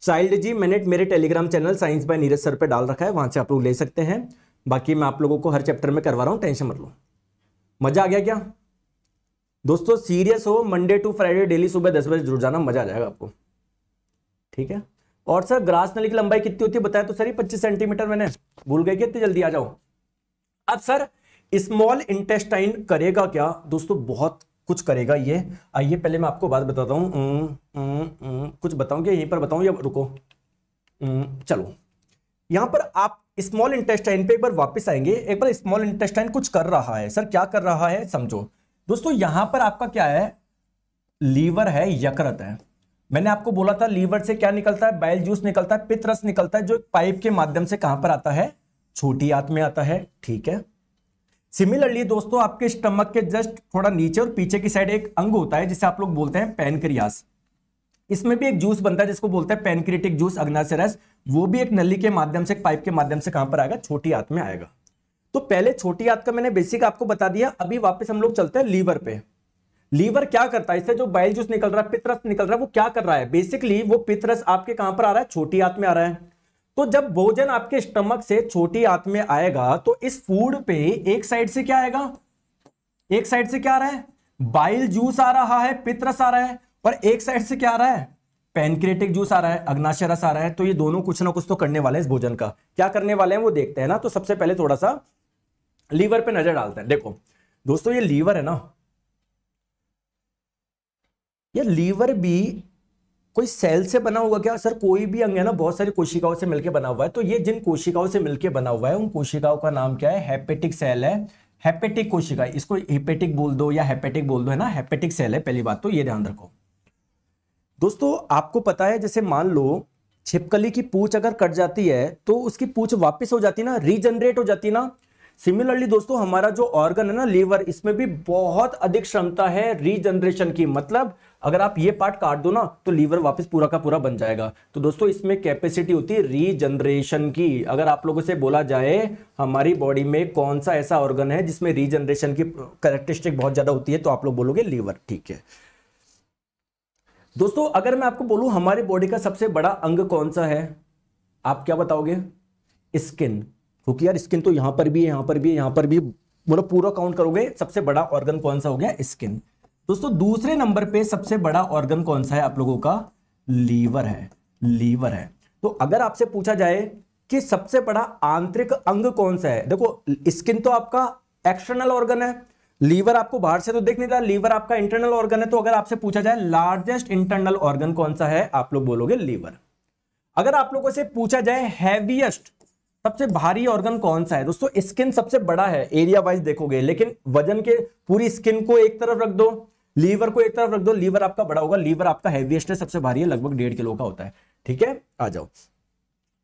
A: चाइल्ड जी मैंने मेरे telegram channel science by Neeraj sir पे डाल रखा है वहां से आप लोग ले सकते हैं बाकी मैं आप लोगों को हर चैप्टर में करवा रहा हूँ टेंशन मत लो मजा आ गया क्या दोस्तों सीरियस हो मंडे टू फ्राइडे डेली सुबह दस बजे जरूर जाना मजा आ जाएगा आपको ठीक है और सर ग्रास नली की लंबाई कितनी होती है बताया तो सर ये पच्चीस सेंटीमीटर मैंने भूल गए कितनी जल्दी आ जाओ अब सर स्मॉल इंटेस्टाइन करेगा क्या दोस्तों बहुत कुछ करेगा ये आइए पहले मैं आपको बात बताता हूँ कुछ बताऊँ क्या यहीं पर बताऊँ या रुको चलो यहाँ पर आप स्मॉल इंटेस्टाइन पे एक बार वापस आएंगे एक बार स्मॉल इंटेस्टाइन कुछ कर रहा है सर क्या कर रहा है समझो दोस्तों यहां पर आपका क्या है लीवर है यकृत है मैंने आपको बोला था लीवर से क्या निकलता है बैल जूस निकलता है पितरस निकलता है जो पाइप के माध्यम से कहां पर आता है छोटी आत में आता है ठीक है सिमिलरली दोस्तों आपके स्टमक के जस्ट थोड़ा नीचे और पीछे की साइड एक अंग होता है जिसे आप लोग बोलते हैं पैनक्रियास इसमें भी एक जूस बनता है जिसको बोलते हैं पेनक्रिटिक जूस अग्नाशरस रस वो भी एक नली के माध्यम से पाइप के माध्यम से कहां पर आएगा छोटी आत में आएगा तो पहले छोटी याद का मैंने बेसिक आपको बता दिया अभी वापस हम लोग चलते हैं लीवर पे लीवर क्या करता है इससे जो बाइल जूस निकल रहा है पितरस निकल रहा है वो क्या कर रहा है बेसिकली वो पितरस आपके कहां पर आ रहा है छोटी आत में आ रहा है तो जब भोजन आपके स्टमक से छोटी आत में आएगा तो इस फूड पे एक साइड से क्या आएगा एक साइड से क्या आ रहा है बाइल जूस आ रहा है पितरस आ रहा है और एक साइड से क्या आ रहा है पेनक्रेटिक जूस आ रहा है अग्नाशय रस आ रहा है तो ये दोनों कुछ ना कुछ तो करने वाले हैं इस भोजन का क्या करने वाले हैं वो देखते हैं ना तो सबसे पहले थोड़ा सा लीवर पे नजर डालते हैं देखो दोस्तों ये लीवर है ना ये लीवर भी कोई सेल से बना हुआ क्या सर कोई भी अंग है ना बहुत सारी कोशिकाओं से मिलकर बना हुआ है तो ये जिन कोशिकाओं से मिलकर बना हुआ है उन कोशिकाओं का नाम क्या है हेपेटिक सेल है हेपेटिक कोशिका इसको हेपेटिक बोल दो या हेपेटिक बोल दो है ना हेपेटिक सेल है पहली बात तो ये ध्यान रखो दोस्तों आपको पता है जैसे मान लो छिपकली की पूछ अगर कट जाती है तो उसकी पूछ वापस हो जाती है ना रीजनरेट हो जाती है ना सिमिलरली दोस्तों हमारा जो ऑर्गन है ना लीवर इसमें भी बहुत अधिक क्षमता है रीजनरेशन की मतलब अगर आप ये पार्ट काट दो ना तो लीवर वापस पूरा का पूरा बन जाएगा तो दोस्तों इसमें कैपेसिटी होती है रीजनरेशन की अगर आप लोगों से बोला जाए हमारी बॉडी में कौन सा ऐसा ऑर्गन है जिसमें रीजनरेशन की करेक्टरिस्टिक बहुत ज़्यादा होती है तो आप लोग बोलोगे लीवर ठीक है दोस्तों अगर मैं आपको बोलूं हमारी बॉडी का सबसे बड़ा अंग कौन सा है आप क्या बताओगे स्किन क्योंकि यार स्किन तो यहाँ पर भी है यहाँ पर भी है यहाँ पर भी बोलो मतलब पूरा काउंट करोगे सबसे बड़ा ऑर्गन कौन सा हो गया स्किन दोस्तों दूसरे नंबर पे सबसे बड़ा ऑर्गन कौन सा है आप लोगों का लीवर है लीवर है तो अगर आपसे पूछा जाए कि सबसे बड़ा आंतरिक अंग कौन सा है देखो स्किन तो आपका एक्सटर्नल ऑर्गन है लीवर आपको बाहर से तो देख नहीं रहा लीवर आपका इंटरनल ऑर्गन है तो अगर आपसे पूछा जाए लार्जेस्ट इंटरनल ऑर्गन कौन सा है आप लोग बोलोगे लीवर अगर आप लोगों से पूछा जाए हैवीएस्ट सबसे भारी ऑर्गन कौन सा है दोस्तों स्किन सबसे बड़ा है एरिया वाइज देखोगे लेकिन वजन के पूरी स्किन को एक तरफ रख दो लीवर को एक तरफ रख दो लीवर आपका बड़ा होगा लीवर आपका हैवीएस्ट है सबसे भारी है लगभग डेढ़ किलो का होता है ठीक है आ जाओ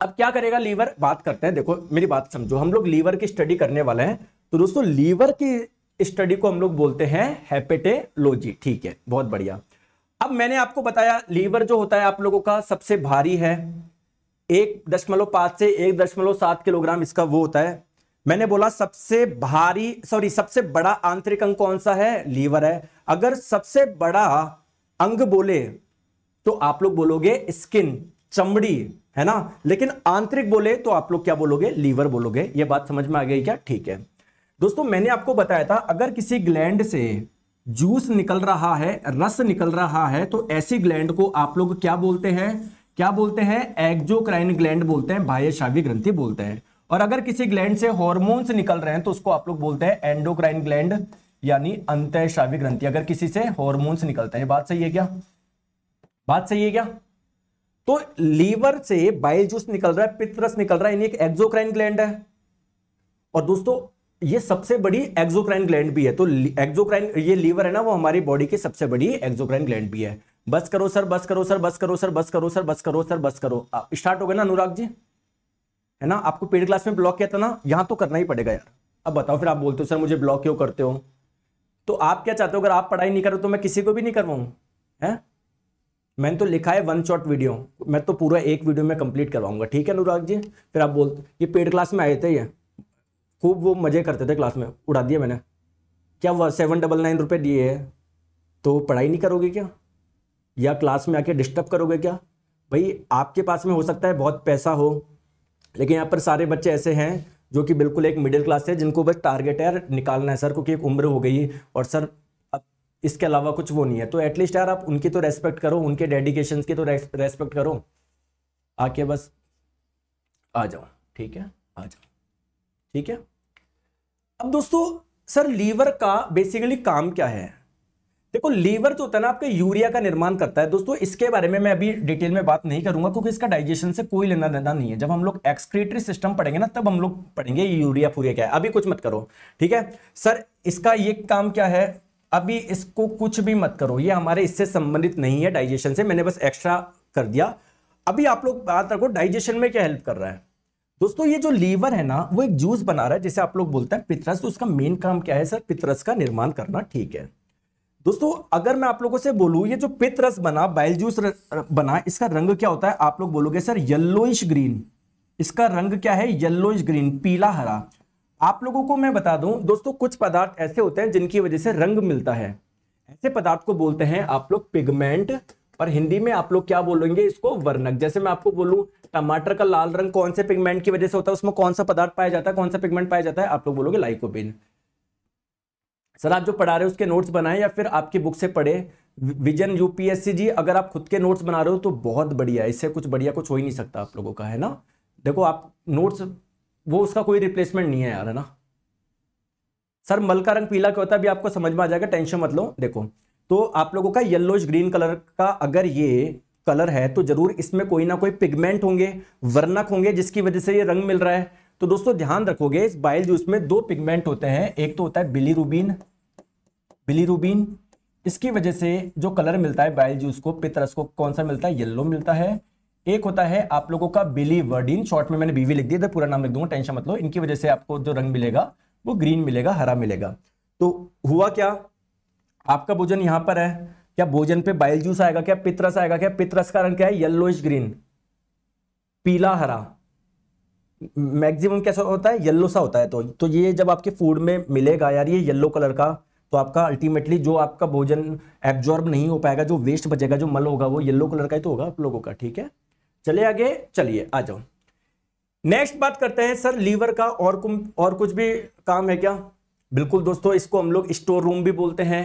A: अब क्या करेगा लीवर बात करते हैं देखो मेरी बात समझो हम लोग लीवर की स्टडी करने वाले हैं तो दोस्तों लीवर की स्टडी को हम लोग बोलते हैं हेपेटेलॉजी ठीक है बहुत बढ़िया अब मैंने आपको बताया लीवर जो होता है आप लोगों का सबसे भारी है एक दशमलव पांच से एक दशमलव सात किलोग्राम इसका वो होता है मैंने बोला सबसे भारी सॉरी सबसे बड़ा आंतरिक अंग कौन सा है लीवर है अगर सबसे बड़ा अंग बोले तो आप लोग बोलोगे स्किन चमड़ी है ना लेकिन आंतरिक बोले तो आप लोग क्या बोलोगे लीवर बोलोगे ये बात समझ में आ गई क्या ठीक है दोस्तों मैंने आपको बताया था अगर किसी ग्लैंड से जूस निकल रहा है रस निकल रहा है तो ऐसी ग्लैंड को आप लोग क्या बोलते हैं क्या बोलते हैं एग्जोक्राइन ग्लैंड बोलते हैं शावी ग्रंथि बोलते हैं और अगर किसी ग्लैंड से हॉर्मोन्स निकल रहे हैं तो उसको आप लोग बोलते हैं एंडोक्राइन ग्लैंड यानी अंत शावी ग्रंथि अगर किसी से हॉर्मोन्स निकलते हैं बात सही है क्या बात सही है क्या तो लीवर से बाइल जूस निकल रहा है पित्रस निकल रहा है एक एक्जोक्राइन ग्लैंड है और दोस्तों ये सबसे बड़ी एक्जोक्राइन ग्लैंड भी है तो एक्जोक्राइन ये लीवर है ना वो हमारी बॉडी की सबसे बड़ी एक्जोक्राइन ग्लैंड भी है बस करो सर बस करो सर बस करो सर बस करो सर बस करो सर बस करो आप स्टार्ट हो गया ना अनुराग जी है ना आपको पेड क्लास में ब्लॉक किया था ना यहाँ तो करना ही पड़ेगा यार अब बताओ फिर आप बोलते हो सर मुझे ब्लॉक क्यों करते हो तो आप क्या चाहते हो अगर आप पढ़ाई नहीं करो तो मैं किसी को भी नहीं करवाऊँ है मैंने तो लिखा है वन शॉट वीडियो मैं तो पूरा एक वीडियो में कंप्लीट करवाऊंगा ठीक है अनुराग जी फिर आप बोलते ये पेड क्लास में आए थे ये खूब वो मज़े करते थे क्लास में उड़ा दिया मैंने क्या हुआ सेवन डबल नाइन रुपये दिए है तो पढ़ाई नहीं करोगे क्या या क्लास में आके डिस्टर्ब करोगे क्या भाई आपके पास में हो सकता है बहुत पैसा हो लेकिन यहाँ पर सारे बच्चे ऐसे हैं जो कि बिल्कुल एक मिडिल क्लास है जिनको बस टारगेट है निकालना है सर क्योंकि एक उम्र हो गई और सर अब इसके अलावा कुछ वो नहीं है तो एटलीस्ट यार आप उनकी तो रेस्पेक्ट करो उनके डेडिकेशन की तो रेस्पेक्ट करो आके बस आ जाओ ठीक है आ जाओ ठीक है अब दोस्तों सर लीवर का बेसिकली काम क्या है देखो लीवर जो होता है ना आपके यूरिया का निर्माण करता है दोस्तों इसके बारे में मैं अभी डिटेल में बात नहीं करूंगा क्योंकि इसका डाइजेशन से कोई लेना देना नहीं है जब हम लोग एक्सक्रीटरी सिस्टम पढ़ेंगे ना तब हम लोग पढ़ेंगे यूरिया फूरिया क्या है अभी कुछ मत करो ठीक है सर इसका ये काम क्या है अभी इसको कुछ भी मत करो ये हमारे इससे संबंधित नहीं है डाइजेशन से मैंने बस एक्स्ट्रा कर दिया अभी आप लोग बात रखो डाइजेशन में क्या हेल्प कर रहा है दोस्तों ये जो लीवर है ना वो एक जूस बना रहा है जिसे आप लोग बोलते हैं पितरस तो उसका मेन काम क्या है सर पितरस का निर्माण करना ठीक है दोस्तों अगर मैं आप लोगों से बोलू ये जो पित रस बना बाइल जूस बना इसका रंग क्या होता है आप लोग बोलोगे सर येल्लोइश ग्रीन इसका रंग क्या है येल्लोइश ग्रीन पीला हरा आप लोगों को मैं बता दूं दोस्तों कुछ पदार्थ ऐसे होते हैं जिनकी वजह से रंग मिलता है ऐसे पदार्थ को बोलते हैं आप लोग पिगमेंट पर हिंदी में आप लोग क्या बोलेंगे इसको वर्णक जैसे मैं आपको बोलूं टमाटर का लाल रंग कौन से पिगमेंट की वजह से होता है उसमें कौन सा पदार्थ पाया जाता है कौन सा पिगमेंट पाया जाता है आप लोग बोलोगे लाइकोपिन सर आप जो पढ़ा रहे हो उसके नोट्स बनाए या फिर आपकी बुक से पढ़े विजन यूपीएससी जी अगर आप खुद के नोट्स बना रहे हो तो बहुत बढ़िया इससे कुछ बढ़िया कुछ हो ही नहीं सकता आप लोगों का है ना देखो आप नोट्स वो उसका कोई रिप्लेसमेंट नहीं है यार है ना सर मल का रंग पीला क्या होता है अभी आपको समझ में आ जाएगा टेंशन मत लो देखो तो आप लोगों का येल्लोज ग्रीन कलर का अगर ये कलर है तो जरूर इसमें कोई ना कोई पिगमेंट होंगे वर्णक होंगे जिसकी वजह से ये रंग मिल रहा है तो दोस्तों ध्यान रखोगे इस बाइल जूस में दो पिगमेंट होते हैं एक तो होता है बिली रूबीन बिली रूबीन इसकी वजह से जो कलर मिलता है बाइल जूस को पितरस को कौन सा मिलता है येल्लो मिलता है एक होता है आप लोगों का बिली वर्डिन शॉर्ट में मैंने बीवी लिख दी इधर पूरा नाम लिख दूंगा टेंशन मतलब इनकी वजह से आपको जो रंग मिलेगा वो ग्रीन मिलेगा हरा मिलेगा तो हुआ क्या आपका भोजन यहां पर है क्या भोजन पे बाइल जूस आएगा क्या पितरस आएगा क्या पितरस का रंग क्या है येल्लोइश ग्रीन पीला हरा मैक्सिमम कैसा होता है येल्लो सा होता है तो तो ये जब आपके फूड में मिलेगा यार ये येल्लो कलर का तो आपका अल्टीमेटली जो आपका भोजन एब्जॉर्ब नहीं हो पाएगा जो वेस्ट बचेगा जो मल होगा वो येल्लो कलर का ही तो होगा आप लोगों का ठीक है चले आगे चलिए आ जाओ नेक्स्ट बात करते हैं सर लीवर का और कुम और कुछ भी काम है क्या बिल्कुल दोस्तों इसको हम लोग स्टोर रूम भी बोलते हैं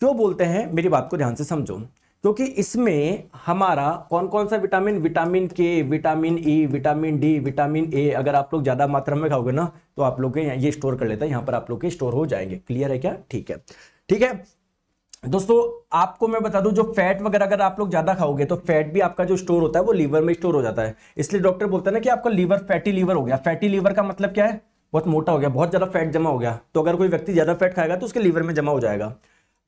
A: क्यों बोलते हैं मेरी बात को ध्यान से समझो क्योंकि इसमें हमारा कौन कौन सा vitamin vitamin K vitamin E e, vitamin D vitamin A अगर आप लोग ज़्यादा मात्रा में खाओगे ना तो आप लोग ये स्टोर कर लेता है यहाँ पर आप लोग के स्टोर हो जाएंगे क्लियर है क्या ठीक है ठीक है दोस्तों आपको मैं बता दूं जो फैट वगैरह अगर आप लोग ज़्यादा खाओगे तो फैट भी आपका जो स्टोर होता है वो लीवर में स्टोर हो जाता है इसलिए डॉक्टर बोलते हैं ना कि आपका लीवर फैटी लीवर हो गया फैटी लीवर का मतलब क्या है बहुत मोटा हो गया बहुत ज़्यादा फैट जमा हो गया तो अगर कोई व्यक्ति ज़्यादा फैट खाएगा तो उसके लीवर में जमा हो जाएगा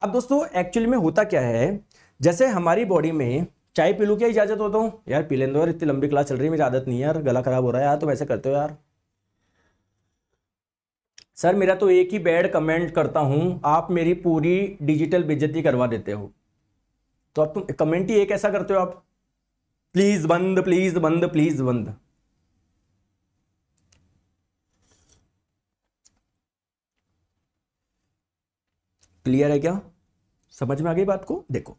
A: अब दोस्तों एक्चुअली में होता क्या है जैसे हमारी बॉडी में चाय पी लूँ क्या इजाज़त होता हूँ यार पी लें दो यार इतनी लंबी क्लास चल रही है मेरी आदत नहीं है यार गला ख़राब हो रहा है यार तो वैसे करते हो यार सर मेरा तो एक ही बैड कमेंट करता हूँ आप मेरी पूरी डिजिटल बेजती करवा देते हो तो आप तुम कमेंट ही एक ऐसा करते हो आप प्लीज़ बंद प्लीज़ बंद प्लीज़ बंद क्लियर है क्या समझ में आ गई बात को देखो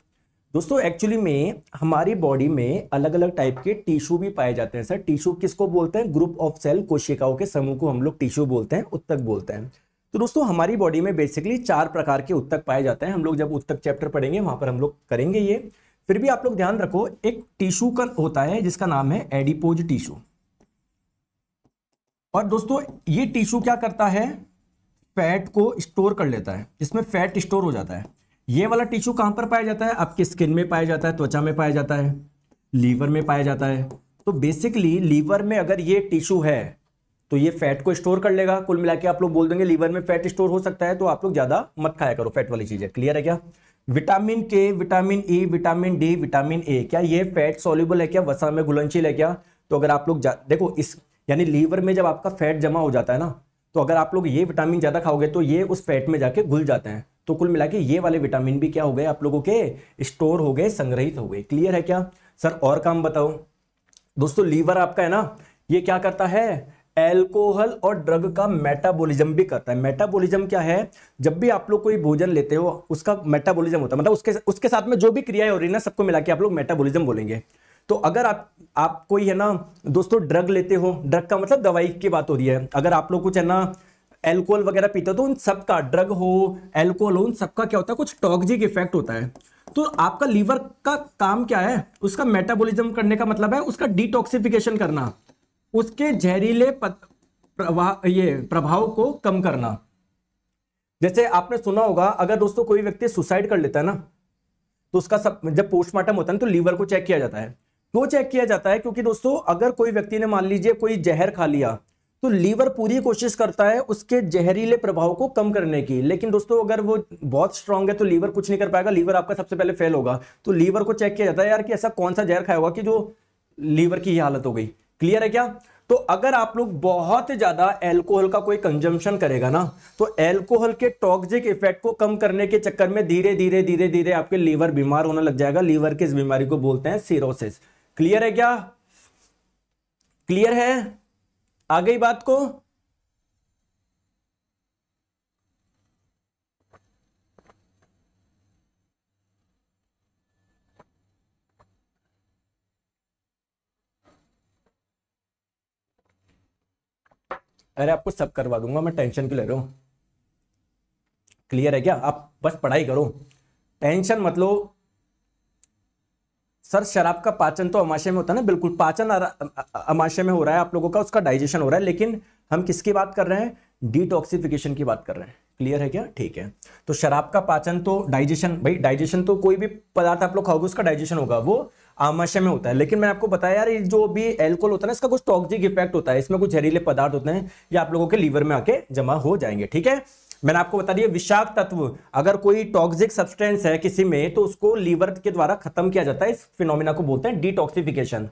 A: दोस्तों एक्चुअली में हमारी बॉडी में अलग अलग टाइप के टिश्यू भी पाए जाते हैं सर टिश्यू किसको बोलते हैं ग्रुप ऑफ सेल कोशिकाओं के समूह को हम लोग टिश्यू बोलते हैं उत्तक बोलते हैं तो दोस्तों हमारी बॉडी में बेसिकली चार प्रकार के उत्तक पाए जाते हैं हम लोग जब उत्तक चैप्टर पढ़ेंगे वहां पर हम लोग करेंगे ये फिर भी आप लोग ध्यान रखो एक टिश्यू का होता है जिसका नाम है एडिपोज टिश्यू और दोस्तों ये टिश्यू क्या करता है फैट को स्टोर कर लेता है इसमें फैट स्टोर हो जाता है ये वाला टिश्यू कहाँ पर पाया जाता है आपकी स्किन में पाया जाता है त्वचा में पाया जाता है लीवर में पाया जाता है तो बेसिकली लीवर में अगर ये टिश्यू है तो ये फैट को स्टोर कर लेगा कुल मिला के आप लोग बोल देंगे लीवर में फैट स्टोर हो सकता है तो आप लोग ज़्यादा मत खाया करो फैट वाली चीज़ें क्लियर है क्या vitamin K vitamin E e, vitamin D vitamin A क्या ये फैट सोल्यूबल है क्या वसा में घुलनशील है क्या तो अगर आप लोग देखो इस यानी लीवर में जब आपका फैट जमा हो जाता है ना तो अगर आप लोग ये विटामिन ज़्यादा खाओगे तो ये उस फैट में जाके घुल जाते हैं तो कुल मिला के ये वाले विटामिन भी क्या हो गए आप लोगों के स्टोर हो गए संग्रहित हो गए क्लियर है क्या सर और काम बताओ दोस्तों लीवर आपका है ना ये क्या करता है एल्कोहल और ड्रग का मेटाबॉलिज्म भी करता है मेटाबॉलिज्म क्या है जब भी आप लोग कोई भोजन लेते हो उसका मेटाबॉलिज्म होता है मतलब उसके उसके साथ में जो भी क्रियाएं हो रही है ना सबको मिला के आप लोग मेटाबॉलिज्म बोलेंगे तो अगर आप आप कोई है ना दोस्तों ड्रग लेते हो ड्रग का मतलब दवाई की बात हो रही है अगर आप लोग कुछ है ना एल्कोहल वगैरह पीते हो तो उन सबका ड्रग हो एल्कोहल हो उन सबका क्या होता है कुछ टॉक्जिक इफेक्ट होता है तो आपका लीवर का काम क्या है उसका मेटाबॉलिज्म करने का मतलब है उसका डिटॉक्सिफिकेशन करना उसके जहरीले प्रभाव ये प्रभाव को कम करना जैसे आपने सुना होगा अगर दोस्तों कोई व्यक्ति सुसाइड कर लेता है ना तो उसका सब जब पोस्टमार्टम होता है ना तो लीवर को चेक किया जाता है क्यों चेक किया जाता है क्योंकि दोस्तों अगर कोई व्यक्ति ने मान लीजिए कोई जहर खा लिया तो लीवर पूरी कोशिश करता है उसके जहरीले प्रभाव को कम करने की लेकिन दोस्तों अगर वो बहुत स्ट्रांग है तो लीवर कुछ नहीं कर पाएगा लीवर आपका सबसे पहले फेल होगा तो लीवर को चेक किया जाता है यार कि ऐसा कौन सा जहर खाया होगा कि जो लीवर की हालत हो गई क्लियर है क्या तो अगर आप लोग बहुत ज़्यादा एल्कोहल का कोई कंजम्पशन करेगा ना तो एल्कोहल के टॉक्सिक इफेक्ट को कम करने के चक्कर में धीरे धीरे धीरे धीरे आपके लीवर बीमार होने लग जाएगा लीवर की इस बीमारी को बोलते हैं सीरोसिस क्लियर है क्या क्लियर है आ गई बात को अरे आपको सब करवा दूंगा मैं टेंशन क्यों ले रहा हूं क्लियर है क्या आप बस पढ़ाई करो टेंशन मतलब सर शराब का पाचन तो अमाशय में होता है ना बिल्कुल पाचन अमाशय में हो रहा है आप लोगों का उसका डाइजेशन हो रहा है लेकिन हम किसकी बात कर रहे हैं डिटॉक्सिफिकेशन की बात कर रहे हैं क्लियर है क्या ठीक है तो शराब का पाचन तो डाइजेशन भाई डाइजेशन तो कोई भी पदार्थ आप लोग खाओगे उसका डाइजेशन होगा वो आमाशय में होता है लेकिन मैं आपको बताया यार जो भी एल्कोहल होता है ना इसका कुछ टॉक्सिक इफेक्ट होता है इसमें कुछ जहरीले पदार्थ होते हैं ये आप लोगों के लीवर में आके जमा हो जाएंगे ठीक है मैंने आपको बता दिया विषाक्त तत्व अगर कोई टॉक्सिक सब्सटेंस है किसी में तो उसको लीवर के द्वारा खत्म किया जाता है इस फिनोमिना को बोलते हैं डिटॉक्सिफिकेशन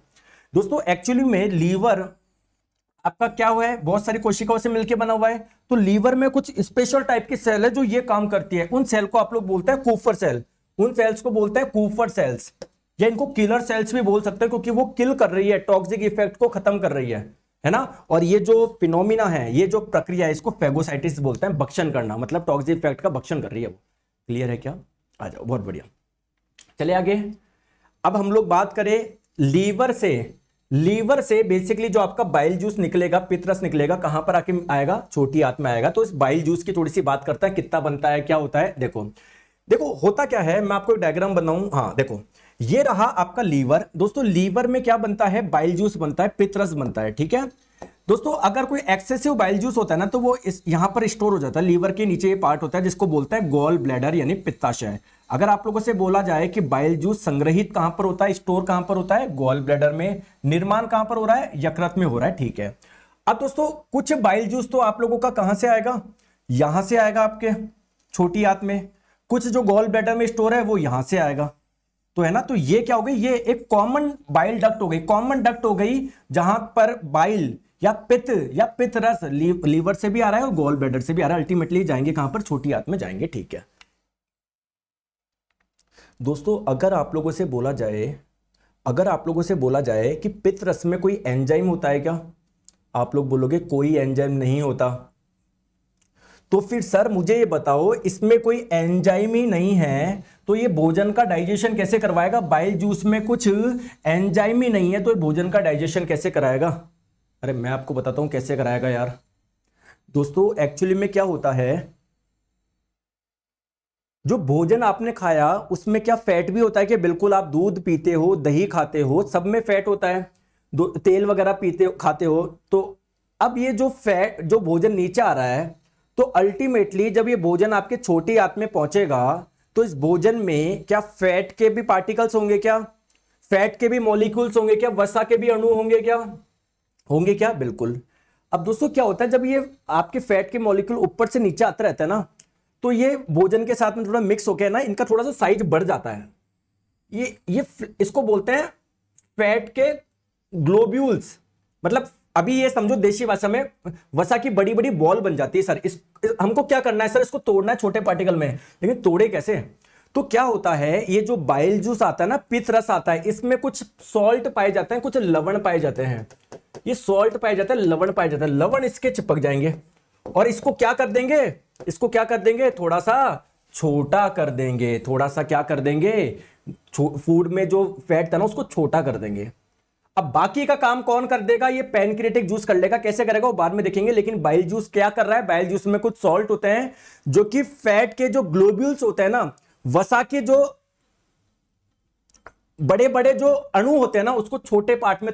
A: दोस्तों एक्चुअली में लीवर आपका क्या हुआ है बहुत सारी कोशिकाओं से मिलकर बना हुआ है तो लीवर में कुछ स्पेशल टाइप की सेल है जो ये काम करती है उन सेल को आप लोग बोलते हैं कूफर सेल उन सेल्स को बोलते हैं कूफर सेल्स या इनको किलर सेल्स भी बोल सकते हैं क्योंकि वो किल कर रही है टॉक्सिक इफेक्ट को खत्म कर रही है है ना और ये जो फिनोमिना है ये जो प्रक्रिया है इसको फेगोसाइटिस बोलते हैं भक्षण करना मतलब टॉक्सिक इफेक्ट का भक्षण कर रही है वो क्लियर है क्या आ जाओ बहुत बढ़िया चले आगे अब हम लोग बात करें लीवर से लीवर से बेसिकली जो आपका बाइल जूस निकलेगा पितरस निकलेगा कहां पर आके आएगा छोटी आत्मा आएगा तो इस बाइल जूस की थोड़ी सी बात करता है कितना बनता है क्या होता है देखो देखो होता क्या है मैं आपको एक डायग्राम बनाऊं हाँ देखो ये रहा आपका लीवर दोस्तों लीवर में क्या बनता है बाइल जूस बनता है पितरस बनता है ठीक है दोस्तों अगर कोई एक्सेसिव बाइल जूस होता है ना तो वो इस यहां पर स्टोर हो जाता है लीवर के नीचे ये पार्ट होता है जिसको बोलता है गोल ब्लैडर यानी पित्ताशय अगर आप लोगों से बोला जाए कि बाइल जूस संग्रहित कहां पर होता है स्टोर कहां पर होता है गोल ब्लैडर में निर्माण कहां पर हो रहा है यकृत में हो रहा है ठीक है अब दोस्तों कुछ बाइल जूस तो आप लोगों का कहां से आएगा यहां से आएगा आपके छोटी आत में कुछ जो गोल ब्लैडर में स्टोर है वो यहां से आएगा तो है ना तो ये क्या हो गई ये एक कॉमन बाइल डक्ट हो गई कॉमन डक्ट हो गई जहां पर बाइल या पित या पित रस लीवर से भी आ रहा है और गोल ब्लेडर से भी आ रहा है अल्टीमेटली जाएंगे कहां पर छोटी हाथ में जाएंगे ठीक है दोस्तों अगर आप लोगों से बोला जाए अगर आप लोगों से बोला जाए कि पित रस में कोई एंजाइम होता है क्या आप लोग बोलोगे कोई एंजाइम नहीं होता तो फिर सर मुझे ये बताओ इसमें कोई एंजाइम ही नहीं है तो ये भोजन का डाइजेशन कैसे करवाएगा बाइल जूस में कुछ एंजाइम ही नहीं है तो ये भोजन का डाइजेशन कैसे कराएगा अरे मैं आपको बताता हूँ कैसे कराएगा यार दोस्तों एक्चुअली में क्या होता है जो भोजन आपने खाया उसमें क्या फैट भी होता है कि बिल्कुल आप दूध पीते हो दही खाते हो सब में फैट होता है तेल वगैरह पीते खाते हो तो अब ये जो फैट जो भोजन नीचे आ रहा है तो अल्टीमेटली जब ये भोजन आपके छोटी आंत में पहुंचेगा तो इस भोजन में क्या फैट के भी पार्टिकल्स होंगे क्या फैट के भी मॉलिक्यूल्स होंगे क्या वसा के भी अणु होंगे क्या होंगे क्या बिल्कुल अब दोस्तों क्या होता है जब ये आपके फैट के मॉलिक्यूल ऊपर से नीचे आता रहता है ना तो ये भोजन के साथ में थोड़ा मिक्स होकर ना इनका थोड़ा सा साइज बढ़ जाता है ये ये इसको बोलते हैं फैट के ग्लोब्यूल्स मतलब अभी ये समझो देशी भाषा में वसा की बड़ी बड़ी बॉल बन जाती है सर इस हमको क्या करना है सर इसको तोड़ना है छोटे पार्टिकल में लेकिन तोड़े कैसे तो क्या होता है ये जो बाइल जूस आता है ना पित्त रस आता है इसमें कुछ सॉल्ट पाए जाते हैं कुछ लवण पाए जाते हैं ये सॉल्ट पाए जाते हैं लवण पाए जाते हैं लवण इसके चिपक जाएंगे और इसको क्या कर देंगे इसको क्या कर देंगे थोड़ा सा छोटा कर देंगे थोड़ा सा क्या कर देंगे फूड में जो फैट था ना उसको छोटा कर देंगे अब बाकी का काम कौन कर देगा ये पेनक्रेटिक जूस कर लेगा कैसे करेगा वो बाद में देखेंगे लेकिन बाइल जूस क्या कर रहा है बाइल जूस में कुछ सॉल्ट होते हैं जो कि फैट के जो ग्लोब्यूल्स होते हैं ना वसा के जो बड़े बड़े जो अणु होते हैं ना उसको छोटे पार्ट में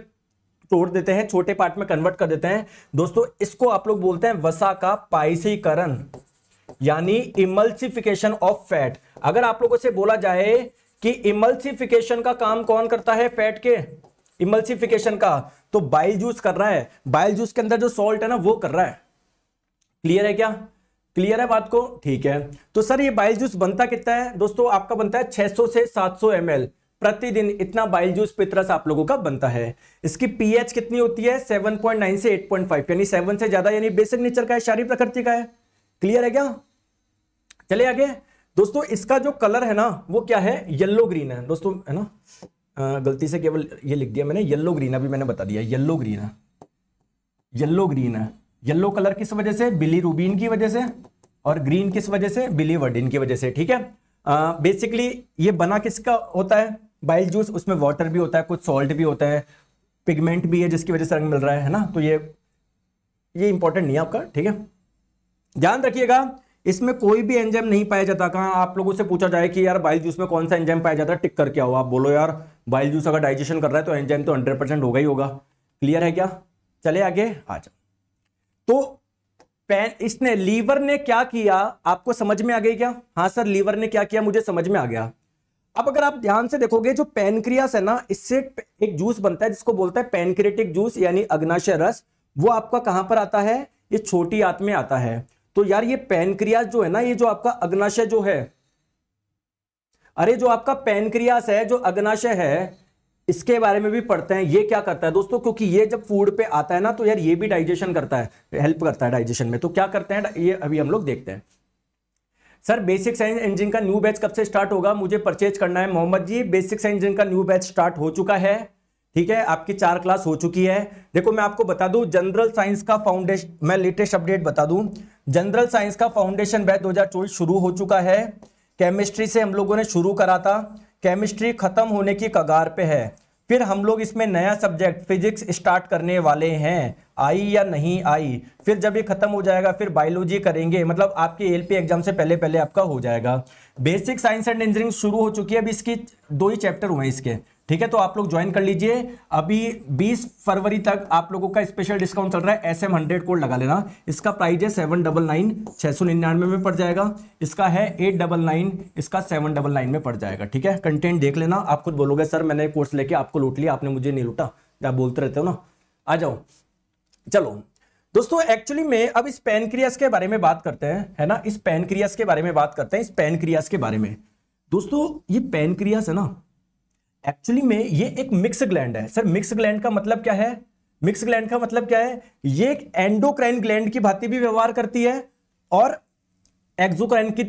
A: तोड़ देते हैं छोटे पार्ट में कन्वर्ट कर देते हैं दोस्तों इसको आप लोग बोलते हैं वसा का पाइसीकरण यानी इमल्सिफिकेशन ऑफ फैट अगर आप लोगों से बोला जाए कि इमल्सिफिकेशन का काम कौन करता है फैट के इमल्सिफिकेशन का तो बाइल जूस कर रहा है बाइल जूस के अंदर जो सॉल्ट है ना वो कर रहा है क्लियर है क्या क्लियर है बात को ठीक है तो सर ये बाइल जूस बनता कितना है दोस्तों आपका बनता है 600 से 700 सौ प्रतिदिन इतना बाइल जूस पितरस आप लोगों का बनता है इसकी पीएच कितनी होती है 7.9 से 8.5 यानी 7 से ज्यादा यानी बेसिक नेचर का है शारी प्रकृति का है क्लियर है क्या चले आगे दोस्तों इसका जो कलर है ना वो क्या है येल्लो ग्रीन है दोस्तों है ना गलती से केवल ये लिख दिया मैंने येल्लो ग्रीन अभी मैंने बता दिया येल्लो ग्रीन है येल्लो ग्रीन है येल्लो कलर किस वजह से बिली रूबीन की वजह से और ग्रीन किस वजह से बिली वर्डिन की वजह से ठीक है बेसिकली ये बना किसका होता है बाइल जूस उसमें वाटर भी होता है कुछ सॉल्ट भी होता है पिगमेंट भी है जिसकी वजह से रंग मिल रहा है, ना तो ये ये इंपॉर्टेंट नहीं है आपका ठीक है ध्यान रखिएगा इसमें कोई भी एंजाइम नहीं पाया जाता कहाँ आप लोगों से पूछा जाए कि यार बाइल जूस में कौन सा एंजाइम पाया जाता है टिक करके आओ आप बोलो यार बाइल जूस अगर डाइजेशन कर रहा है तो एंजाइम तो हंड्रेड परसेंट होगा ही होगा क्लियर है क्या चले आगे आ तो पैन इसने लीवर ने क्या किया आपको समझ में आ गई क्या हाँ सर लीवर ने क्या किया मुझे समझ में आ गया अब अगर आप ध्यान से देखोगे जो पेनक्रियास है ना इससे एक जूस बनता है जिसको बोलता है पेनक्रेटिक जूस यानी अग्नाशय रस वो आपका कहां पर आता है इस छोटी आत में आता है तो यार ये पैनक्रियास जो है ना ये जो आपका अग्नाशय जो है अरे जो आपका पैनक्रियास है जो अग्नाशय है इसके बारे में भी पढ़ते हैं ये क्या करता है दोस्तों क्योंकि ये जब फूड पे आता है ना तो यार ये भी डाइजेशन करता है हेल्प करता है डाइजेशन में तो क्या करते हैं ये अभी हम लोग देखते हैं सर बेसिक साइंस इंजिन का न्यू बैच कब से स्टार्ट होगा मुझे परचेज करना है Mohammad ji basic science engine का न्यू बैच स्टार्ट हो चुका है ठीक है आपकी चार क्लास हो चुकी है देखो मैं आपको बता दूं जनरल साइंस का फाउंडेशन मैं लेटेस्ट अपडेट बता दूं जनरल साइंस का फाउंडेशन बैच चौबीस शुरू हो चुका है केमिस्ट्री से हम लोगों ने शुरू करा था केमिस्ट्री खत्म होने की कगार पे है फिर हम लोग इसमें नया सब्जेक्ट फिजिक्स स्टार्ट करने वाले हैं आई या नहीं आई फिर जब ये खत्म हो जाएगा फिर बायोलॉजी करेंगे मतलब आपके एल एग्जाम से पहले पहले आपका हो जाएगा बेसिक साइंस एंड इंजीनियरिंग शुरू हो चुकी है अभी इसकी दो ही चैप्टर हुए हैं इसके ठीक है तो आप लोग ज्वाइन कर लीजिए अभी 20 फरवरी तक आप लोगों का स्पेशल डिस्काउंट चल रहा है एस एम हंड्रेड कोड लगा लेना इसका प्राइस है सेवन डबल नाइन छः सौ निन्यानवे में पड़ जाएगा इसका है एट डबल नाइन इसका सेवन डबल नाइन में पड़ जाएगा ठीक है कंटेंट देख लेना आप खुद बोलोगे सर मैंने कोर्स लेके आपको लूट लिया आपने मुझे नहीं लूटा आप बोलते रहते हो ना आ जाओ चलो दोस्तों एक्चुअली में अब इस पेनक्रियास के बारे में बात करते हैं है ना इस पेनक्रियास के बारे में बात करते हैं इस पेनक्रियास के बारे में दोस्तों ये पेनक्रियास है ना एक्चुअली में ये एक मिक्स ग्लैंड है सर मिक्स ग्लैंड का मतलब क्या है मिक्स ग्लैंड का मतलब क्या है ये एक एंडोक्राइन ग्लैंड की भांति भी व्यवहार करती है और एक्जोक्राइन की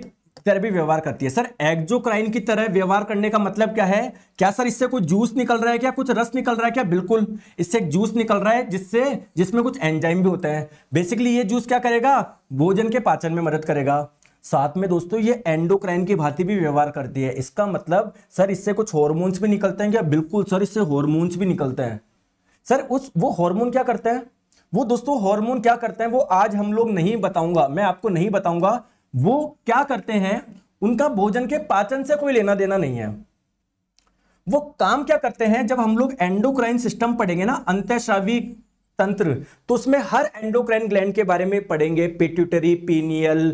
A: तरह भी व्यवहार करती है सर एक्जोक्राइन की तरह व्यवहार करने का मतलब क्या है क्या सर इससे कुछ जूस निकल रहा है क्या कुछ रस निकल रहा है क्या बिल्कुल इससे एक जूस निकल रहा है जिससे जिसमें कुछ एंजाइम भी होता है बेसिकली ये जूस क्या करेगा भोजन के पाचन में मदद करेगा साथ में दोस्तों ये एंडोक्राइन की भांति भी व्यवहार करती है इसका मतलब सर इससे कुछ हॉर्मोन्स भी निकलते हैं क्या बिल्कुल सर इससे हॉर्मोन्स भी निकलते हैं सर उस वो हॉर्मोन क्या करते हैं वो दोस्तों हॉर्मोन क्या करते हैं वो आज हम लोग नहीं बताऊंगा मैं आपको नहीं बताऊंगा वो क्या करते हैं उनका भोजन के पाचन से कोई लेना देना नहीं है वो काम क्या करते हैं जब हम लोग एंडोक्राइन सिस्टम पढ़ेंगे ना अंत्यश्रावी तंत्र तो उसमें हर एंडोक्राइन ग्लैंड के बारे में पढ़ेंगे पिट्यूटरी पीनियल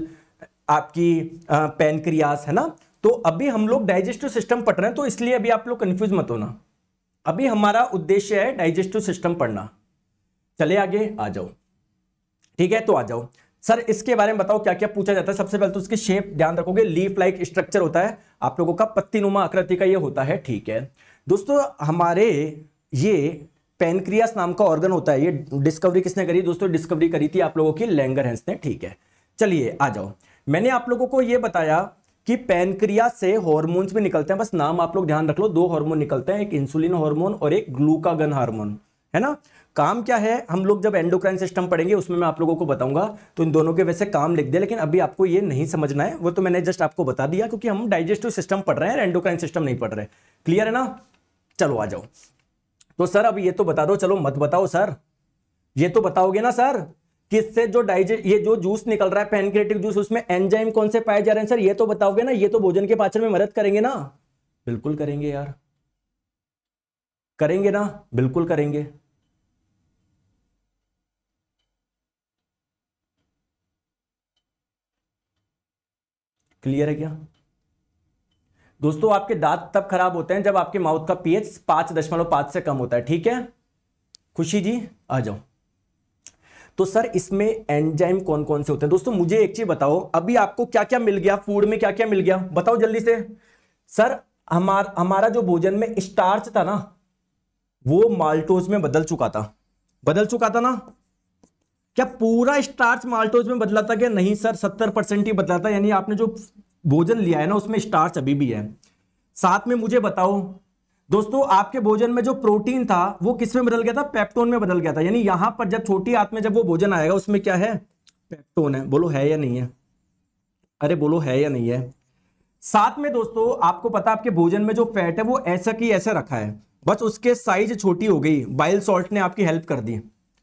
A: आपकी पेनक्रियास है ना तो अभी हम लोग डाइजेस्टिव सिस्टम पढ़ रहे हैं तो इसलिए अभी आप लोग कंफ्यूज मत होना अभी हमारा उद्देश्य है डाइजेस्टिव सिस्टम पढ़ना चले आगे आ जाओ ठीक है तो आ जाओ सर इसके बारे में बताओ क्या क्या पूछा जाता है सबसे पहले तो उसकी शेप ध्यान रखोगे लीफ लाइक स्ट्रक्चर होता है आप लोगों का पत्तीनुमा आकृति का ये होता है ठीक है दोस्तों हमारे ये पेनक्रियास नाम का ऑर्गन होता है ये डिस्कवरी किसने करी दोस्तों डिस्कवरी करी थी आप लोगों की लैंगर हेंस ने ठीक है चलिए आ जाओ मैंने आप लोगों को यह बताया कि पैनक्रिया से हॉर्मोन्स भी निकलते हैं बस नाम आप लोग ध्यान रख लो दो हार्मोन निकलते हैं एक इंसुलिन हार्मोन और एक ग्लूकागन हार्मोन है ना काम क्या है हम लोग जब एंडोक्राइन सिस्टम पढ़ेंगे उसमें मैं आप लोगों को बताऊंगा तो इन दोनों के वैसे काम लिख दिया लेकिन अभी आपको ये नहीं समझना है वो तो मैंने जस्ट आपको बता दिया क्योंकि हम डाइजेस्टिव सिस्टम पढ़ रहे हैं एंडोक्राइन सिस्टम नहीं पढ़ रहे क्लियर है ना चलो आ जाओ तो सर अब ये तो बता दो चलो मत बताओ सर ये तो बताओगे ना सर किससे जो डाइजेस्ट ये जो जूस निकल रहा है पेनक्रेटिक जूस उसमें एंजाइम कौन से पाए जा रहे हैं सर ये तो बताओगे ना ये तो भोजन के पाचन में मदद करेंगे ना बिल्कुल करेंगे यार करेंगे ना बिल्कुल करेंगे क्लियर है क्या दोस्तों आपके दांत तब खराब होते हैं जब आपके माउथ का पीएच पांच दशमलव पांच से कम होता है ठीक है खुशी जी आ जाओ तो सर इसमें एंजाइम कौन कौन से होते हैं दोस्तों मुझे एक चीज बताओ अभी आपको क्या क्या मिल गया फूड में क्या क्या मिल गया बताओ जल्दी से सर हमार हमारा जो भोजन में स्टार्च था ना वो माल्टोज में बदल चुका था बदल चुका था ना क्या पूरा स्टार्च माल्टोज में बदला था क्या नहीं सर सत्तर परसेंट ही बदला था यानी आपने जो भोजन लिया है ना उसमें स्टार्च अभी भी है साथ में मुझे बताओ दोस्तों आपके भोजन में जो प्रोटीन था वो किस में बदल गया था पेप्टोन में बदल गया था यानी यहां पर जब छोटी आंत में जब वो भोजन आएगा उसमें क्या है पेप्टोन है बोलो है या नहीं है अरे बोलो है या नहीं है साथ में दोस्तों आपको पता आपके भोजन में जो फैट है वो ऐसा की ऐसा रखा है बस उसके साइज छोटी हो गई बाइल सॉल्ट ने आपकी हेल्प कर दी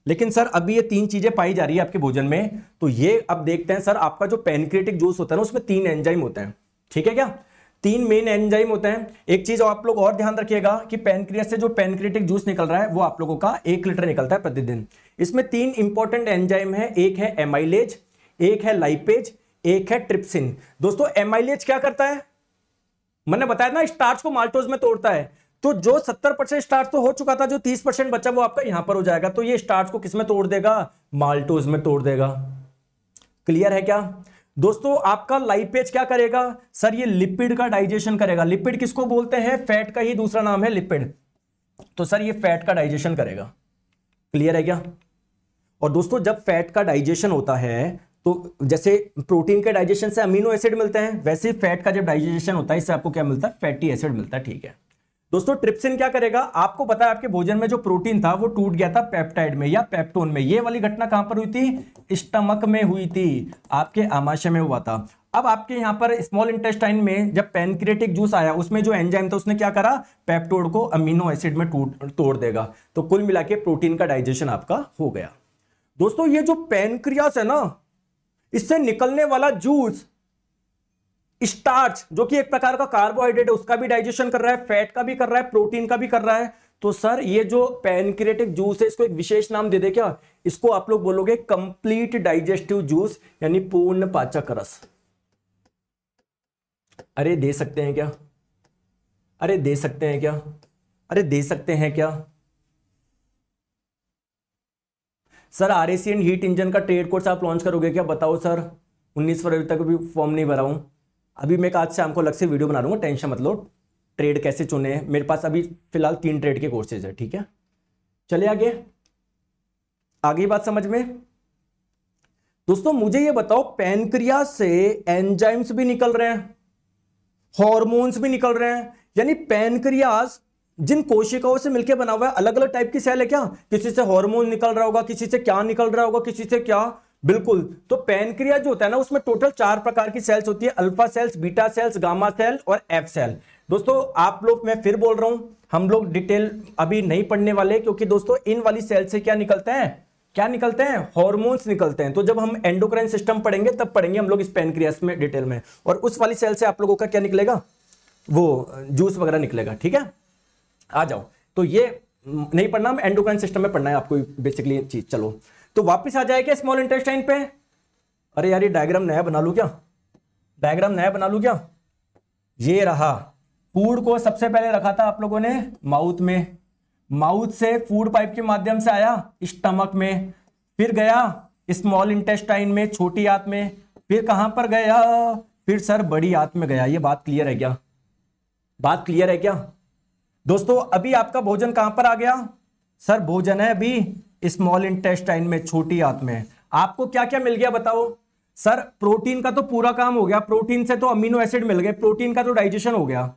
A: लेकिन सर अभी ये तीन चीजें पाई जा रही है आपके भोजन में तो ये अब देखते हैं सर आपका जो पेनक्रेटिक जूस होता है ना उसमें तीन एंजाइम होते हैं ठीक है क्या तीन मेन एंजाइम होते हैं एक चीज आप लोग और ध्यान रखिएगा कि पेनक्रिया से जो पेनक्रेटिक जूस निकल रहा है वो आप लोगों का एक लीटर निकलता है प्रतिदिन इसमें तीन इंपॉर्टेंट एंजाइम है एक है एमाइलेज एक है लाइपेज एक है ट्रिप्सिन दोस्तों एमाइलेज क्या करता है मैंने बताया ना स्टार्च को माल्टोज में तोड़ता है तो जो 70 परसेंट स्टार्च तो हो चुका था जो 30 परसेंट बचा वो आपका यहां पर हो जाएगा तो ये स्टार्च को किसमें तोड़ देगा माल्टोज में तोड़ देगा क्लियर है क्या दोस्तों आपका लाइपेज क्या करेगा सर ये लिपिड का डाइजेशन करेगा लिपिड किसको बोलते हैं फैट का ही दूसरा नाम है लिपिड तो सर ये फैट का डाइजेशन करेगा क्लियर है क्या और दोस्तों जब फैट का डाइजेशन होता है तो जैसे प्रोटीन के डाइजेशन से अमीनो एसिड मिलते हैं वैसे फैट का जब डाइजेशन होता है इससे आपको क्या मिलता है फैटी एसिड मिलता है ठीक है दोस्तों ट्रिप्सिन क्या करेगा आपको पता है आपके भोजन में जो प्रोटीन था वो टूट गया था पेप्टाइड में या पेप्टोन में ये वाली घटना कहां पर हुई थी स्टमक में हुई थी आपके आमाशय में हुआ था अब आपके यहां पर स्मॉल इंटेस्टाइन में जब पेनक्रेटिक जूस आया उसमें जो एंजाइम था उसने क्या करा पेप्टोड को अमीनो एसिड में टूट तोड़ देगा तो कुल मिला के प्रोटीन का डाइजेशन आपका हो गया दोस्तों ये जो पेनक्रियास है ना इससे निकलने वाला जूस स्टार्च जो कि एक प्रकार का कार्बोहाइड्रेट है उसका भी डाइजेशन कर रहा है फैट का भी कर रहा है प्रोटीन का भी कर रहा है तो सर ये जो पैनक्रेटिक जूस है इसको एक विशेष नाम दे दे क्या इसको आप लोग बोलोगे कंप्लीट डाइजेस्टिव जूस यानी पूर्ण पाचक रस अरे दे सकते हैं क्या अरे दे सकते हैं क्या अरे दे सकते हैं क्या sir R and heat engine का ट्रेड कोर्स आप लॉन्च करोगे क्या बताओ सर 19 फरवरी तक भी फॉर्म नहीं भरा हूं अभी मैं आज से आपको अलग से वीडियो बना लूँगा टेंशन मतलब ट्रेड कैसे चुने मेरे पास अभी फिलहाल तीन ट्रेड के कोर्सेज है ठीक है चले आगे आगे बात समझ में दोस्तों मुझे ये बताओ पैनक्रिया से एंजाइम्स भी निकल रहे हैं हॉर्मोन्स भी निकल रहे हैं यानी पेनक्रियाज जिन कोशिकाओं से मिलकर बना हुआ है अलग अलग टाइप की सेल है क्या किसी से हॉर्मोन निकल रहा होगा किसी से क्या निकल रहा होगा किसी से क्या बिल्कुल तो पेनक्रिया जो होता है ना उसमें टोटल चार प्रकार की सेल्स होती है alpha cells beta cells gamma cell और एफ सेल दोस्तों आप लोग मैं फिर बोल रहा हूं हम लोग डिटेल अभी नहीं पढ़ने वाले क्योंकि दोस्तों इन वाली सेल से क्या निकलते हैं क्या निकलते हैं हॉर्मोन्स निकलते हैं तो जब हम एंडोक्राइन सिस्टम पढ़ेंगे तब पढ़ेंगे हम लोग इस पेनक्रियास में डिटेल में और उस वाली सेल से आप लोगों का क्या निकलेगा वो जूस वगैरह निकलेगा ठीक है आ जाओ तो ये नहीं पढ़ना हम एंडोक्राइन सिस्टम में पढ़ना है आपको बेसिकली चीज चलो तो वापस आ जाएगा स्मॉल इंटेस्टाइन पे अरे यार ये डायग्राम नया बना लू क्या डायग्राम नया बना लू क्या ये रहा फूड को सबसे पहले रखा था आप लोगों ने माउथ में माउथ से फूड पाइप के माध्यम से आया स्टमक में फिर गया स्मॉल इंटेस्टाइन में छोटी आत में फिर कहां पर गया फिर सर बड़ी आत में गया ये बात क्लियर है क्या बात क्लियर है क्या दोस्तों अभी आपका भोजन कहां पर आ गया सर भोजन है अभी स्मॉल इंटेस्टाइन में छोटी आंत में आपको क्या क्या मिल गया बताओ सर प्रोटीन का तो पूरा काम हो गया प्रोटीन से तो अमीनो एसिड मिल गए प्रोटीन का तो डाइजेशन हो गया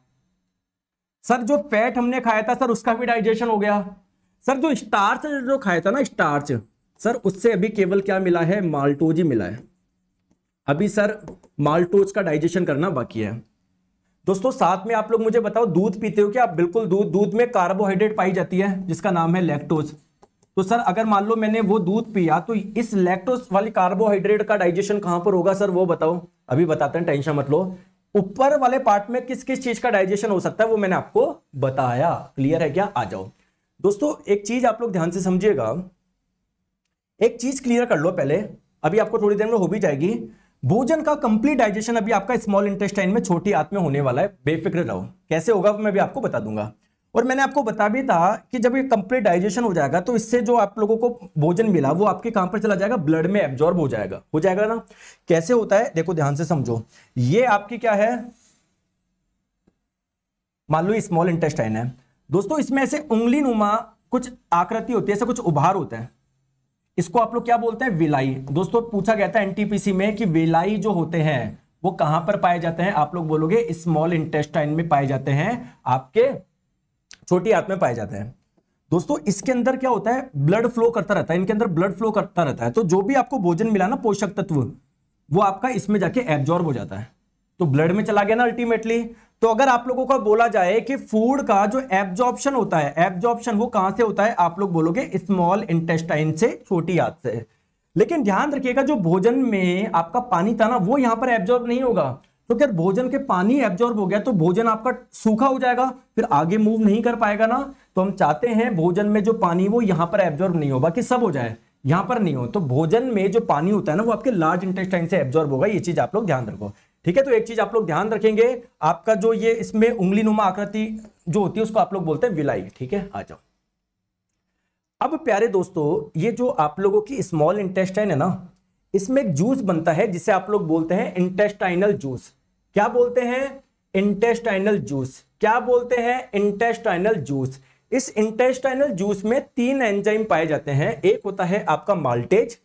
A: सर जो फैट हमने खाया था सर उसका भी डाइजेशन हो गया सर जो स्टार्च जो खाया था ना स्टार्च सर उससे अभी केवल क्या मिला है माल्टोज ही मिला है अभी सर माल्टोज का डाइजेशन करना बाकी है दोस्तों साथ में आप लोग मुझे बताओ दूध पीते हो क्या आप बिल्कुल दूध दूध में कार्बोहाइड्रेट पाई जाती है जिसका नाम है लैक्टोज तो सर अगर मान लो मैंने वो दूध पिया तो इस लैक्टोस वाली कार्बोहाइड्रेट का डाइजेशन कहां पर होगा सर वो बताओ अभी बताते हैं टेंशन मत लो ऊपर वाले पार्ट में किस किस चीज का डाइजेशन हो सकता है वो मैंने आपको बताया क्लियर है क्या आ जाओ दोस्तों एक चीज आप लोग ध्यान से समझिएगा एक चीज क्लियर कर लो पहले अभी आपको थोड़ी देर में हो भी जाएगी भोजन का कंप्लीट डाइजेशन अभी आपका स्मॉल इंटेस्टाइन में छोटी आंत में होने वाला है बेफिक्र रहो कैसे होगा मैं भी आपको बता दूंगा और मैंने आपको बता भी था कि जब ये कंप्लीट डाइजेशन हो जाएगा तो इससे जो आप लोगों को भोजन मिला वो आपके कहां पर चला जाएगा ब्लड में एब्जॉर्ब हो जाएगा हो जाएगा ना कैसे होता है देखो ध्यान से समझो ये आपकी क्या है मान लो स्मॉल इंटेस्टाइन है दोस्तों इसमें ऐसे उंगली नुमा कुछ आकृति होती है ऐसे कुछ उभार होता है इसको आप लोग क्या बोलते हैं विलाई दोस्तों पूछा गया था एनटीपीसी में कि विलाई जो होते हैं वो कहां पर पाए जाते हैं आप लोग बोलोगे स्मॉल इंटेस्टाइन में पाए जाते हैं आपके छोटी आंत में पाया जाता है दोस्तों इसके अंदर क्या होता है ब्लड फ्लो करता रहता है इनके अंदर ब्लड फ्लो करता रहता है तो जो भी आपको भोजन मिला ना पोषक तत्व वो आपका इसमें जाके एब्जॉर्ब हो जाता है तो ब्लड में चला गया ना अल्टीमेटली तो अगर आप लोगों का बोला जाए कि फूड का जो एब्जॉर्प्शन होता है एब्जॉर्प्शन वो कहां से होता है आप लोग बोलोगे स्मॉल इंटेस्टाइन से छोटी आंत से लेकिन ध्यान रखिएगा जो भोजन में आपका पानी था ना वो यहां पर एब्जॉर्ब नहीं होगा तो यार भोजन के पानी एब्जॉर्ब हो गया तो भोजन आपका सूखा हो जाएगा फिर आगे मूव नहीं कर पाएगा ना तो हम चाहते हैं भोजन में जो पानी वो यहां पर एब्जॉर्ब नहीं हो बाकी सब हो जाए यहां पर नहीं हो तो भोजन में जो पानी होता है ना वो आपके लार्ज इंटेस्टाइन से एब्जॉर्ब होगा ये चीज आप लोग ध्यान रखो ठीक है तो एक चीज आप लोग ध्यान रखेंगे आपका जो ये इसमें उंगली नुमा आकृति जो होती है उसको आप लोग बोलते हैं विलाई ठीक है आ जाओ अब प्यारे दोस्तों ये जो आप लोगों की स्मॉल इंटेस्टाइन है ना इसमें एक जूस बनता है जिसे आप लोग बोलते हैं इंटेस्टाइनल जूस क्या बोलते हैं इंटेस्टाइनल जूस क्या बोलते हैं इंटेस्टाइनल जूस इस इंटेस्टाइनल जूस में तीन एंजाइम पाए जाते हैं एक होता है आपका माल्टेज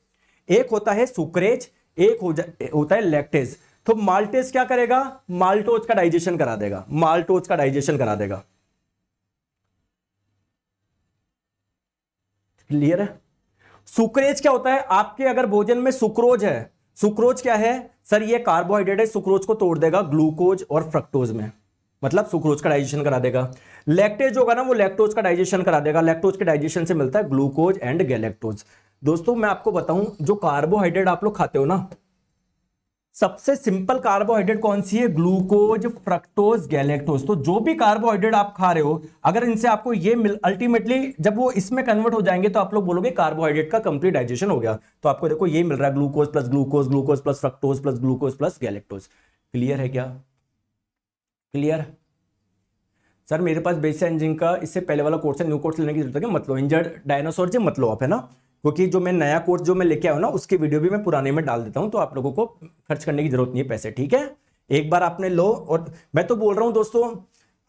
A: एक होता है सुक्रेज एक हो होता है लैक्टेज तो माल्टेज क्या करेगा माल्टोज का डाइजेशन करा देगा माल्टोज का डाइजेशन करा देगा क्लियर है सुक्रेज क्या होता है आपके अगर भोजन में सुक्रोज है सुक्रोज क्या है सर ये कार्बोहाइड्रेट है सुक्रोज को तोड़ देगा ग्लूकोज और फ्रक्टोज में मतलब सुक्रोज का डाइजेशन करा देगा लैक्टेज होगा ना वो लैक्टोज का डाइजेशन करा देगा लैक्टोज के डाइजेशन से मिलता है ग्लूकोज एंड गैलेक्टोज दोस्तों मैं आपको बताऊं जो कार्बोहाइड्रेट आप लोग खाते हो ना सबसे सिंपल कार्बोहाइड्रेट कौन सी है ग्लूकोज फ्रक्टोज गैलेक्टोज तो जो भी कार्बोहाइड्रेट आप खा रहे हो अगर इनसे आपको ये मिल अल्टीमेटली जब वो इसमें कन्वर्ट हो जाएंगे तो आप लोग बोलोगे कार्बोहाइड्रेट का कंप्लीट डाइजेशन हो गया तो आपको देखो ये मिल रहा है glucose plus glucose glucose plus fructose plus glucose plus galactose clear है क्या क्लियर सर मेरे पास बेसिक इंजिन का इससे पहले वाला कोर्स है न्यू कोर्स लेने की जरूरत है मतलब इंजर्ड डायनासोर जी मतलब आप है ना क्योंकि जो मैं नया कोर्स जो मैं लेके आया हूँ ना उसकी वीडियो भी मैं पुराने में डाल देता हूँ तो आप लोगों को खर्च करने की जरूरत नहीं है पैसे ठीक है एक बार आपने लो और मैं तो बोल रहा हूँ दोस्तों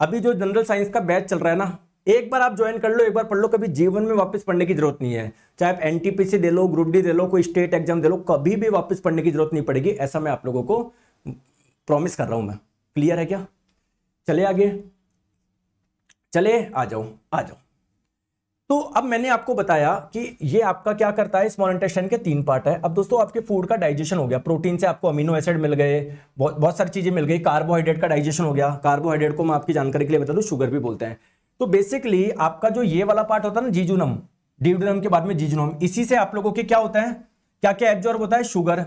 A: अभी जो जनरल साइंस का बैच चल रहा है ना एक बार आप ज्वाइन कर लो एक बार पढ़ लो कभी जीवन में वापस पढ़ने की जरूरत नहीं है चाहे आप एनटीपीसी दे लो ग्रुप डी दे लो कोई स्टेट एग्जाम दे लो कभी भी वापस पढ़ने की जरूरत नहीं पड़ेगी ऐसा मैं आप लोगों को प्रॉमिस कर रहा हूं मैं क्लियर है क्या चले आगे चले आ जाओ आ जाओ तो अब मैंने आपको बताया कि ये आपका क्या करता है स्मॉल इंटेस्टाइन के तीन पार्ट है अब दोस्तों आपके फूड का डाइजेशन हो गया प्रोटीन से आपको अमीनो एसिड मिल गए बहुत बहुत सारी चीज़ें मिल गई कार्बोहाइड्रेट का डाइजेशन हो गया कार्बोहाइड्रेट को मैं आपकी जानकारी के लिए बता दू शुगर भी बोलते हैं तो बेसिकली आपका जो ये वाला पार्ट होता है ना जीजुनम ड्यूडनम के बाद में जीजुनम इसी से आप लोगों के क्या होता है क्या क्या एब्जॉर्ब होता है शुगर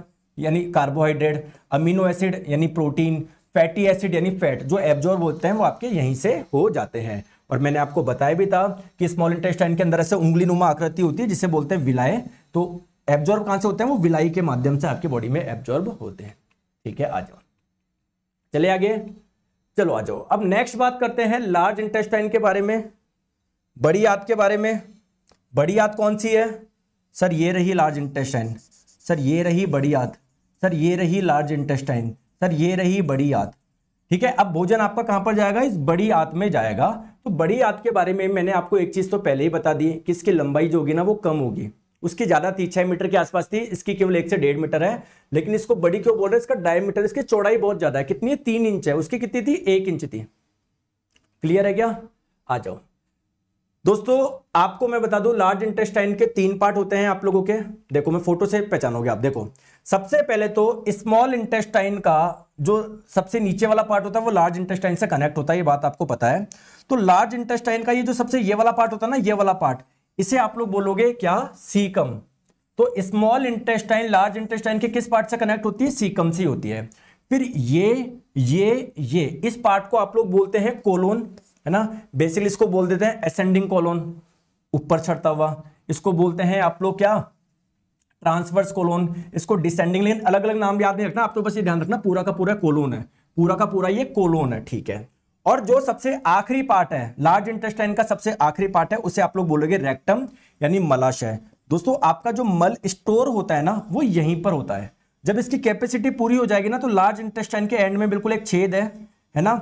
A: यानी कार्बोहाइड्रेट अमीनो एसिड यानी प्रोटीन फैटी एसिड यानी फैट जो एब्जॉर्ब होते हैं वो आपके यहीं से हो जाते हैं और मैंने आपको बताया भी था कि स्मॉल इंटेस्टाइन के अंदर ऐसे उंगली नुमा आकृति होती है जिसे बोलते हैं विलाय तो एब्जॉर्ब कहां से होते हैं वो विलाई के माध्यम से आपकी बॉडी में एब्जॉर्ब होते हैं ठीक है आ जाओ चले आगे चलो आ जाओ अब नेक्स्ट बात करते हैं लार्ज इंटेस्टाइन के बारे में बड़ी याद के बारे में बड़ी याद कौन सी है सर ये रही लार्ज इंटेस्टाइन सर ये रही बड़ी याद सर ये रही लार्ज इंटेस्टाइन सर ये रही बड़ी याद ठीक है अब भोजन आपका कहां पर जाएगा इस बड़ी आत में जाएगा तो बड़ी आंत के बारे में मैंने आपको एक चीज़ तो पहले ही बता दी कि इसकी लंबाई जो होगी ना वो कम होगी उसकी ज़्यादा थी छः मीटर के आसपास थी इसकी केवल एक से डेढ़ मीटर है लेकिन इसको बड़ी क्यों बोल रहे हैं इसका डायमीटर इसकी चौड़ाई बहुत ज़्यादा है कितनी है तीन इंच है उसकी कितनी थी एक इंच थी क्लियर है क्या आ जाओ दोस्तों आपको मैं बता दूं लार्ज इंटेस्टाइन के तीन पार्ट होते हैं आप लोगों के देखो मैं फोटो से पहचानोगे आप देखो सबसे पहले तो स्मॉल इंटेस्टाइन का जो सबसे नीचे वाला पार्ट होता है वो लार्ज इंटेस्टाइन से कनेक्ट होता है ये बात आपको पता है तो लार्ज इंटेस्टाइन का ये जो सबसे ये वाला पार्ट होता है ना ये वाला पार्ट इसे आप लोग बोलोगे क्या सीकम तो स्मॉल इंटेस्टाइन लार्ज इंटेस्टाइन के किस पार्ट से कनेक्ट होती है सीकम से होती है फिर ये ये ये इस पार्ट को आप लोग बोलते हैं कोलोन है ना बेसिकली इसको बोल देते हैं असेंडिंग कोलोन ऊपर चढ़ता हुआ इसको बोलते हैं आप लोग क्या ट्रांसवर्स कोलोन इसको डिसेंडिंग लेन अलग अलग नाम याद नहीं रखना आप तो बस ये ध्यान रखना पूरा का पूरा कोलोन है पूरा का पूरा ये कोलोन है ठीक है और जो सबसे आखिरी पार्ट है लार्ज इंटेस्टाइन का सबसे आखिरी पार्ट है उसे आप लोग बोलोगे रेक्टम यानी मलाशय दोस्तों आपका जो मल स्टोर होता है ना वो यहीं पर होता है जब इसकी कैपेसिटी पूरी हो जाएगी ना तो लार्ज इंटेस्टाइन के एंड में बिल्कुल एक छेद है है ना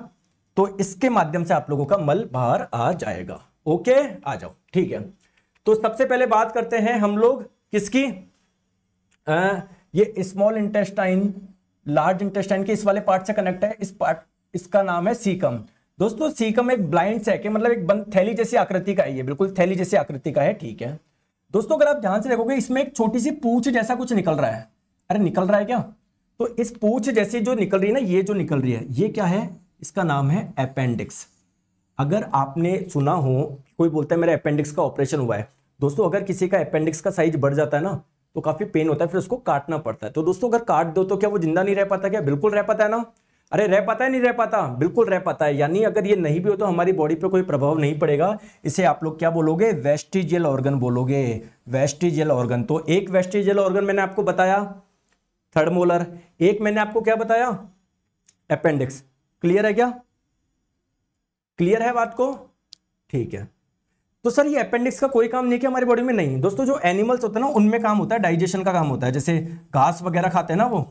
A: तो इसके माध्यम से आप लोगों का मल बाहर आ जाएगा ओके आ जाओ ठीक है तो सबसे पहले बात करते हैं हम लोग किसकी आ, ये स्मॉल इंटेस्टाइन लार्ज इंटेस्टाइन के इस वाले पार्ट से कनेक्ट है इस पार्ट इसका नाम है सीकम दोस्तों सीकम एक ब्लाइंड सेक है मतलब एक बंद थैली जैसी आकृति का है ये बिल्कुल थैली जैसी आकृति का है ठीक है दोस्तों अगर आप ध्यान से देखोगे इसमें एक छोटी सी पूछ जैसा कुछ निकल रहा है अरे निकल रहा है क्या तो इस पूछ जैसी जो निकल रही है ना ये जो निकल रही है ये क्या है इसका नाम है अपेंडिक्स अगर आपने सुना हो कोई बोलता है मेरा अपेंडिक्स का ऑपरेशन हुआ है दोस्तों अगर किसी का अपेंडिक्स का साइज बढ़ जाता है ना तो काफी पेन होता है फिर उसको काटना पड़ता है तो दोस्तों अगर काट दो तो क्या वो जिंदा नहीं रह पाता क्या बिल्कुल रह पाता है ना अरे रह पाता है नहीं रह पाता बिल्कुल रह पाता है यानी अगर ये नहीं भी हो तो हमारी बॉडी पे कोई प्रभाव नहीं पड़ेगा इसे आप लोग क्या बोलोगे वेस्टिजियल ऑर्गन बोलोगे वेस्टिजियल ऑर्गन तो एक वेस्टिजियल ऑर्गन मैंने आपको बताया थर्ड मोलर एक मैंने आपको क्या बताया अपेंडिक्स क्लियर है क्या क्लियर है बात को ठीक है तो सर ये अपेंडिक्स का कोई काम नहीं किया हमारी बॉडी में नहीं दोस्तों जो एनिमल्स होते हैं ना उनमें काम होता है डाइजेशन का काम होता है जैसे घास वगैरह खाते हैं ना वो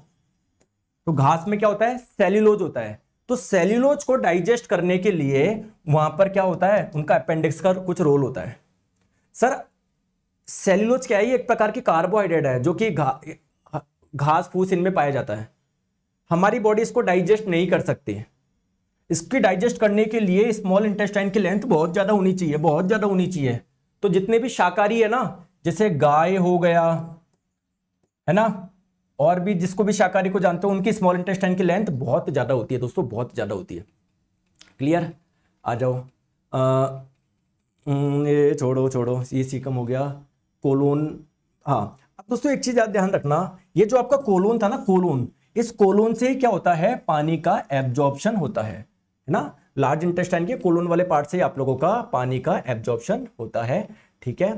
A: तो घास में क्या होता है सेल्यूलोज होता है तो सेल्यूलोज को डाइजेस्ट करने के लिए वहां पर क्या होता है उनका अपेंडिक्स का कुछ रोल होता है सर सेल्यूलोज क्या है एक प्रकार की कार्बोहाइड्रेट है जो कि घास फूस इनमें पाया जाता है हमारी बॉडी इसको डाइजेस्ट नहीं कर सकती है इसकी डाइजेस्ट करने के लिए स्मॉल इंटेस्टाइन की लेंथ बहुत ज़्यादा होनी चाहिए बहुत ज़्यादा होनी चाहिए तो जितने भी शाकाहारी है ना जैसे गाय हो गया है ना और भी जिसको भी शाकाहारी को जानते हो उनकी स्मॉल इंटेस्टाइन की लेंथ बहुत ज़्यादा होती है दोस्तों बहुत ज़्यादा होती है क्लियर आ जाओ हम्म, ये छोड़ो छोड़ो ये सीकम हो गया कोलोन हाँ अब दोस्तों एक चीज़ याद ध्यान रखना ये जो आपका कोलोन था ना कोलोन इस कोलोन से ही क्या होता है पानी का एब्जॉर्प्शन होता है है ना लार्ज इंटेस्टाइन के कोलोन वाले पार्ट से ही आप लोगों का पानी का एब्जॉर्प्शन होता है ठीक है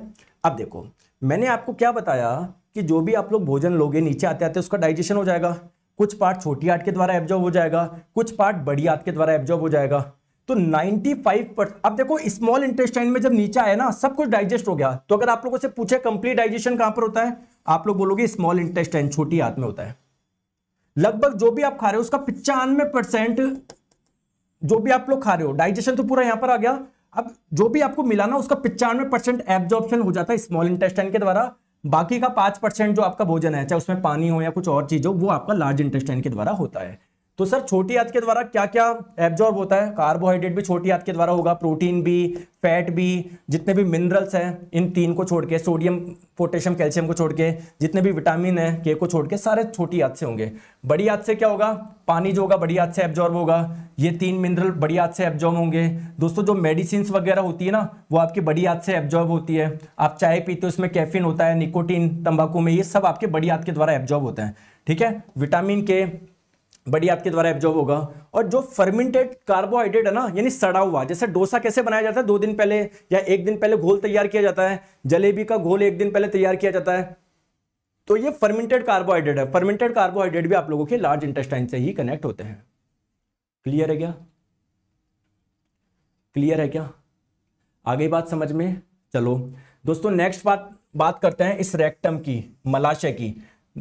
A: अब देखो मैंने आपको क्या बताया कि जो भी आप लोग भोजन लोगे नीचे आते आते उसका डाइजेशन हो जाएगा कुछ पार्ट छोटी आंत के द्वारा एब्जॉर्व हो जाएगा कुछ पार्ट बड़ी आंत के द्वारा एब्जॉर्व हो जाएगा तो 95 परसेंट अब देखो स्मॉल इंटेस्टाइन में जब नीचे आया ना सब कुछ डाइजेस्ट हो गया तो अगर आप लोगों से पूछे कंप्लीट डाइजेशन कहां पर होता है आप लोग बोलोगे स्मॉल इंटेस्टाइन छोटी हाथ में होता है लगभग जो भी आप खा रहे हो उसका पिचानवे परसेंट जो भी आप लोग खा रहे हो डाइजेशन तो पूरा यहां पर आ गया अब जो भी आपको मिला ना उसका पिचानवे परसेंट हो जाता है स्मॉल इंटेस्टाइन के द्वारा बाकी का पांच परसेंट जो आपका भोजन है चाहे उसमें पानी हो या कुछ और चीज़ हो वो आपका लार्ज इंटेस्टाइन के द्वारा होता है तो सर छोटी हाथ के द्वारा क्या क्या एब्जॉर्ब होता है कार्बोहाइड्रेट भी छोटी हाथ के द्वारा होगा प्रोटीन भी फैट भी जितने भी मिनरल्स हैं इन तीन को छोड़ के सोडियम पोटेशियम कैल्शियम को छोड़ के जितने भी विटामिन है के को छोड़ के सारे छोटी हाथ से होंगे बड़ी याद से क्या होगा पानी जो होगा बड़ी हाथ से एब्जॉर्ब होगा ये तीन मिनरल बड़ी याद से एब्जॉर्ब होंगे दोस्तों जो मेडिसिन वगैरह होती है ना वो आपकी बड़ी याद से एब्जॉर्ब होती है आप चाय पीते हो उसमें कैफिन होता है निकोटीन तंबाकू में ये सब आपके बड़ी याद के द्वारा एब्जॉर्ब होता है ठीक है विटामिन के बड़ी आपके द्वारा एब्जॉर्ब होगा और जो फर्मेंटेड कार्बोहाइड्रेट है ना यानी सड़ा हुआ जैसे डोसा कैसे बनाया जाता है दो दिन पहले या एक दिन पहले घोल तैयार किया जाता है जलेबी का घोल एक दिन पहले तैयार किया जाता है तो ये फर्मेंटेड कार्बोहाइड्रेट है फर्मेंटेड कार्बोहाइड्रेट भी आप लोगों के लार्ज इंटेस्टाइन से ही कनेक्ट होते हैं क्लियर है क्या क्लियर है क्या आगे बात समझ में चलो दोस्तों नेक्स्ट बात बात करते हैं इस रेक्टम की मलाशय की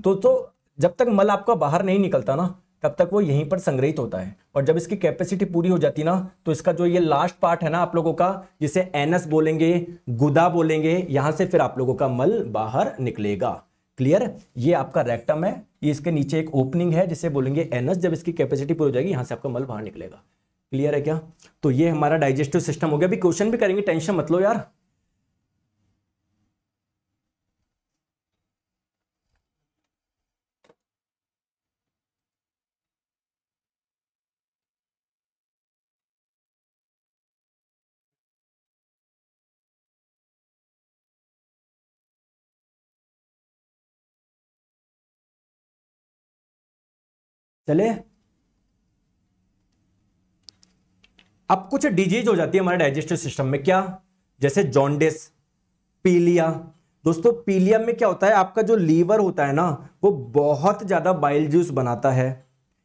A: दोस्तों जब तक मल आपका बाहर नहीं निकलता ना तब तक वो यहीं पर संग्रहित होता है और जब इसकी कैपेसिटी पूरी हो जाती ना तो इसका जो ये लास्ट पार्ट है ना आप लोगों का जिसे एनएस बोलेंगे गुदा बोलेंगे यहां से फिर आप लोगों का मल बाहर निकलेगा क्लियर ये आपका रेक्टम है ये इसके नीचे एक ओपनिंग है जिसे बोलेंगे एनएस जब इसकी कैपेसिटी पूरी हो जाएगी यहां से आपका मल बाहर निकलेगा क्लियर है क्या तो ये हमारा डाइजेस्टिव सिस्टम हो गया अभी क्वेश्चन भी करेंगे टेंशन मतलब यार चले अब कुछ डिजीज हो जाती है हमारे डाइजेस्टिव सिस्टम में क्या जैसे जॉन्डिस पीलिया दोस्तों पीलिया में क्या होता है आपका जो लीवर होता है ना वो बहुत ज़्यादा बाइल जूस बनाता है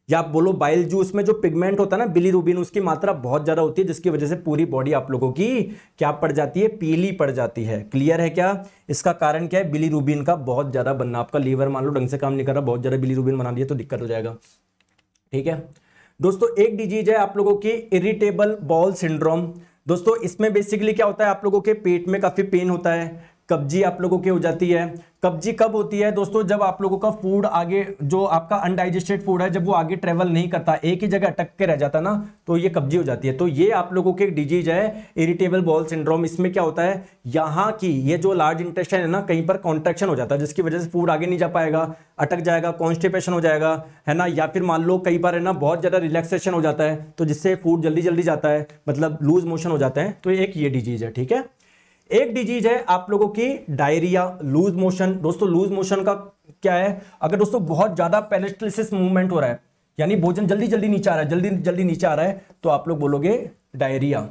A: या आप बोलो बाइल जूस में जो पिगमेंट होता है ना बिलीरुबिन उसकी मात्रा बहुत ज़्यादा होती है जिसकी वजह से पूरी बॉडी आप लोगों की क्या पड़ जाती है पीली पड़ जाती है क्लियर है क्या इसका कारण क्या है बिलीरुबिन का बहुत ज़्यादा बनना आपका लीवर मान लो ढंग से काम नहीं कर रहा बहुत ज़्यादा बिलीरुबिन बना दिया तो दिक्कत हो जाएगा ठीक है दोस्तों एक डिजीज है आप लोगों की इरिटेबल बॉल सिंड्रोम दोस्तों इसमें बेसिकली क्या होता है आप लोगों के पेट में काफ़ी पेन होता है कब्जी आप लोगों की हो जाती है कब्जी कब होती है दोस्तों जब आप लोगों का फूड आगे जो आपका अनडाइजेस्टेड फूड है जब वो आगे ट्रेवल नहीं करता एक ही जगह अटक के रह जाता ना तो ये कब्जी हो जाती है तो ये आप लोगों की डिजीज है इरिटेबल बॉल सिंड्रोम इसमें क्या होता है यहाँ की ये जो लार्ज इंटेस्टाइन है ना कहीं पर कॉन्ट्रेक्शन हो जाता है जिसकी वजह से फूड आगे नहीं जा पाएगा अटक जाएगा कॉन्स्टिपेशन हो जाएगा है ना या फिर मान लो कई बार है ना बहुत ज़्यादा रिलैक्सेशन हो जाता है तो जिससे फूड जल्दी जल्दी जाता है मतलब लूज मोशन हो जाता है तो एक ये डिजीज है ठीक है एक डिजीज है आप लोगों की डायरिया लूज मोशन दोस्तों लूज मोशन का क्या है अगर दोस्तों बहुत ज़्यादा पेलेस्टलिसिस मूवमेंट हो रहा है यानी भोजन जल्दी जल्दी नीचे आ रहा है जल्दी जल्दी नीचे आ रहा है तो आप लोग बोलोगे डायरिया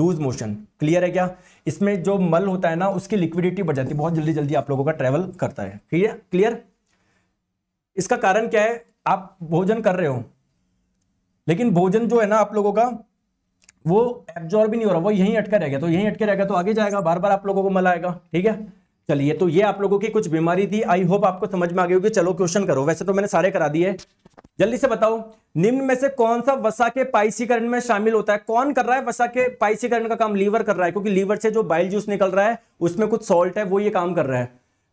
A: लूज मोशन क्लियर है क्या इसमें जो मल होता है ना उसकी लिक्विडिटी बढ़ जाती है बहुत जल्दी जल्दी आप लोगों का ट्रेवल करता है ठीक है क्लियर इसका कारण क्या है आप भोजन कर रहे हो लेकिन भोजन जो है ना आप लोगों का वो एब्जॉर्ब ही नहीं हो रहा वो यहीं अटका रह गया तो यहीं अटके रह गया तो आगे जाएगा बार बार आप लोगों को मल आएगा ठीक है चलिए तो ये आप लोगों की कुछ बीमारी थी आई होप आपको समझ में आ गई होगी चलो क्वेश्चन करो वैसे तो मैंने सारे करा दिए जल्दी से बताओ निम्न में से कौन सा वसा के पाइसीकरण में शामिल होता है कौन कर रहा है वसा के पाइसीकरण का काम लीवर कर रहा है क्योंकि लीवर से जो बाइल जूस निकल रहा है उसमें कुछ सॉल्ट है वो ये काम कर रहा है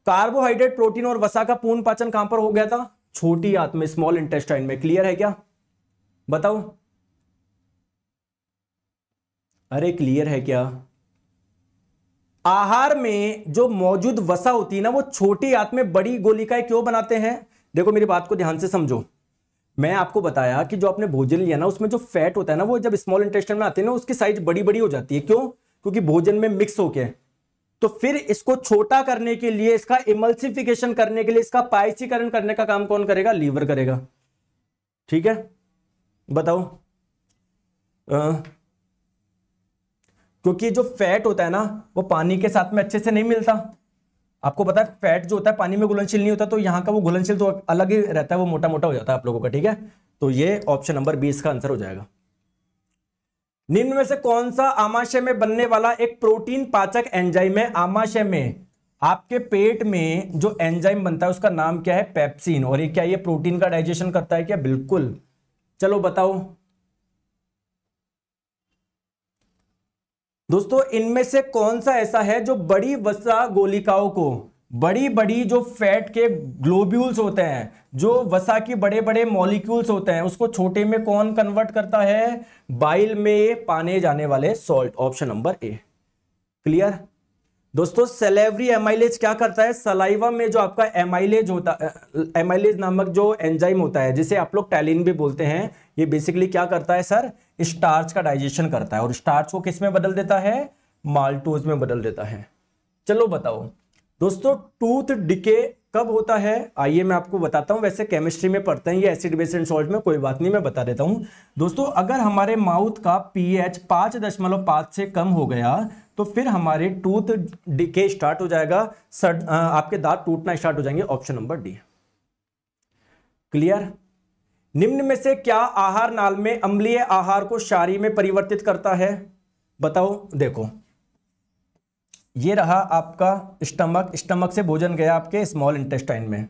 A: कार्बोहाइड्रेट प्रोटीन और वसा का पूर्ण पाचन कहां पर हो गया था छोटी आत्मा स्मॉल इंटेस्टाइन में क्लियर है क्या बताओ अरे क्लियर है क्या आहार में जो मौजूद वसा होती है ना वो छोटी आंत में बड़ी गोलिकाएं क्यों बनाते हैं देखो मेरी बात को ध्यान से समझो मैं आपको बताया कि जो आपने भोजन लिया ना उसमें जो फैट होता है ना वो जब स्मॉल इंटेस्टाइन में आते हैं ना उसकी साइज बड़ी बड़ी हो जाती है क्यों क्योंकि भोजन में मिक्स होके तो फिर इसको छोटा करने के लिए इसका इमल्सिफिकेशन करने के लिए इसका पाइसीकरण करने का काम कौन करेगा लीवर करेगा ठीक है बताओ आ, क्योंकि जो फैट होता है ना वो पानी के साथ में अच्छे से नहीं मिलता आपको पता है फैट जो होता है पानी में घुलनशील नहीं होता तो यहाँ का वो घुलनशील तो अलग ही रहता है वो मोटा मोटा हो जाता है आप लोगों का ठीक है तो ये ऑप्शन नंबर बीस का आंसर हो जाएगा निम्न में से कौन सा आमाशय में बनने वाला एक प्रोटीन पाचक एंजाइम है आमाशय में आपके पेट में जो एंजाइम बनता है उसका नाम क्या है पेप्सिन और ये क्या ये प्रोटीन का डाइजेशन करता है क्या बिल्कुल चलो बताओ दोस्तों इनमें से कौन सा ऐसा है जो बड़ी वसा गोलिकाओं को बड़ी बड़ी जो फैट के ग्लोब्यूल्स होते हैं जो वसा की बड़े बड़े मॉलिक्यूल्स होते हैं उसको छोटे में कौन कन्वर्ट करता है बाइल में पाने जाने वाले salt option number A clear दोस्तों सेलेवरी एमाइलेज क्या करता है सलाइवा में जो आपका एमाइलेज होता एमाइलेज नामक जो एंजाइम होता है जिसे आप लोग टैलिन भी बोलते हैं ये बेसिकली क्या करता है सर स्टार्च का डाइजेशन करता है और स्टार्च को किस में बदल देता है माल्टोज में बदल देता है चलो बताओ दोस्तों टूथ डिके कब होता है आइए मैं आपको बताता हूँ वैसे केमिस्ट्री में पढ़ते हैं ये एसिड बेस एंड सॉल्ट में कोई बात नहीं मैं बता देता हूँ दोस्तों अगर हमारे माउथ का पीएच पाँच दशमलव पाँच से कम हो गया तो फिर हमारे टूथ डिके स्टार्ट हो जाएगा सड आपके दांत टूटना स्टार्ट हो जाएंगे ऑप्शन नंबर डी क्लियर निम्न में से क्या आहार नाल में अम्लीय आहार को शारी में परिवर्तित करता है बताओ देखो ये रहा आपका स्टमक स्टमक से भोजन गया आपके स्मॉल इंटेस्टाइन में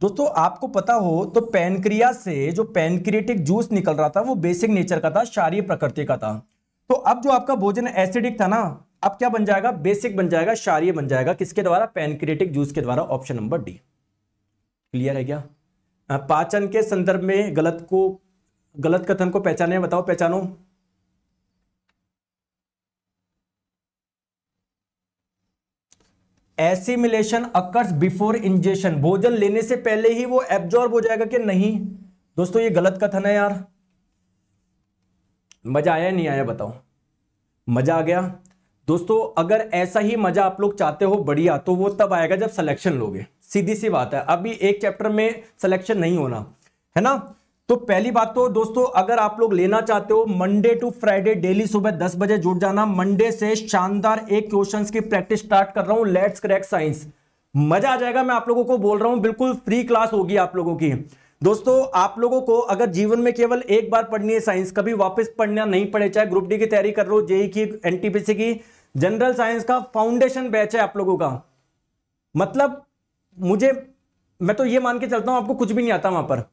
A: दोस्तों आपको पता हो तो पैनक्रिया से जो पैनक्रिएटिक जूस निकल रहा था वो बेसिक नेचर का था शारीय प्रकृति का था तो अब जो आपका भोजन एसिडिक था ना अब क्या बन जाएगा बेसिक बन जाएगा शारीय बन जाएगा किसके द्वारा पैनक्रिएटिक जूस के द्वारा ऑप्शन नंबर डी क्लियर है क्या पाचन के संदर्भ में गलत को गलत कथन को पहचाने बताओ पहचानो एसिमिलेशन अकर्स बिफोर इंजेशन भोजन लेने से पहले ही वो एब्जॉर्ब हो जाएगा कि नहीं दोस्तों ये गलत कथन है यार मजा आया नहीं आया बताओ मजा आ गया दोस्तों अगर ऐसा ही मजा आप लोग चाहते हो बढ़िया तो वो तब आएगा जब सिलेक्शन लोगे सीधी सी बात है अभी एक चैप्टर में सिलेक्शन नहीं होना है ना तो पहली बात तो दोस्तों अगर आप लोग लेना चाहते हो मंडे टू फ्राइडे डेली सुबह 10 बजे जुड़ जाना मंडे से शानदार एक क्वेश्चंस की प्रैक्टिस स्टार्ट कर रहा हूं लेट्स क्रैक साइंस मजा आ जाएगा मैं आप लोगों को बोल रहा हूं बिल्कुल फ्री क्लास होगी आप लोगों की दोस्तों आप लोगों को अगर जीवन में केवल एक बार पढ़नी है साइंस कभी वापिस पढ़ना नहीं पड़े चाहे ग्रुप डी की तैयारी कर रहे हो जेई की एनटीपीसी की जनरल साइंस का फाउंडेशन बैच है आप लोगों का मतलब मुझे मैं तो ये मान के चलता हूं आपको कुछ भी नहीं आता वहां पर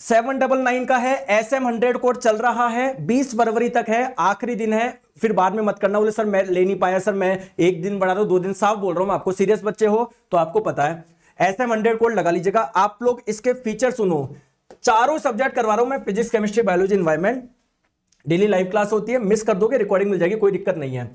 A: सेवन डबल नाइन का है एस एम हंड्रेड कोड चल रहा है बीस फरवरी तक है आखिरी दिन है फिर बाद में मत करना बोले सर मैं ले नहीं पाया सर मैं एक दिन बढ़ा रहा हूं दो दिन साफ बोल रहा हूं मैं आपको सीरियस बच्चे हो तो आपको पता है एस एम हंड्रेड कोड लगा लीजिएगा आप लोग इसके फीचर सुनो चारों सब्जेक्ट करवा रहा हूं मैं physics chemistry biology environment daily live class होती है मिस कर दोगे रिकॉर्डिंग मिल जाएगी कोई दिक्कत नहीं है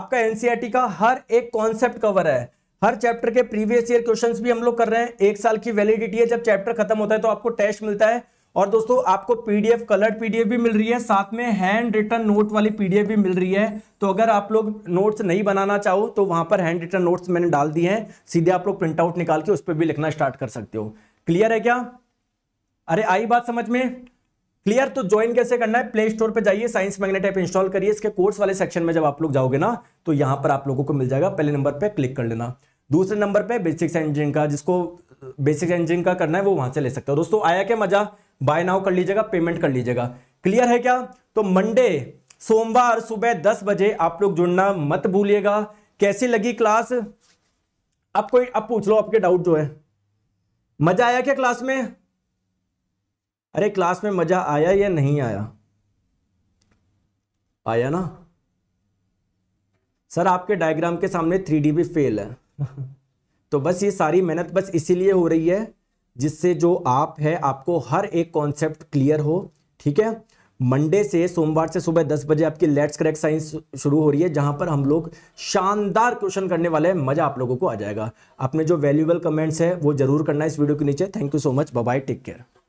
A: आपका एनसीआरटी का हर एक कॉन्सेप्ट कवर है हर चैप्टर के प्रीवियस ईयर क्वेश्चंस भी हम लोग कर रहे हैं एक साल की वैलिडिटी है जब चैप्टर खत्म होता है तो आपको टेस्ट मिलता है और दोस्तों आपको पीडीएफ कलर्ड पीडीएफ भी मिल रही है साथ में हैंड रिटर्न नोट वाली पीडीएफ भी मिल रही है तो अगर आप लोग नोट्स नहीं बनाना चाहो तो वहां पर हैंड रिटर्न नोट्स मैंने डाल दिए हैं सीधे आप लोग प्रिंट आउट निकाल के उस पर भी लिखना स्टार्ट कर सकते हो क्लियर है क्या अरे आई बात समझ में क्लियर तो ज्वाइन कैसे करना है प्ले स्टोर पर जाइए साइंस मैग्नेट ऐप इंस्टॉल करिए इसके कोर्स वाले सेक्शन में जब आप लोग जाओगे ना तो यहां पर आप लोगों को मिल जाएगा पहले नंबर पर क्लिक कर लेना दूसरे नंबर पे बेसिक्स इंजीनियरिंग का जिसको बेसिक इंजीनियरिंग का करना है वो वहां से ले सकता है दोस्तों आया क्या मजा बाय नाउ कर लीजिएगा पेमेंट कर लीजिएगा क्लियर है क्या तो मंडे सोमवार सुबह दस बजे आप लोग जुड़ना मत भूलिएगा कैसी लगी क्लास अब कोई अब पूछ लो आपके डाउट जो है मजा आया क्या क्लास में अरे क्लास में मजा आया या नहीं आया आया ना सर आपके डायग्राम के सामने थ्री डी भी फेल है तो बस ये सारी मेहनत बस इसीलिए हो रही है जिससे जो आप है आपको हर एक कॉन्सेप्ट क्लियर हो ठीक है मंडे से सोमवार से सुबह दस बजे आपकी लेट्स करेक्ट साइंस शुरू हो रही है जहां पर हम लोग शानदार क्वेश्चन करने वाले हैं मजा आप लोगों को आ जाएगा आपने जो वैल्यूबल कमेंट्स है वो जरूर करना इस वीडियो के नीचे thank you so much bye take care